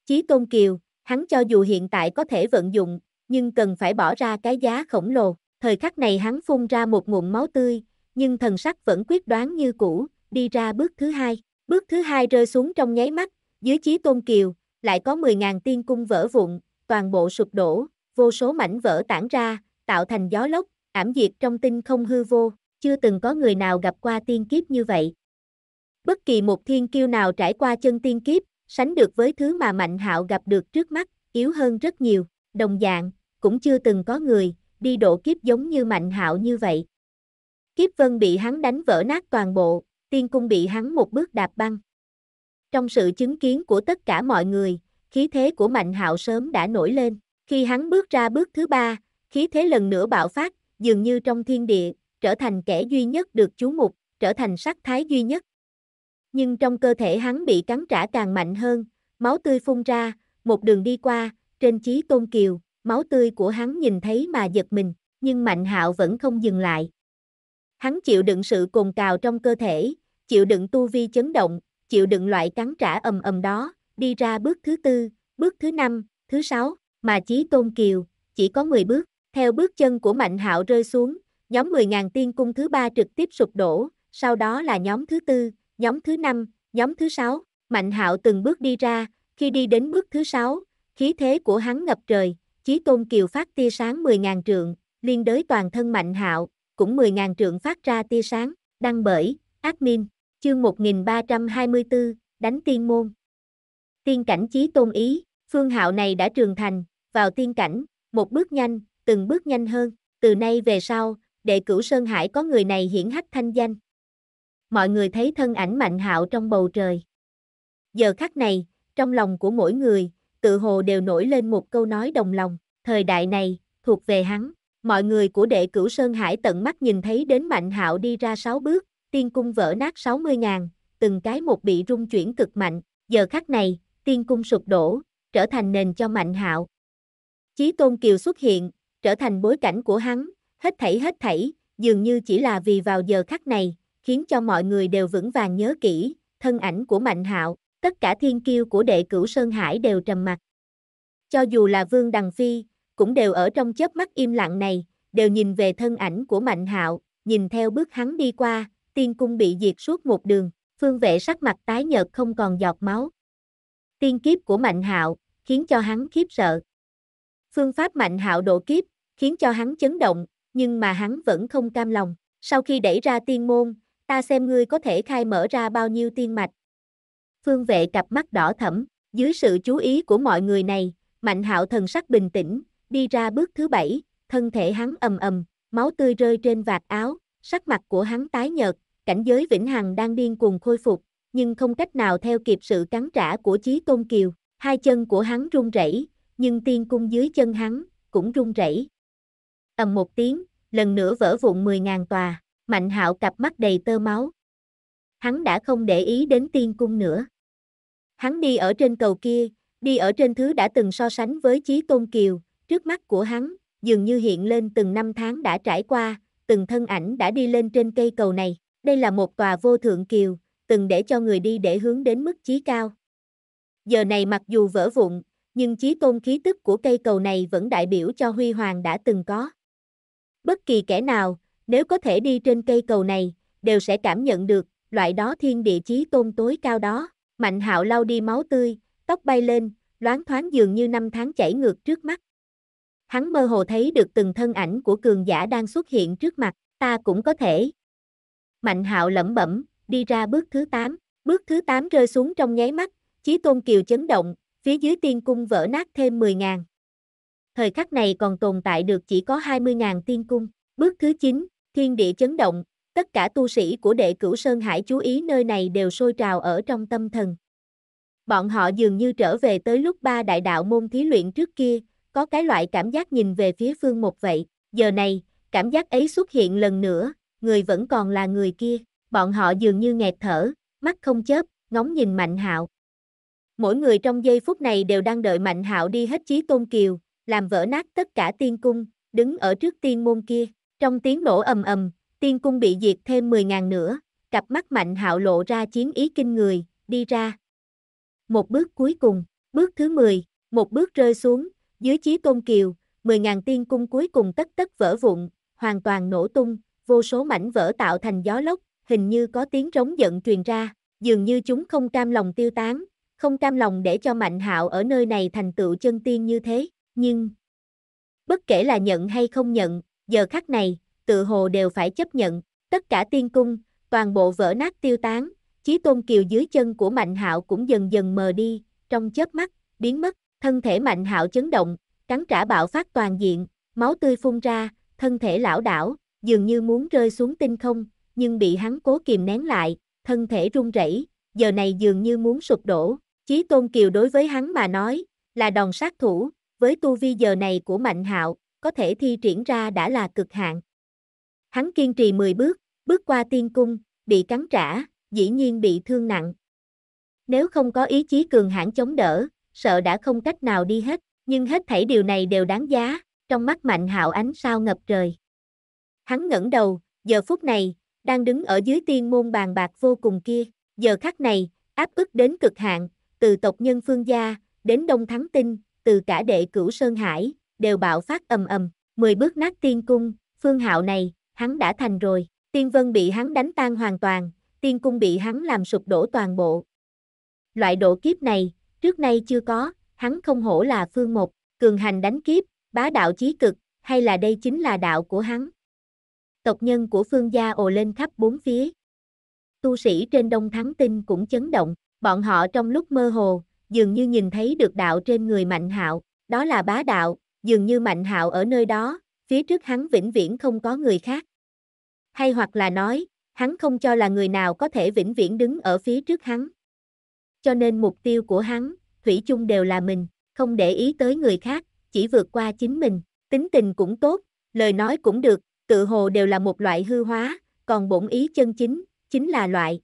Chí tôn kiều, hắn cho dù hiện tại có thể vận dụng, nhưng cần phải bỏ ra cái giá khổng lồ, thời khắc này hắn phun ra một nguồn máu tươi, nhưng thần sắc vẫn quyết đoán như cũ, đi ra bước thứ hai. Bước thứ hai rơi xuống trong nháy mắt, dưới chí tôn kiều, lại có 10.000 tiên cung vỡ vụn, toàn bộ sụp đổ, vô số mảnh vỡ tản ra, tạo thành gió lốc, ảm diệt trong tinh không hư vô, chưa từng có người nào gặp qua tiên kiếp như vậy. Bất kỳ một thiên kiêu nào trải qua chân tiên kiếp, sánh được với thứ mà Mạnh Hạo gặp được trước mắt, yếu hơn rất nhiều, đồng dạng, cũng chưa từng có người đi độ kiếp giống như Mạnh Hạo như vậy. Kiếp Vân bị hắn đánh vỡ nát toàn bộ, tiên cung bị hắn một bước đạp băng. Trong sự chứng kiến của tất cả mọi người, khí thế của Mạnh Hạo sớm đã nổi lên. Khi hắn bước ra bước thứ ba, khí thế lần nữa bạo phát, dường như trong thiên địa, trở thành kẻ duy nhất được chú mục, trở thành sắc thái duy nhất. Nhưng trong cơ thể hắn bị cắn trả càng mạnh hơn, máu tươi phun ra, một đường đi qua, trên chí tôn kiều, máu tươi của hắn nhìn thấy mà giật mình, nhưng Mạnh Hạo vẫn không dừng lại. Hắn chịu đựng sự cồn cào trong cơ thể, chịu đựng tu vi chấn động, chịu đựng loại cắn trả ầm ầm đó, đi ra bước thứ tư, bước thứ năm, thứ sáu, mà Chí Tôn Kiều, chỉ có 10 bước, theo bước chân của Mạnh Hạo rơi xuống, nhóm 10.000 tiên cung thứ ba trực tiếp sụp đổ, sau đó là nhóm thứ tư, nhóm thứ năm, nhóm thứ sáu, Mạnh Hạo từng bước đi ra, khi đi đến bước thứ sáu, khí thế của hắn ngập trời, Chí Tôn Kiều phát tia sáng 10.000 trượng, liên đới toàn thân Mạnh Hạo, cũng 10.000 trượng phát ra tia sáng, đăng bởi, admin. Chương 1324, đánh tiên môn. Tiên cảnh chí tôn ý, phương hạo này đã trường thành, vào tiên cảnh, một bước nhanh, từng bước nhanh hơn, từ nay về sau, đệ cửu Sơn Hải có người này hiển hách thanh danh. Mọi người thấy thân ảnh mạnh hạo trong bầu trời. Giờ khắc này, trong lòng của mỗi người, tự hồ đều nổi lên một câu nói đồng lòng, thời đại này, thuộc về hắn. Mọi người của đệ cửu Sơn Hải tận mắt nhìn thấy đến Mạnh hạo đi ra sáu bước, tiên cung vỡ nát 60 ngàn, từng cái một bị rung chuyển cực mạnh, giờ khắc này, tiên cung sụp đổ, trở thành nền cho mạnh hạo. Chí Tôn Kiều xuất hiện, trở thành bối cảnh của hắn, hết thảy hết thảy, dường như chỉ là vì vào giờ khắc này, khiến cho mọi người đều vững vàng nhớ kỹ, thân ảnh của mạnh hạo, tất cả thiên kiêu của đệ cửu Sơn Hải đều trầm mặt. Cho dù là Vương Đằng Phi, cũng đều ở trong chớp mắt im lặng này, đều nhìn về thân ảnh của mạnh hạo, nhìn theo bước hắn đi qua, tiên cung bị diệt suốt một đường, phương vệ sắc mặt tái nhợt không còn giọt máu. Tiên kiếp của Mạnh Hạo khiến cho hắn khiếp sợ. Phương pháp Mạnh Hạo độ kiếp khiến cho hắn chấn động, nhưng mà hắn vẫn không cam lòng. Sau khi đẩy ra tiên môn, ta xem ngươi có thể khai mở ra bao nhiêu tiên mạch. Phương vệ cặp mắt đỏ thẫm, dưới sự chú ý của mọi người này, Mạnh Hạo thần sắc bình tĩnh, đi ra bước thứ bảy, thân thể hắn ầm ầm, máu tươi rơi trên vạt áo, sắc mặt của hắn tái nhợt, cảnh giới vĩnh hằng đang điên cuồng khôi phục, nhưng không cách nào theo kịp sự cắn trả của Chí Tôn Kiều, hai chân của hắn run rẩy, nhưng tiên cung dưới chân hắn cũng run rẩy. Ầm một tiếng, lần nữa vỡ vụn 10000 tòa, Mạnh Hạo cặp mắt đầy tơ máu. Hắn đã không để ý đến tiên cung nữa. Hắn đi ở trên cầu kia, đi ở trên thứ đã từng so sánh với Chí Tôn Kiều, trước mắt của hắn dường như hiện lên từng năm tháng đã trải qua, từng thân ảnh đã đi lên trên cây cầu này. Đây là một tòa vô thượng kiều, từng để cho người đi để hướng đến mức chí cao. Giờ này mặc dù vỡ vụn, nhưng chí tôn khí tức của cây cầu này vẫn đại biểu cho huy hoàng đã từng có. Bất kỳ kẻ nào, nếu có thể đi trên cây cầu này, đều sẽ cảm nhận được, loại đó thiên địa chí tôn tối cao đó. Mạnh hạo lau đi máu tươi, tóc bay lên, loáng thoáng dường như năm tháng chảy ngược trước mắt hắn mơ hồ thấy được từng thân ảnh của cường giả đang xuất hiện trước mặt, ta cũng có thể. Mạnh hạo lẩm bẩm, đi ra bước thứ 8, bước thứ 8 rơi xuống trong nháy mắt, chí tôn kiều chấn động, phía dưới tiên cung vỡ nát thêm 10.000. Thời khắc này còn tồn tại được chỉ có 20.000 tiên cung. Bước thứ 9, thiên địa chấn động, tất cả tu sĩ của đệ cửu Sơn Hải chú ý nơi này đều sôi trào ở trong tâm thần. Bọn họ dường như trở về tới lúc ba đại đạo môn thí luyện trước kia, có cái loại cảm giác nhìn về phía phương một vậy, giờ này, cảm giác ấy xuất hiện lần nữa, người vẫn còn là người kia, bọn họ dường như nghẹt thở, mắt không chớp, ngóng nhìn Mạnh Hạo. Mỗi người trong giây phút này đều đang đợi Mạnh Hạo đi hết chí tôn kiều, làm vỡ nát tất cả tiên cung, đứng ở trước tiên môn kia, trong tiếng nổ ầm ầm, tiên cung bị diệt thêm 10.000 nữa, cặp mắt Mạnh Hạo lộ ra chiến ý kinh người, đi ra. Một bước cuối cùng, bước thứ 10, một bước rơi xuống, dưới chí tôn kiều, 10.000 tiên cung cuối cùng tất tất vỡ vụn, hoàn toàn nổ tung, vô số mảnh vỡ tạo thành gió lốc, hình như có tiếng rống giận truyền ra, dường như chúng không cam lòng tiêu tán, không cam lòng để cho Mạnh Hạo ở nơi này thành tựu chân tiên như thế, nhưng bất kể là nhận hay không nhận, giờ khắc này, tự hồ đều phải chấp nhận, tất cả tiên cung, toàn bộ vỡ nát tiêu tán, chí tôn kiều dưới chân của Mạnh Hạo cũng dần dần mờ đi, trong chớp mắt, biến mất. Thân thể mạnh hạo chấn động, cắn trả bạo phát toàn diện, máu tươi phun ra, thân thể lão đảo, dường như muốn rơi xuống tinh không, nhưng bị hắn cố kìm nén lại, thân thể run rẩy, giờ này dường như muốn sụp đổ. Chí Tôn Kiều đối với hắn mà nói, là đòn sát thủ, với tu vi giờ này của Mạnh Hạo, có thể thi triển ra đã là cực hạn. Hắn kiên trì 10 bước, bước qua tiên cung, bị cắn trả, dĩ nhiên bị thương nặng. Nếu không có ý chí cường hãn chống đỡ, sợ đã không cách nào đi hết, nhưng hết thảy điều này đều đáng giá, trong mắt Mạnh Hạo ánh sao ngập trời. Hắn ngẩng đầu, giờ phút này, đang đứng ở dưới tiên môn bàn bạc vô cùng kia, giờ khắc này, áp ức đến cực hạn, từ tộc nhân phương gia, đến đông thắng tinh, từ cả đệ cửu Sơn Hải, đều bạo phát ầm ầm, mười bước nát tiên cung, phương hạo này, hắn đã thành rồi, tiên vân bị hắn đánh tan hoàn toàn, tiên cung bị hắn làm sụp đổ toàn bộ. Loại độ kiếp này, trước nay chưa có, hắn không hổ là phương một, cường hành đánh kiếp, bá đạo chí cực, hay là đây chính là đạo của hắn. Tộc nhân của phương gia ồ lên khắp bốn phía. Tu sĩ trên đông thắng tinh cũng chấn động, bọn họ trong lúc mơ hồ, dường như nhìn thấy được đạo trên người mạnh hạo, đó là bá đạo, dường như mạnh hạo ở nơi đó, phía trước hắn vĩnh viễn không có người khác. Hay hoặc là nói, hắn không cho là người nào có thể vĩnh viễn đứng ở phía trước hắn cho nên mục tiêu của hắn, thủy chung đều là mình, không để ý tới người khác, chỉ vượt qua chính mình, tính tình cũng tốt, lời nói cũng được, tự hồ đều là một loại hư hóa, còn bổn ý chân chính, chính là loại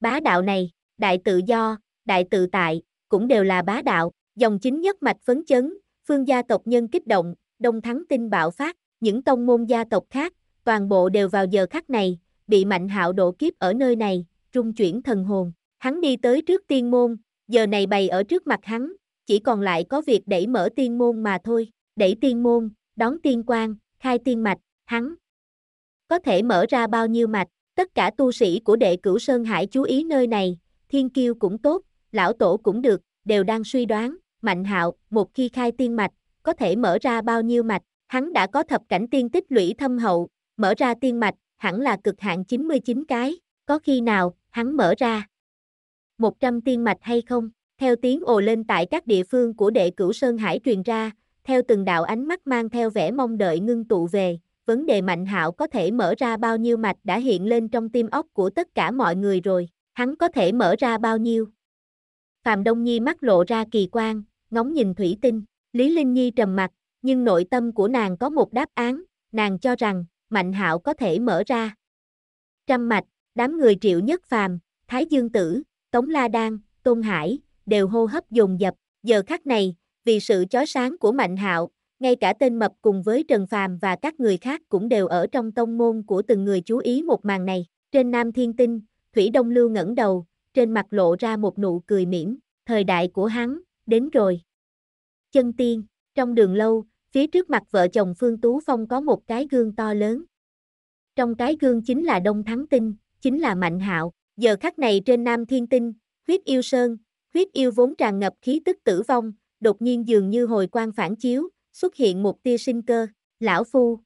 bá đạo này, đại tự do, đại tự tại, cũng đều là bá đạo, dòng chính nhất mạch phấn chấn, phương gia tộc nhân kích động, đông thắng tinh bạo phát, những tông môn gia tộc khác, toàn bộ đều vào giờ khắc này, bị mạnh hạo độ kiếp ở nơi này, trung chuyển thần hồn. Hắn đi tới trước tiên môn, giờ này bày ở trước mặt hắn, chỉ còn lại có việc đẩy mở tiên môn mà thôi, đẩy tiên môn, đón tiên quan, khai tiên mạch, hắn có thể mở ra bao nhiêu mạch, tất cả tu sĩ của đệ cửu Sơn Hải chú ý nơi này, thiên kiêu cũng tốt, lão tổ cũng được, đều đang suy đoán, mạnh hạo, một khi khai tiên mạch, có thể mở ra bao nhiêu mạch, hắn đã có thập cảnh tiên tích lũy thâm hậu, mở ra tiên mạch, hẳn là cực hạn 99 cái, có khi nào, hắn mở ra, 100 tiên mạch hay không? Theo tiếng ồ lên tại các địa phương của đệ cửu Sơn Hải truyền ra, theo từng đạo ánh mắt mang theo vẻ mong đợi ngưng tụ về, vấn đề Mạnh hạo có thể mở ra bao nhiêu mạch đã hiện lên trong tim óc của tất cả mọi người rồi, hắn có thể mở ra bao nhiêu? Phạm Đông Nhi mắt lộ ra kỳ quan, ngóng nhìn thủy tinh, Lý Linh Nhi trầm mặt, nhưng nội tâm của nàng có một đáp án, nàng cho rằng, Mạnh hạo có thể mở ra. Trăm mạch, đám người triệu nhất phàm, Thái Dương Tử, Tống La Đan, Tôn Hải, đều hô hấp dồn dập, giờ khắc này, vì sự chói sáng của Mạnh Hạo, ngay cả tên mập cùng với Trần Phàm và các người khác cũng đều ở trong tông môn của từng người chú ý một màn này. Trên Nam Thiên Tinh, Thủy Đông Lưu ngẩng đầu, trên mặt lộ ra một nụ cười mỉm, thời đại của hắn, đến rồi. Chân tiên, trong đường lâu, phía trước mặt vợ chồng Phương Tú Phong có một cái gương to lớn. Trong cái gương chính là Đông Thắng Tinh, chính là Mạnh Hạo. Giờ khắc này trên Nam Thiên Tinh, huyết yêu sơn, huyết yêu vốn tràn ngập khí tức tử vong, đột nhiên dường như hồi quang phản chiếu, xuất hiện một tia sinh cơ, lão phu.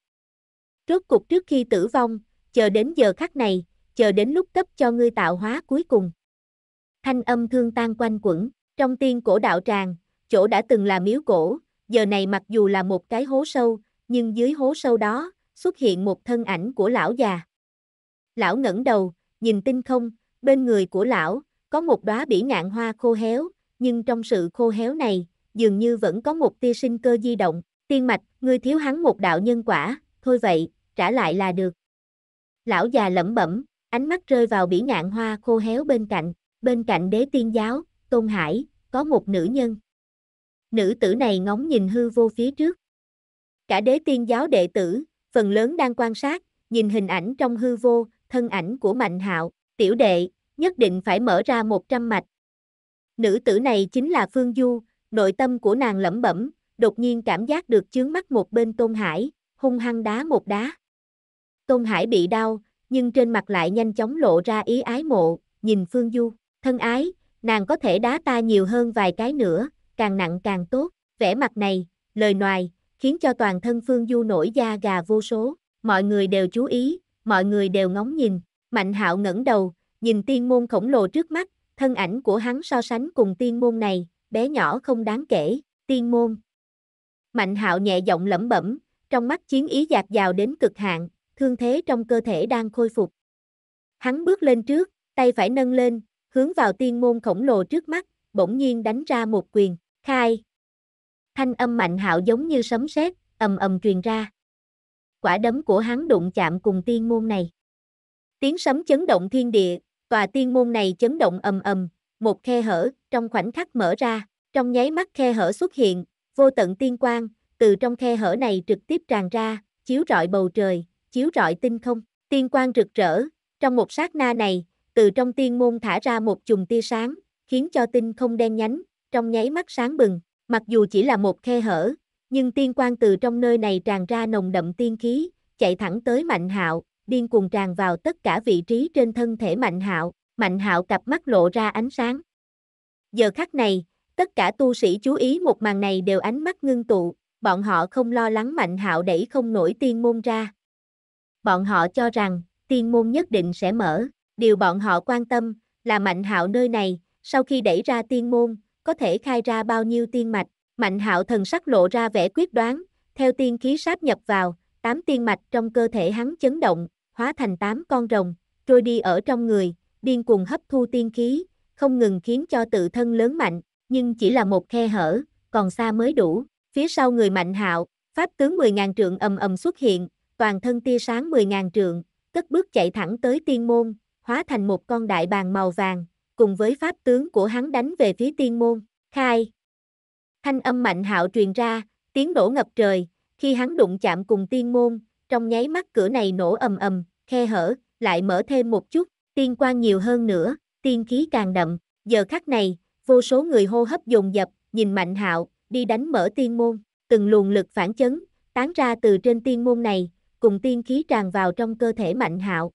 Rốt cục trước khi tử vong, chờ đến giờ khắc này, chờ đến lúc cấp cho ngươi tạo hóa cuối cùng. Thanh âm thương tan quanh quẩn, trong tiên cổ đạo tràng, chỗ đã từng là miếu cổ, giờ này mặc dù là một cái hố sâu, nhưng dưới hố sâu đó, xuất hiện một thân ảnh của lão già. Lão ngẩng đầu, nhìn tinh không, Bên người của lão, có một đóa bỉ ngạn hoa khô héo, nhưng trong sự khô héo này, dường như vẫn có một tia sinh cơ di động. Tiên mạch, ngươi thiếu hắn một đạo nhân quả, thôi vậy, trả lại là được. Lão già lẩm bẩm, ánh mắt rơi vào bỉ ngạn hoa khô héo bên cạnh, bên cạnh đế tiên giáo, Tôn Hải, có một nữ nhân. Nữ tử này ngóng nhìn hư vô phía trước. Cả đế tiên giáo đệ tử, phần lớn đang quan sát, nhìn hình ảnh trong hư vô, thân ảnh của Mạnh Hạo, tiểu đệ, nhất định phải mở ra một trăm mạch. Nữ tử này chính là Phương Du, nội tâm của nàng lẩm bẩm, đột nhiên cảm giác được chướng mắt một bên Tôn Hải, hung hăng đá một đá. Tôn Hải bị đau, nhưng trên mặt lại nhanh chóng lộ ra ý ái mộ, nhìn Phương Du, thân ái, nàng có thể đá ta nhiều hơn vài cái nữa, càng nặng càng tốt, vẻ mặt này, lời ngoài, khiến cho toàn thân Phương Du nổi da gà vô số, mọi người đều chú ý, mọi người đều ngóng nhìn, Mạnh Hạo ngẩng đầu, Nhìn tiên môn khổng lồ trước mắt, thân ảnh của hắn so sánh cùng tiên môn này, bé nhỏ không đáng kể, tiên môn. Mạnh hạo nhẹ giọng lẩm bẩm, trong mắt chiến ý dạt dào đến cực hạn, thương thế trong cơ thể đang khôi phục. Hắn bước lên trước, tay phải nâng lên, hướng vào tiên môn khổng lồ trước mắt, bỗng nhiên đánh ra một quyền, khai. Thanh âm mạnh hạo giống như sấm sét, ầm ầm truyền ra. Quả đấm của hắn đụng chạm cùng tiên môn này. Tiếng sấm chấn động thiên địa, tòa tiên môn này chấn động ầm ầm, một khe hở, trong khoảnh khắc mở ra, trong nháy mắt khe hở xuất hiện, vô tận tiên quang, từ trong khe hở này trực tiếp tràn ra, chiếu rọi bầu trời, chiếu rọi tinh không, tiên quang rực rỡ, trong một sát na này, từ trong tiên môn thả ra một chùm tia sáng, khiến cho tinh không đen nhánh, trong nháy mắt sáng bừng, mặc dù chỉ là một khe hở, nhưng tiên quang từ trong nơi này tràn ra nồng đậm tiên khí, chạy thẳng tới Mạnh Hạo, điên cuồng tràn vào tất cả vị trí trên thân thể Mạnh Hạo, Mạnh Hạo cặp mắt lộ ra ánh sáng. Giờ khắc này, tất cả tu sĩ chú ý một màn này đều ánh mắt ngưng tụ, bọn họ không lo lắng Mạnh Hạo đẩy không nổi tiên môn ra. Bọn họ cho rằng tiên môn nhất định sẽ mở, điều bọn họ quan tâm là Mạnh Hạo nơi này, sau khi đẩy ra tiên môn, có thể khai ra bao nhiêu tiên mạch. Mạnh Hạo thần sắc lộ ra vẻ quyết đoán, theo tiên khí sáp nhập vào, tám tiên mạch trong cơ thể hắn chấn động, hóa thành tám con rồng, trôi đi ở trong người, điên cuồng hấp thu tiên khí, không ngừng khiến cho tự thân lớn mạnh, nhưng chỉ là một khe hở, còn xa mới đủ. Phía sau người mạnh hạo, pháp tướng 10.000 trượng ầm ầm xuất hiện, toàn thân tia sáng 10.000 trượng, cất bước chạy thẳng tới tiên môn, hóa thành một con đại bàng màu vàng, cùng với pháp tướng của hắn đánh về phía tiên môn. Khai. Thanh âm mạnh hạo truyền ra, tiếng đổ ngập trời, khi hắn đụng chạm cùng tiên môn, trong nháy mắt cửa này nổ ầm ầm, khe hở, lại mở thêm một chút, tiên quang nhiều hơn nữa, tiên khí càng đậm, giờ khắc này, vô số người hô hấp dồn dập, nhìn Mạnh Hạo, đi đánh mở tiên môn, từng luồng lực phản chấn, tán ra từ trên tiên môn này, cùng tiên khí tràn vào trong cơ thể Mạnh Hạo.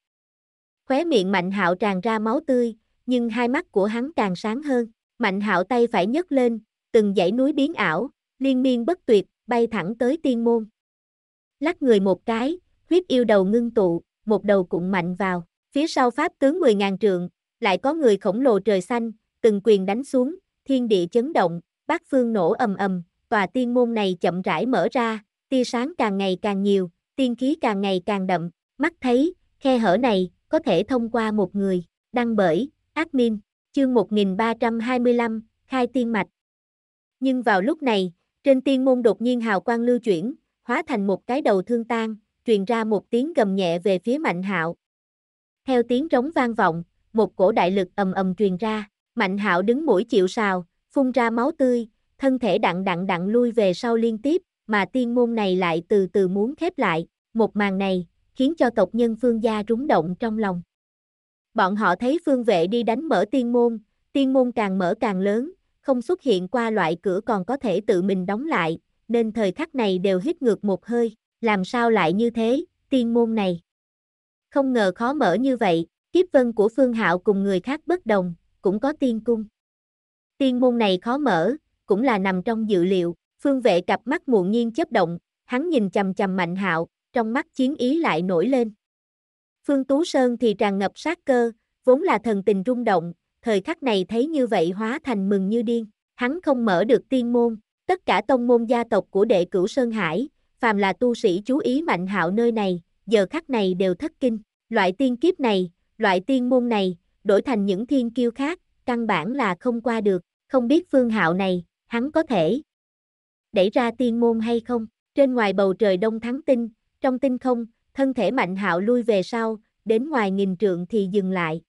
Khóe miệng Mạnh Hạo tràn ra máu tươi, nhưng hai mắt của hắn càng sáng hơn, Mạnh Hạo tay phải nhấc lên, từng dãy núi biến ảo, liên miên bất tuyệt, bay thẳng tới tiên môn lắc người một cái, huyết yêu đầu ngưng tụ, một đầu cụng mạnh vào, phía sau pháp tướng 10.000 trượng, lại có người khổng lồ trời xanh, từng quyền đánh xuống, thiên địa chấn động, bát phương nổ ầm ầm, tòa tiên môn này chậm rãi mở ra, tia sáng càng ngày càng nhiều, tiên khí càng ngày càng đậm, mắt thấy, khe hở này, có thể thông qua một người, đăng bởi, ác mim, chương 1325, khai tiên mạch. Nhưng vào lúc này, trên tiên môn đột nhiên hào quang lưu chuyển, hóa thành một cái đầu thương tan, truyền ra một tiếng gầm nhẹ về phía Mạnh Hạo. Theo tiếng rống vang vọng, một cổ đại lực ầm ầm truyền ra, Mạnh Hạo đứng mũi chịu sào, phun ra máu tươi, thân thể đặng đặng đặng lui về sau liên tiếp, mà tiên môn này lại từ từ muốn khép lại, một màn này khiến cho tộc nhân Phương gia rúng động trong lòng. Bọn họ thấy Phương vệ đi đánh mở tiên môn, tiên môn càng mở càng lớn, không xuất hiện qua loại cửa còn có thể tự mình đóng lại, nên thời khắc này đều hít ngược một hơi, làm sao lại như thế, tiên môn này. Không ngờ khó mở như vậy, kiếp vân của Phương Hạo cùng người khác bất đồng, cũng có tiên cung. Tiên môn này khó mở, cũng là nằm trong dự liệu, Phương Vệ cặp mắt muộn nhiên chớp động, hắn nhìn chầm chầm Mạnh Hạo, trong mắt chiến ý lại nổi lên. Phương Tú Sơn thì tràn ngập sát cơ, vốn là thần tình rung động, thời khắc này thấy như vậy hóa thành mừng như điên, hắn không mở được tiên môn, Tất cả tông môn gia tộc của đệ cửu Sơn Hải, phàm là tu sĩ chú ý mạnh hạo nơi này, giờ khắc này đều thất kinh. Loại tiên kiếp này, loại tiên môn này, đổi thành những thiên kiêu khác, căn bản là không qua được. Không biết phương hạo này, hắn có thể đẩy ra tiên môn hay không? Trên ngoài bầu trời đông thắng tinh, trong tinh không, thân thể mạnh hạo lui về sau, đến ngoài nghìn trượng thì dừng lại.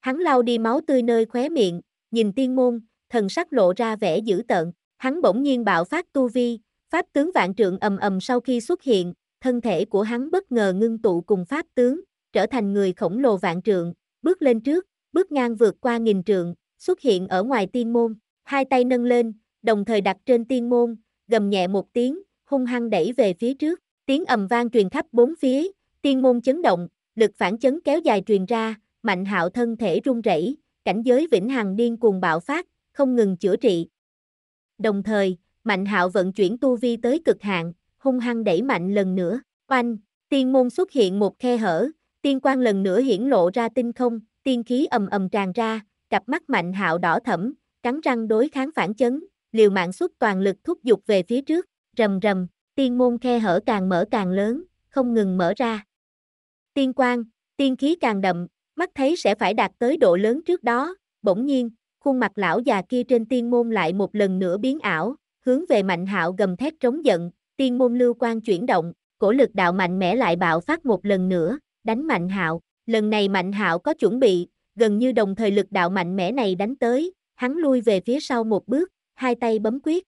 Hắn lau đi máu tươi nơi khóe miệng, nhìn tiên môn, thần sắc lộ ra vẻ dữ tợn. Hắn bỗng nhiên bạo phát tu vi, pháp tướng vạn trượng ầm ầm sau khi xuất hiện, thân thể của hắn bất ngờ ngưng tụ cùng pháp tướng, trở thành người khổng lồ vạn trượng, bước lên trước, bước ngang vượt qua nghìn trượng, xuất hiện ở ngoài tiên môn, hai tay nâng lên, đồng thời đặt trên tiên môn, gầm nhẹ một tiếng, hung hăng đẩy về phía trước, tiếng ầm vang truyền khắp bốn phía, tiên môn chấn động, lực phản chấn kéo dài truyền ra, mạnh hạo thân thể run rẩy, cảnh giới vĩnh hằng điên cuồng bạo phát, không ngừng chữa trị, Đồng thời, Mạnh Hạo vận chuyển tu vi tới cực hạn, hung hăng đẩy mạnh lần nữa. Oanh, tiên môn xuất hiện một khe hở, tiên quang lần nữa hiển lộ ra tinh không, tiên khí ầm ầm tràn ra, cặp mắt Mạnh Hạo đỏ thẫm, cắn răng đối kháng phản chấn, liều mạng xuất toàn lực thúc giục về phía trước, rầm rầm, tiên môn khe hở càng mở càng lớn, không ngừng mở ra. Tiên quang, tiên khí càng đậm, mắt thấy sẽ phải đạt tới độ lớn trước đó, bỗng nhiên, Khuôn mặt lão già kia trên tiên môn lại một lần nữa biến ảo, hướng về Mạnh Hạo gầm thét trống giận, tiên môn lưu quan chuyển động, cổ lực đạo mạnh mẽ lại bạo phát một lần nữa, đánh Mạnh Hạo. Lần này Mạnh Hạo có chuẩn bị, gần như đồng thời lực đạo mạnh mẽ này đánh tới, hắn lui về phía sau một bước, hai tay bấm quyết.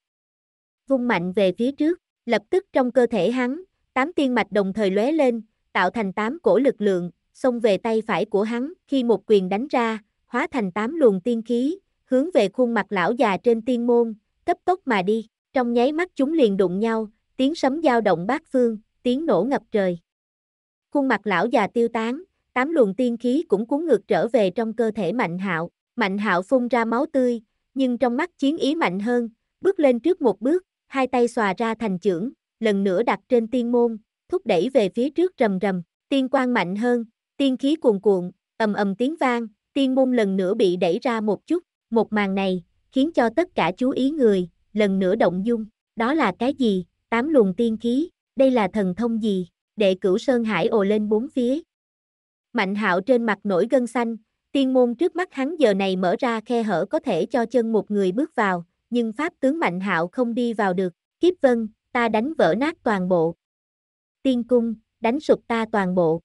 Vung mạnh về phía trước, lập tức trong cơ thể hắn, tám tiên mạch đồng thời lóe lên, tạo thành tám cổ lực lượng, xông về tay phải của hắn, khi một quyền đánh ra, hóa thành tám luồng tiên khí, hướng về khuôn mặt lão già trên tiên môn, cấp tốc mà đi. Trong nháy mắt chúng liền đụng nhau, tiếng sấm dao động bát phương, tiếng nổ ngập trời. Khuôn mặt lão già tiêu tán, tám luồng tiên khí cũng cuốn ngược trở về trong cơ thể Mạnh Hạo. Mạnh Hạo phun ra máu tươi, nhưng trong mắt chiến ý mạnh hơn, bước lên trước một bước, hai tay xòa ra thành chưởng, lần nữa đặt trên tiên môn, thúc đẩy về phía trước rầm rầm, tiên quang mạnh hơn, tiên khí cuồn cuộn, ầm ầm tiếng vang, Tiên môn lần nữa bị đẩy ra một chút, một màn này, khiến cho tất cả chú ý người, lần nữa động dung. Đó là cái gì? Tám luồng tiên khí, đây là thần thông gì? Đệ cửu Sơn Hải ồ lên bốn phía. Mạnh hạo trên mặt nổi gân xanh, tiên môn trước mắt hắn giờ này mở ra khe hở có thể cho chân một người bước vào, nhưng pháp tướng mạnh hạo không đi vào được. Kiếp vân, ta đánh vỡ nát toàn bộ. Tiên cung, đánh sụp ta toàn bộ.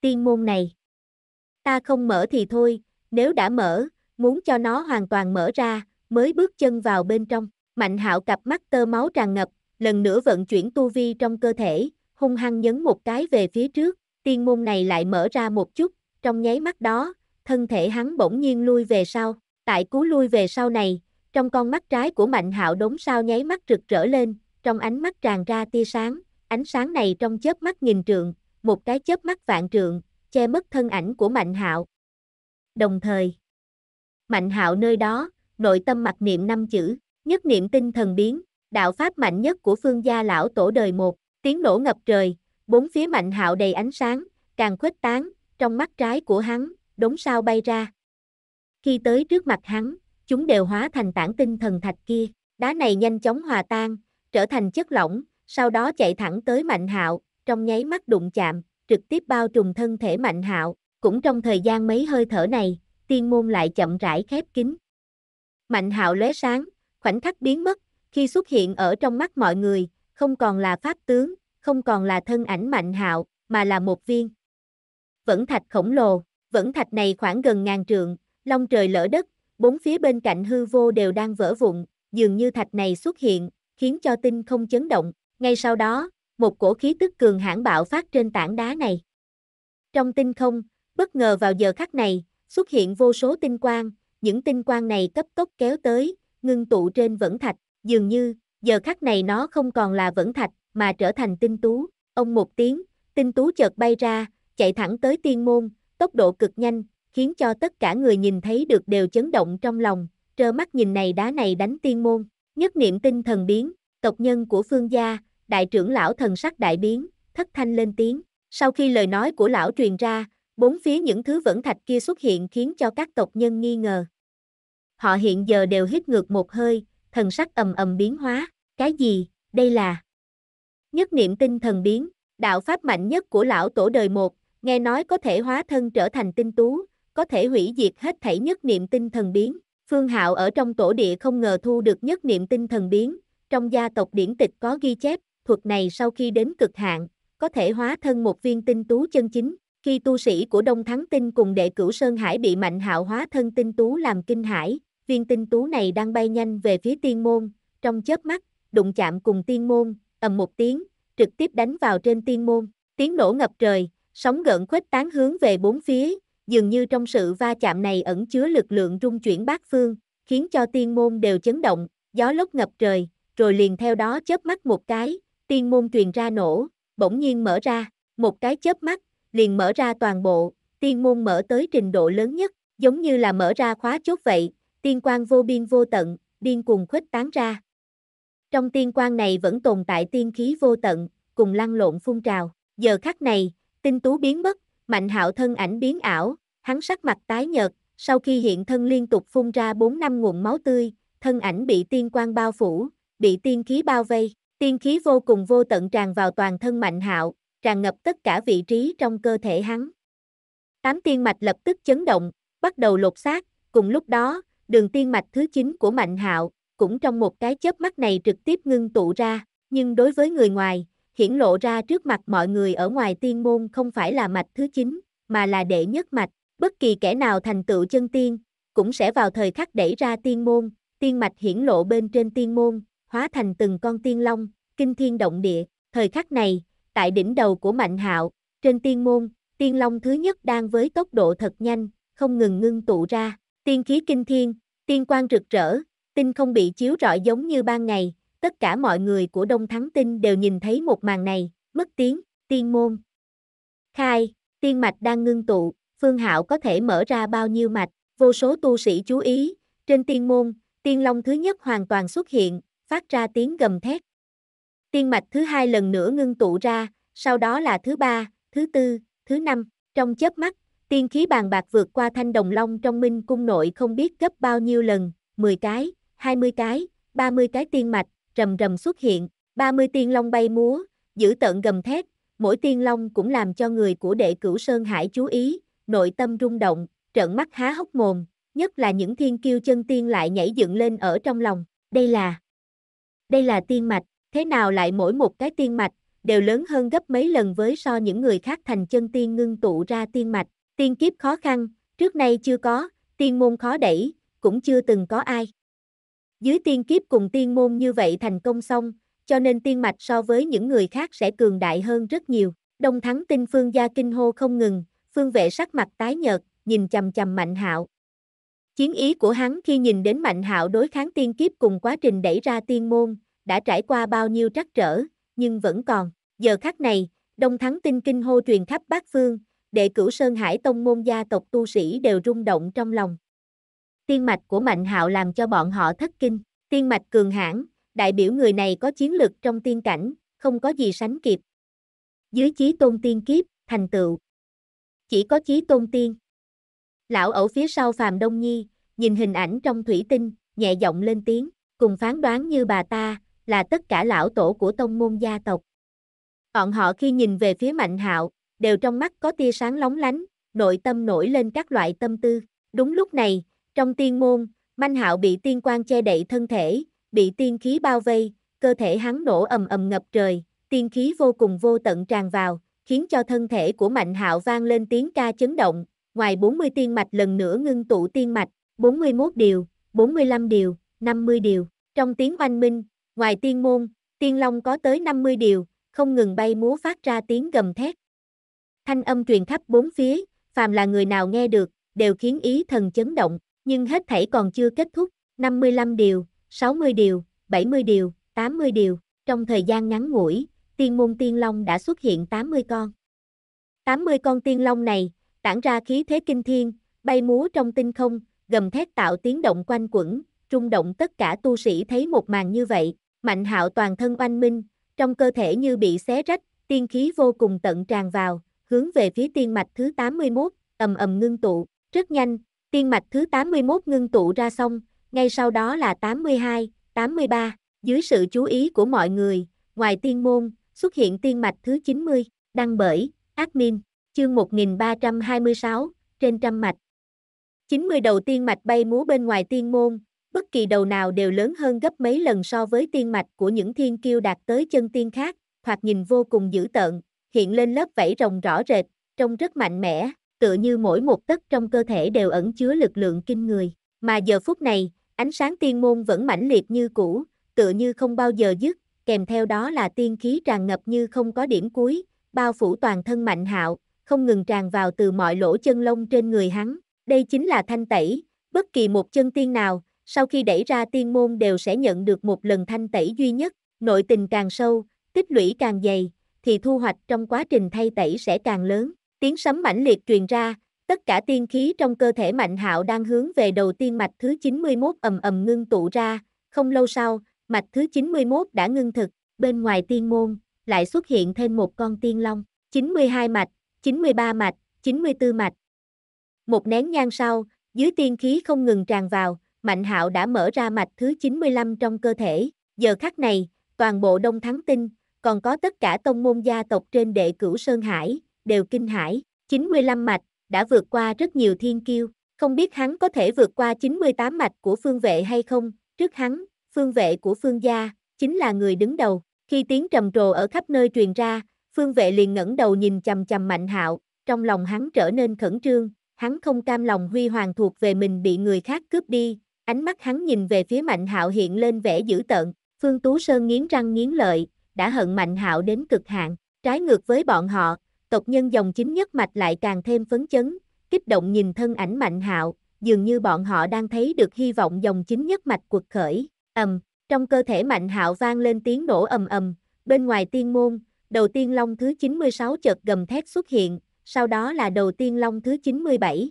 Tiên môn này ta không mở thì thôi, nếu đã mở, muốn cho nó hoàn toàn mở ra, mới bước chân vào bên trong. Mạnh hạo cặp mắt tơ máu tràn ngập, lần nữa vận chuyển tu vi trong cơ thể, hung hăng nhấn một cái về phía trước, tiên môn này lại mở ra một chút, trong nháy mắt đó, thân thể hắn bỗng nhiên lui về sau, tại cú lui về sau này, trong con mắt trái của Mạnh Hạo đống sao nháy mắt rực rỡ lên, trong ánh mắt tràn ra tia sáng, ánh sáng này trong chớp mắt nghìn trượng, một cái chớp mắt vạn trượng, che mất thân ảnh của Mạnh Hạo. Đồng thời, Mạnh Hạo nơi đó, nội tâm mặc niệm năm chữ, nhất niệm tinh thần biến, đạo pháp mạnh nhất của phương gia lão tổ đời một, tiếng nổ ngập trời, bốn phía Mạnh Hạo đầy ánh sáng, càng khuếch tán, trong mắt trái của hắn, đống sao bay ra. Khi tới trước mặt hắn, chúng đều hóa thành tảng tinh thần thạch kia, đá này nhanh chóng hòa tan, trở thành chất lỏng, sau đó chạy thẳng tới Mạnh Hạo, trong nháy mắt đụng chạm, trực tiếp bao trùm thân thể mạnh hạo, cũng trong thời gian mấy hơi thở này, tiên môn lại chậm rãi khép kín. Mạnh hạo lóe sáng, khoảnh khắc biến mất, khi xuất hiện ở trong mắt mọi người, không còn là pháp tướng, không còn là thân ảnh mạnh hạo, mà là một viên. Vẫn thạch khổng lồ, vẫn thạch này khoảng gần ngàn trượng, long trời lỡ đất, bốn phía bên cạnh hư vô đều đang vỡ vụn, dường như thạch này xuất hiện, khiến cho tinh không chấn động. Ngay sau đó, một cổ khí tức cường hãn bạo phát trên tảng đá này. Trong tinh không, bất ngờ vào giờ khắc này, xuất hiện vô số tinh quang, những tinh quang này cấp tốc kéo tới, ngưng tụ trên vẫn thạch, dường như, giờ khắc này nó không còn là vẫn thạch, mà trở thành tinh tú, ông một tiếng, tinh tú chợt bay ra, chạy thẳng tới tiên môn, tốc độ cực nhanh, khiến cho tất cả người nhìn thấy được đều chấn động trong lòng, trơ mắt nhìn này đá này đánh tiên môn, nhất niệm tinh thần biến, tộc nhân của phương gia, đại trưởng lão thần sắc đại biến, thất thanh lên tiếng. Sau khi lời nói của lão truyền ra, bốn phía những thứ vẫn thạch kia xuất hiện khiến cho các tộc nhân nghi ngờ. Họ hiện giờ đều hít ngược một hơi, thần sắc ầm ầm biến hóa, cái gì, đây là nhất niệm tinh thần biến, đạo pháp mạnh nhất của lão tổ đời một, nghe nói có thể hóa thân trở thành tinh tú, có thể hủy diệt hết thảy nhất niệm tinh thần biến. Phương Hạo ở trong tổ địa không ngờ thu được nhất niệm tinh thần biến, trong gia tộc điển tịch có ghi chép, thuật này sau khi đến cực hạn, có thể hóa thân một viên tinh tú chân chính. Khi tu sĩ của Đông Thắng Tinh cùng đệ cửu Sơn Hải bị mạnh hạo hóa thân tinh tú làm kinh hải, viên tinh tú này đang bay nhanh về phía tiên môn, trong chớp mắt, đụng chạm cùng tiên môn, ầm một tiếng, trực tiếp đánh vào trên tiên môn, tiếng nổ ngập trời, sóng gợn khuếch tán hướng về bốn phía, dường như trong sự va chạm này ẩn chứa lực lượng rung chuyển bát phương, khiến cho tiên môn đều chấn động, gió lốc ngập trời, rồi liền theo đó chớp mắt một cái, tiên môn truyền ra nổ, bỗng nhiên mở ra, một cái chớp mắt, liền mở ra toàn bộ, tiên môn mở tới trình độ lớn nhất, giống như là mở ra khóa chốt vậy, tiên quan vô biên vô tận, điên cuồng khuếch tán ra. Trong tiên quan này vẫn tồn tại tiên khí vô tận, cùng lăn lộn phun trào, giờ khắc này, tinh tú biến mất, mạnh hạo thân ảnh biến ảo, hắn sắc mặt tái nhợt, sau khi hiện thân liên tục phun ra 4 năm nguồn máu tươi, thân ảnh bị tiên quan bao phủ, bị tiên khí bao vây. Tiên khí vô cùng vô tận tràn vào toàn thân Mạnh Hạo, tràn ngập tất cả vị trí trong cơ thể hắn. Tám tiên mạch lập tức chấn động, bắt đầu lột xác, cùng lúc đó, đường tiên mạch thứ 9 của Mạnh Hạo cũng trong một cái chớp mắt này trực tiếp ngưng tụ ra, nhưng đối với người ngoài, hiển lộ ra trước mặt mọi người ở ngoài tiên môn không phải là mạch thứ 9, mà là đệ nhất mạch, bất kỳ kẻ nào thành tựu chân tiên cũng sẽ vào thời khắc đẩy ra tiên môn, tiên mạch hiển lộ bên trên tiên môn, hóa thành từng con tiên long, kinh thiên động địa, thời khắc này, tại đỉnh đầu của Mạnh Hạo, trên tiên môn, tiên long thứ nhất đang với tốc độ thật nhanh, không ngừng ngưng tụ ra, tiên khí kinh thiên, tiên quang rực rỡ, tinh không bị chiếu rọi giống như ban ngày, tất cả mọi người của Đông Thắng Tinh đều nhìn thấy một màn này, mất tiếng, tiên môn. Khai, tiên mạch đang ngưng tụ, Phương Hạo có thể mở ra bao nhiêu mạch, vô số tu sĩ chú ý, trên tiên môn, tiên long thứ nhất hoàn toàn xuất hiện, phát ra tiếng gầm thét. Tiên mạch thứ hai lần nữa ngưng tụ ra, sau đó là thứ ba, thứ tư, thứ năm, trong chớp mắt, tiên khí bàn bạc vượt qua thanh đồng long trong minh cung nội không biết gấp bao nhiêu lần, 10 cái, 20 cái, 30 cái tiên mạch, rầm rầm xuất hiện, 30 tiên long bay múa, giữ tợn gầm thét, mỗi tiên long cũng làm cho người của đệ cửu Sơn Hải chú ý, nội tâm rung động, trợn mắt há hốc mồm, nhất là những thiên kiêu chân tiên lại nhảy dựng lên ở trong lòng, đây là đây là tiên mạch, thế nào lại mỗi một cái tiên mạch, đều lớn hơn gấp mấy lần với so những người khác thành chân tiên ngưng tụ ra tiên mạch, tiên kiếp khó khăn, trước nay chưa có, tiên môn khó đẩy, cũng chưa từng có ai. Dưới tiên kiếp cùng tiên môn như vậy thành công xong, cho nên tiên mạch so với những người khác sẽ cường đại hơn rất nhiều. Đông thắng tinh phương gia kinh hô không ngừng, phương vệ sắc mặt tái nhợt, nhìn chầm chầm mạnh hạo, Chiến ý của hắn khi nhìn đến Mạnh Hạo đối kháng tiên kiếp cùng quá trình đẩy ra tiên môn, đã trải qua bao nhiêu trắc trở, nhưng vẫn còn. Giờ khắc này, Đông Thắng Tinh kinh hô truyền khắp bát phương, đệ cửu Sơn Hải tông môn gia tộc tu sĩ đều rung động trong lòng. Tiên mạch của Mạnh Hạo làm cho bọn họ thất kinh, tiên mạch cường hãn, đại biểu người này có chiến lực trong tiên cảnh, không có gì sánh kịp. Dưới chí tôn tiên kiếp, thành tựu. Chỉ có chí tôn tiên. Lão ẩu phía sau Phạm Đông Nhi, nhìn hình ảnh trong thủy tinh, nhẹ giọng lên tiếng, cùng phán đoán như bà ta, là tất cả lão tổ của tông môn gia tộc. Bọn họ khi nhìn về phía Mạnh Hạo, đều trong mắt có tia sáng lóng lánh, nội tâm nổi lên các loại tâm tư. Đúng lúc này, trong tiên môn, Manh Hạo bị tiên quan che đậy thân thể, bị tiên khí bao vây, cơ thể hắn nổ ầm ầm ngập trời, tiên khí vô cùng vô tận tràn vào, khiến cho thân thể của Mạnh Hạo vang lên tiếng ca chấn động, ngoài 40 tiên mạch lần nữa ngưng tụ tiên mạch, 41 điều, 45 điều, 50 điều. Trong tiếng oanh minh, ngoài tiên môn, tiên long có tới 50 điều, không ngừng bay múa phát ra tiếng gầm thét. Thanh âm truyền khắp bốn phía, phàm là người nào nghe được, đều khiến ý thần chấn động, nhưng hết thảy còn chưa kết thúc, 55 điều, 60 điều, 70 điều, 80 điều, trong thời gian ngắn ngủi, tiên môn tiên long đã xuất hiện 80 con. 80 con tiên long này, tản ra khí thế kinh thiên, bay múa trong tinh không, gầm thét tạo tiếng động quanh quẩn, trung động tất cả tu sĩ thấy một màn như vậy, mạnh hạo toàn thân oanh minh, trong cơ thể như bị xé rách, tiên khí vô cùng tận tràn vào, hướng về phía tiên mạch thứ 81, ầm ầm ngưng tụ, rất nhanh, tiên mạch thứ 81 ngưng tụ ra xong, ngay sau đó là 82, 83, dưới sự chú ý của mọi người, ngoài tiên môn, xuất hiện tiên mạch thứ 90, đăng bởi, admin. Chương 1326, trên trăm mạch. 90 đầu tiên mạch bay múa bên ngoài tiên môn, bất kỳ đầu nào đều lớn hơn gấp mấy lần so với tiên mạch của những thiên kiêu đạt tới chân tiên khác, thoạt nhìn vô cùng dữ tợn, hiện lên lớp vảy rồng rõ rệt, trông rất mạnh mẽ, tựa như mỗi một tấc trong cơ thể đều ẩn chứa lực lượng kinh người. Mà giờ phút này, ánh sáng tiên môn vẫn mãnh liệt như cũ, tựa như không bao giờ dứt, kèm theo đó là tiên khí tràn ngập như không có điểm cuối, bao phủ toàn thân mạnh hạo, không ngừng tràn vào từ mọi lỗ chân lông trên người hắn. Đây chính là thanh tẩy, bất kỳ một chân tiên nào, sau khi đẩy ra tiên môn đều sẽ nhận được một lần thanh tẩy duy nhất, nội tình càng sâu, tích lũy càng dày, thì thu hoạch trong quá trình thay tẩy sẽ càng lớn. Tiếng sấm mãnh liệt truyền ra, tất cả tiên khí trong cơ thể Mạnh Hạo đang hướng về đầu tiên mạch thứ 91 ầm ầm ngưng tụ ra, không lâu sau, mạch thứ 91 đã ngưng thực, bên ngoài tiên môn lại xuất hiện thêm một con tiên long, 92 mạch, 93 mạch, 94 mạch. Một nén nhang sau, dưới tiên khí không ngừng tràn vào, Mạnh Hạo đã mở ra mạch thứ 95 trong cơ thể, giờ khắc này, toàn bộ Đông Thắng Tinh, còn có tất cả tông môn gia tộc trên đệ cửu Sơn Hải, đều kinh hải, 95 mạch, đã vượt qua rất nhiều thiên kiêu, không biết hắn có thể vượt qua 98 mạch của phương vệ hay không, trước hắn, phương vệ của phương gia, chính là người đứng đầu, khi tiếng trầm trồ ở khắp nơi truyền ra, Phương vệ liền ngẩng đầu nhìn chầm chầm Mạnh Hạo, trong lòng hắn trở nên khẩn trương, hắn không cam lòng huy hoàng thuộc về mình bị người khác cướp đi, ánh mắt hắn nhìn về phía Mạnh Hạo hiện lên vẻ dữ tợn, Phương Tú Sơn nghiến răng nghiến lợi, đã hận Mạnh Hạo đến cực hạn, trái ngược với bọn họ, tộc nhân dòng chính nhất mạch lại càng thêm phấn chấn, kích động nhìn thân ảnh Mạnh Hạo, dường như bọn họ đang thấy được hy vọng dòng chính nhất mạch cuộc khởi. Ầm, trong cơ thể Mạnh Hạo vang lên tiếng nổ ầm ầm, bên ngoài tiên môn, đầu tiên long thứ 96 chợt gầm thét xuất hiện, sau đó là đầu tiên long thứ 97.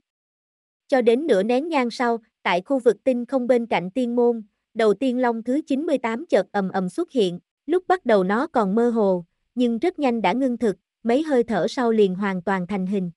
Cho đến nửa nén nhang sau, tại khu vực tinh không bên cạnh tiên môn, đầu tiên long thứ 98 chợt ầm ầm xuất hiện, lúc bắt đầu nó còn mơ hồ, nhưng rất nhanh đã ngưng thực, mấy hơi thở sau liền hoàn toàn thành hình.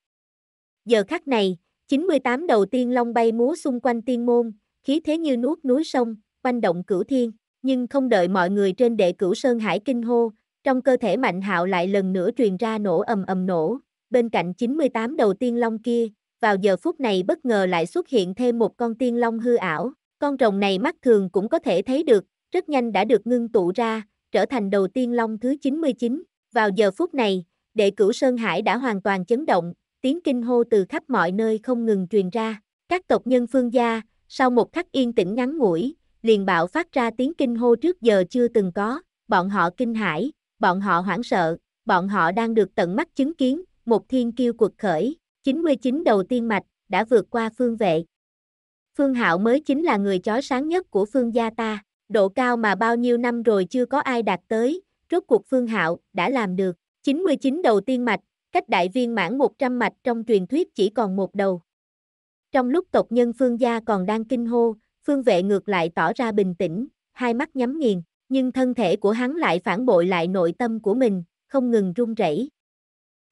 Giờ khắc này, 98 đầu tiên long bay múa xung quanh tiên môn, khí thế như nuốt núi sông, quanh động cửu thiên, nhưng không đợi mọi người trên đệ cửu sơn hải kinh hô, trong cơ thể Mạnh Hạo lại lần nữa truyền ra nổ ầm ầm nổ, bên cạnh 98 đầu tiên long kia, vào giờ phút này bất ngờ lại xuất hiện thêm một con tiên long hư ảo, con rồng này mắt thường cũng có thể thấy được, rất nhanh đã được ngưng tụ ra, trở thành đầu tiên long thứ 99. Vào giờ phút này, đệ cửu Sơn Hải đã hoàn toàn chấn động, tiếng kinh hô từ khắp mọi nơi không ngừng truyền ra. Các tộc nhân phương gia, sau một khắc yên tĩnh ngắn ngủi, liền bạo phát ra tiếng kinh hô trước giờ chưa từng có, bọn họ kinh hãi, bọn họ hoảng sợ, bọn họ đang được tận mắt chứng kiến, một thiên kiêu cuộc khởi, 99 đầu tiên mạch, đã vượt qua phương vệ. Phương Hạo mới chính là người chó sáng nhất của phương gia ta, độ cao mà bao nhiêu năm rồi chưa có ai đạt tới, rốt cuộc Phương Hạo đã làm được. 99 đầu tiên mạch, cách đại viên mãn 100 mạch trong truyền thuyết chỉ còn một đầu. Trong lúc tộc nhân Phương gia còn đang kinh hô, Phương vệ ngược lại tỏ ra bình tĩnh, hai mắt nhắm nghiền nhưng thân thể của hắn lại phản bội lại nội tâm của mình, không ngừng run rẩy.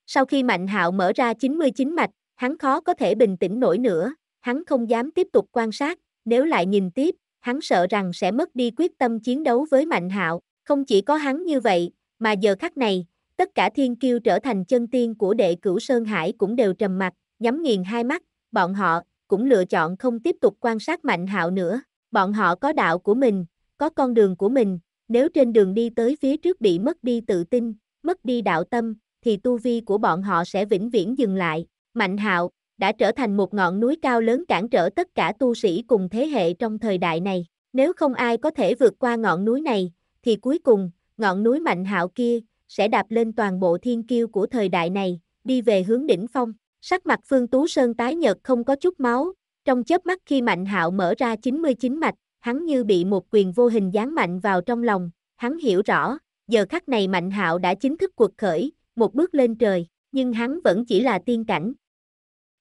Sau khi Mạnh Hạo mở ra 99 mạch, hắn khó có thể bình tĩnh nổi nữa, hắn không dám tiếp tục quan sát, nếu lại nhìn tiếp, hắn sợ rằng sẽ mất đi quyết tâm chiến đấu với Mạnh Hạo, không chỉ có hắn như vậy, mà giờ khắc này, tất cả thiên kiêu trở thành chân tiên của đệ cửu Sơn Hải cũng đều trầm mặt, nhắm nghiền hai mắt, bọn họ cũng lựa chọn không tiếp tục quan sát Mạnh Hạo nữa, bọn họ có đạo của mình, có con đường của mình, nếu trên đường đi tới phía trước bị mất đi tự tin, mất đi đạo tâm, thì tu vi của bọn họ sẽ vĩnh viễn dừng lại. Mạnh hạo, đã trở thành một ngọn núi cao lớn cản trở tất cả tu sĩ cùng thế hệ trong thời đại này. Nếu không ai có thể vượt qua ngọn núi này, thì cuối cùng, ngọn núi mạnh hạo kia, sẽ đạp lên toàn bộ thiên kiêu của thời đại này, đi về hướng đỉnh phong. Sắc mặt Phương Tú Sơn tái nhợt không có chút máu, trong chớp mắt khi Mạnh Hạo mở ra 99 mạch, hắn như bị một quyền vô hình giáng mạnh vào trong lòng, hắn hiểu rõ, giờ khắc này Mạnh Hạo đã chính thức cuộc khởi, một bước lên trời, nhưng hắn vẫn chỉ là tiên cảnh.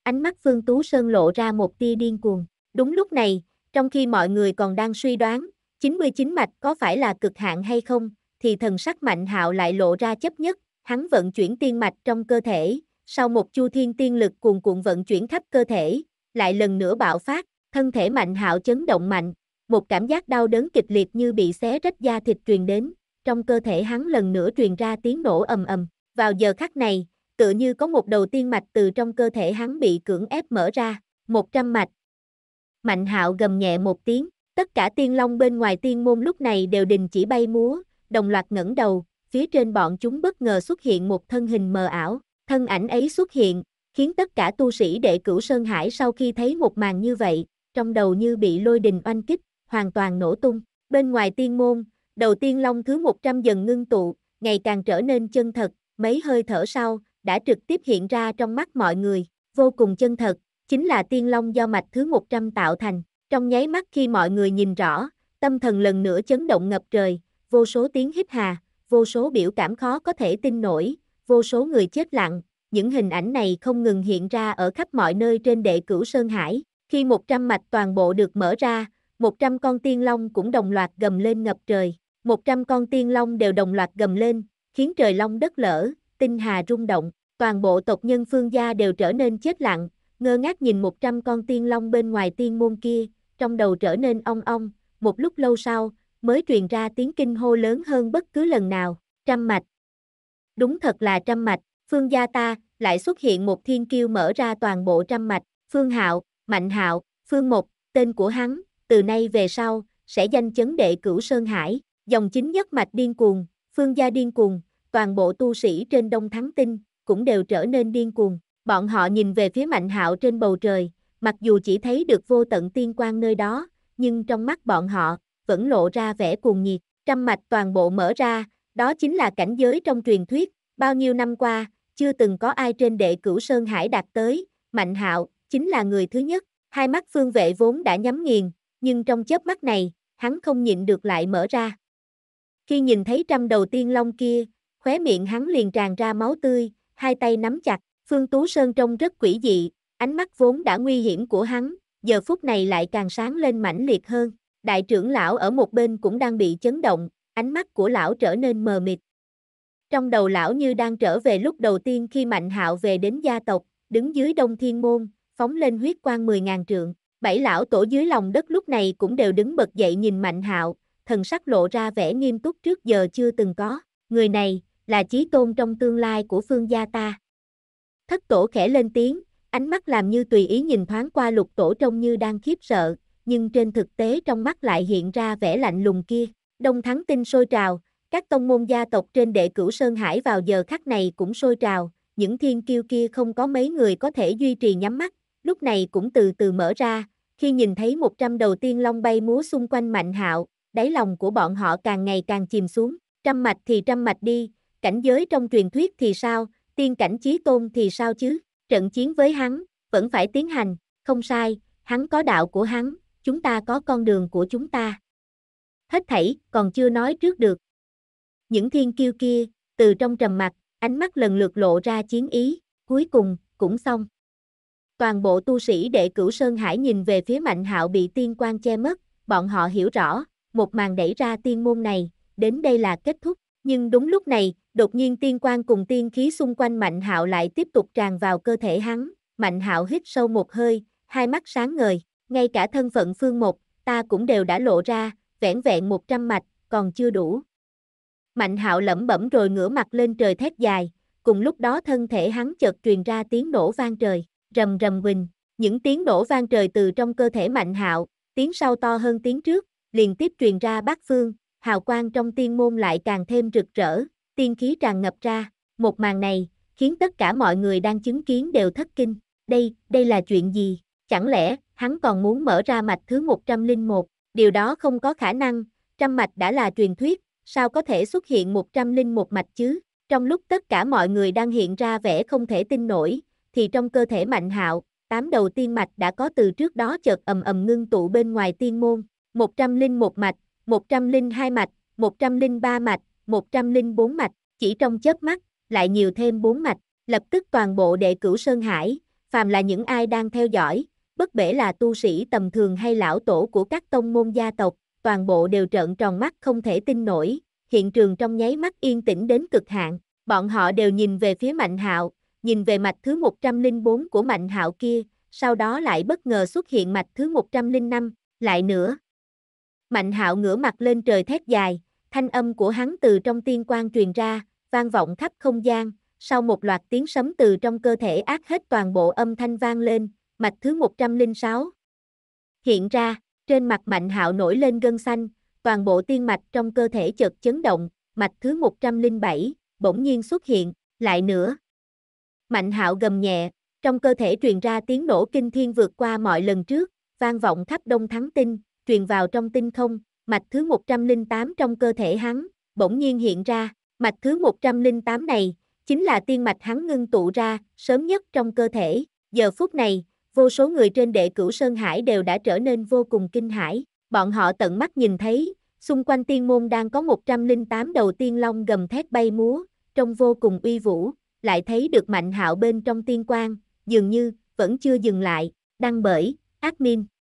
Ánh mắt Phương Tú Sơn lộ ra một tia điên cuồng, đúng lúc này, trong khi mọi người còn đang suy đoán, 99 mạch có phải là cực hạn hay không, thì thần sắc Mạnh Hạo lại lộ ra chấp nhất, hắn vận chuyển tiên mạch trong cơ thể, sau một chu thiên tiên lực cuồn cuộn vận chuyển khắp cơ thể, lại lần nữa bạo phát, thân thể Mạnh Hạo chấn động mạnh, một cảm giác đau đớn kịch liệt như bị xé rách da thịt truyền đến, trong cơ thể hắn lần nữa truyền ra tiếng nổ ầm ầm. Vào giờ khắc này, tựa như có một đầu tiên mạch từ trong cơ thể hắn bị cưỡng ép mở ra, một trăm mạch. Mạnh hạo gầm nhẹ một tiếng, tất cả tiên long bên ngoài tiên môn lúc này đều đình chỉ bay múa, đồng loạt ngẩng đầu, phía trên bọn chúng bất ngờ xuất hiện một thân hình mờ ảo, thân ảnh ấy xuất hiện, khiến tất cả tu sĩ đệ cửu Sơn Hải sau khi thấy một màn như vậy, trong đầu như bị lôi đình oanh kích, hoàn toàn nổ tung. Bên ngoài tiên môn, đầu tiên long thứ 100 dần ngưng tụ, ngày càng trở nên chân thật, mấy hơi thở sau, đã trực tiếp hiện ra trong mắt mọi người, vô cùng chân thật, chính là tiên long do mạch thứ 100 tạo thành. Trong nháy mắt khi mọi người nhìn rõ, tâm thần lần nữa chấn động ngập trời, vô số tiếng hít hà, vô số biểu cảm khó có thể tin nổi, vô số người chết lặng, những hình ảnh này không ngừng hiện ra ở khắp mọi nơi trên đệ cửu Sơn Hải. Khi 100 mạch toàn bộ được mở ra, 100 con tiên long cũng đồng loạt gầm lên ngập trời. 100 con tiên long đều đồng loạt gầm lên, khiến trời long đất lở, tinh hà rung động, toàn bộ tộc nhân phương gia đều trở nên chết lặng, ngơ ngác nhìn 100 con tiên long bên ngoài tiên môn kia, trong đầu trở nên ong ong, một lúc lâu sau, mới truyền ra tiếng kinh hô lớn hơn bất cứ lần nào, trăm mạch. Đúng thật là trăm mạch, phương gia ta, lại xuất hiện một thiên kiêu mở ra toàn bộ trăm mạch, phương hạo, mạnh hạo, phương một, tên của hắn, từ nay về sau, sẽ danh chấn đệ cửu Sơn Hải, dòng chính nhất mạch điên cuồng, phương gia điên cuồng, toàn bộ tu sĩ trên Đông Thắng Tinh, cũng đều trở nên điên cuồng. Bọn họ nhìn về phía Mạnh Hạo trên bầu trời, mặc dù chỉ thấy được vô tận tiên quang nơi đó, nhưng trong mắt bọn họ, vẫn lộ ra vẻ cuồng nhiệt, trăm mạch toàn bộ mở ra, đó chính là cảnh giới trong truyền thuyết, bao nhiêu năm qua, chưa từng có ai trên đệ cửu Sơn Hải đạt tới, Mạnh Hạo, chính là người thứ nhất, hai mắt phương vệ vốn đã nhắm nghiền, nhưng trong chớp mắt này, hắn không nhịn được lại mở ra. Khi nhìn thấy trăm đầu tiên long kia, khóe miệng hắn liền tràn ra máu tươi, hai tay nắm chặt, Phương Tú Sơn trông rất quỷ dị, ánh mắt vốn đã nguy hiểm của hắn, giờ phút này lại càng sáng lên mãnh liệt hơn. Đại trưởng lão ở một bên cũng đang bị chấn động, ánh mắt của lão trở nên mờ mịt. Trong đầu lão như đang trở về lúc đầu tiên khi Mạnh Hạo về đến gia tộc, đứng dưới Đông Thiên Môn, phóng lên huyết quang 10.000 trượng. Bảy lão tổ dưới lòng đất lúc này cũng đều đứng bật dậy nhìn Mạnh Hạo, thần sắc lộ ra vẻ nghiêm túc trước giờ chưa từng có. Người này là chí tôn trong tương lai của phương gia ta. Thất tổ khẽ lên tiếng, ánh mắt làm như tùy ý nhìn thoáng qua lục tổ trông như đang khiếp sợ, nhưng trên thực tế trong mắt lại hiện ra vẻ lạnh lùng kia. Đông thắng tinh sôi trào, các tông môn gia tộc trên đệ cửu Sơn Hải vào giờ khắc này cũng sôi trào, những thiên kiêu kia không có mấy người có thể duy trì nhắm mắt, lúc này cũng từ từ mở ra, khi nhìn thấy 100 đầu tiên long bay múa xung quanh Mạnh Hạo, đáy lòng của bọn họ càng ngày càng chìm xuống, trăm mạch thì trăm mạch đi, cảnh giới trong truyền thuyết thì sao, tiên cảnh chí tôn thì sao chứ, trận chiến với hắn, vẫn phải tiến hành, không sai, hắn có đạo của hắn, chúng ta có con đường của chúng ta. Hết thảy, còn chưa nói trước được. Những thiên kiêu kia, từ trong trầm mặt, ánh mắt lần lượt lộ ra chiến ý, cuối cùng, cũng xong. Toàn bộ tu sĩ đệ cửu Sơn Hải nhìn về phía Mạnh hạo bị tiên quan che mất, bọn họ hiểu rõ, một màn đẩy ra tiên môn này, đến đây là kết thúc. Nhưng đúng lúc này, đột nhiên tiên quan cùng tiên khí xung quanh Mạnh hạo lại tiếp tục tràn vào cơ thể hắn. Mạnh hạo hít sâu một hơi, hai mắt sáng ngời, ngay cả thân phận phương một, ta cũng đều đã lộ ra, vẻn vẹn một trăm mạch, còn chưa đủ. Mạnh hạo lẩm bẩm rồi ngửa mặt lên trời thét dài, cùng lúc đó thân thể hắn chợt truyền ra tiếng nổ vang trời rầm rầm bình, những tiếng nổ vang trời từ trong cơ thể mạnh hạo, tiếng sau to hơn tiếng trước, liền tiếp truyền ra bát phương, hào quang trong tiên môn lại càng thêm rực rỡ, tiên khí tràn ngập ra, một màn này, khiến tất cả mọi người đang chứng kiến đều thất kinh, đây, đây là chuyện gì, chẳng lẽ, hắn còn muốn mở ra mạch thứ 101, điều đó không có khả năng, trăm mạch đã là truyền thuyết, sao có thể xuất hiện 101 mạch chứ, trong lúc tất cả mọi người đang hiện ra vẻ không thể tin nổi, thì trong cơ thể mạnh hạo, tám đầu tiên mạch đã có từ trước đó chợt ầm ầm ngưng tụ bên ngoài tiên môn, 101 mạch, 102 mạch, 103 mạch, 104 mạch, chỉ trong chớp mắt, lại nhiều thêm 4 mạch, lập tức toàn bộ đệ cửu Sơn Hải, phàm là những ai đang theo dõi, bất bể là tu sĩ tầm thường hay lão tổ của các tông môn gia tộc, toàn bộ đều trợn tròn mắt không thể tin nổi, hiện trường trong nháy mắt yên tĩnh đến cực hạn, bọn họ đều nhìn về phía Mạnh Hạo, nhìn về mạch thứ 104 của Mạnh Hạo kia, sau đó lại bất ngờ xuất hiện mạch thứ 105, lại nữa. Mạnh Hạo ngửa mặt lên trời thét dài, thanh âm của hắn từ trong tiên quan truyền ra, vang vọng khắp không gian, sau một loạt tiếng sấm từ trong cơ thể ác hết toàn bộ âm thanh vang lên, mạch thứ 106. Hiện ra, trên mặt Mạnh Hạo nổi lên gân xanh, toàn bộ tiên mạch trong cơ thể chợt chấn động, mạch thứ 107 bỗng nhiên xuất hiện, lại nữa. Mạnh hạo gầm nhẹ, trong cơ thể truyền ra tiếng nổ kinh thiên vượt qua mọi lần trước, vang vọng khắp đông thắng tinh, truyền vào trong tinh không, mạch thứ 108 trong cơ thể hắn, bỗng nhiên hiện ra, mạch thứ 108 này, chính là tiên mạch hắn ngưng tụ ra, sớm nhất trong cơ thể, giờ phút này, vô số người trên đệ cửu Sơn Hải đều đã trở nên vô cùng kinh hãi, bọn họ tận mắt nhìn thấy, xung quanh tiên môn đang có 108 đầu tiên long gầm thét bay múa, trông vô cùng uy vũ, lại thấy được Mạnh Hạo bên trong tiên quan, dường như vẫn chưa dừng lại, đăng bởi admin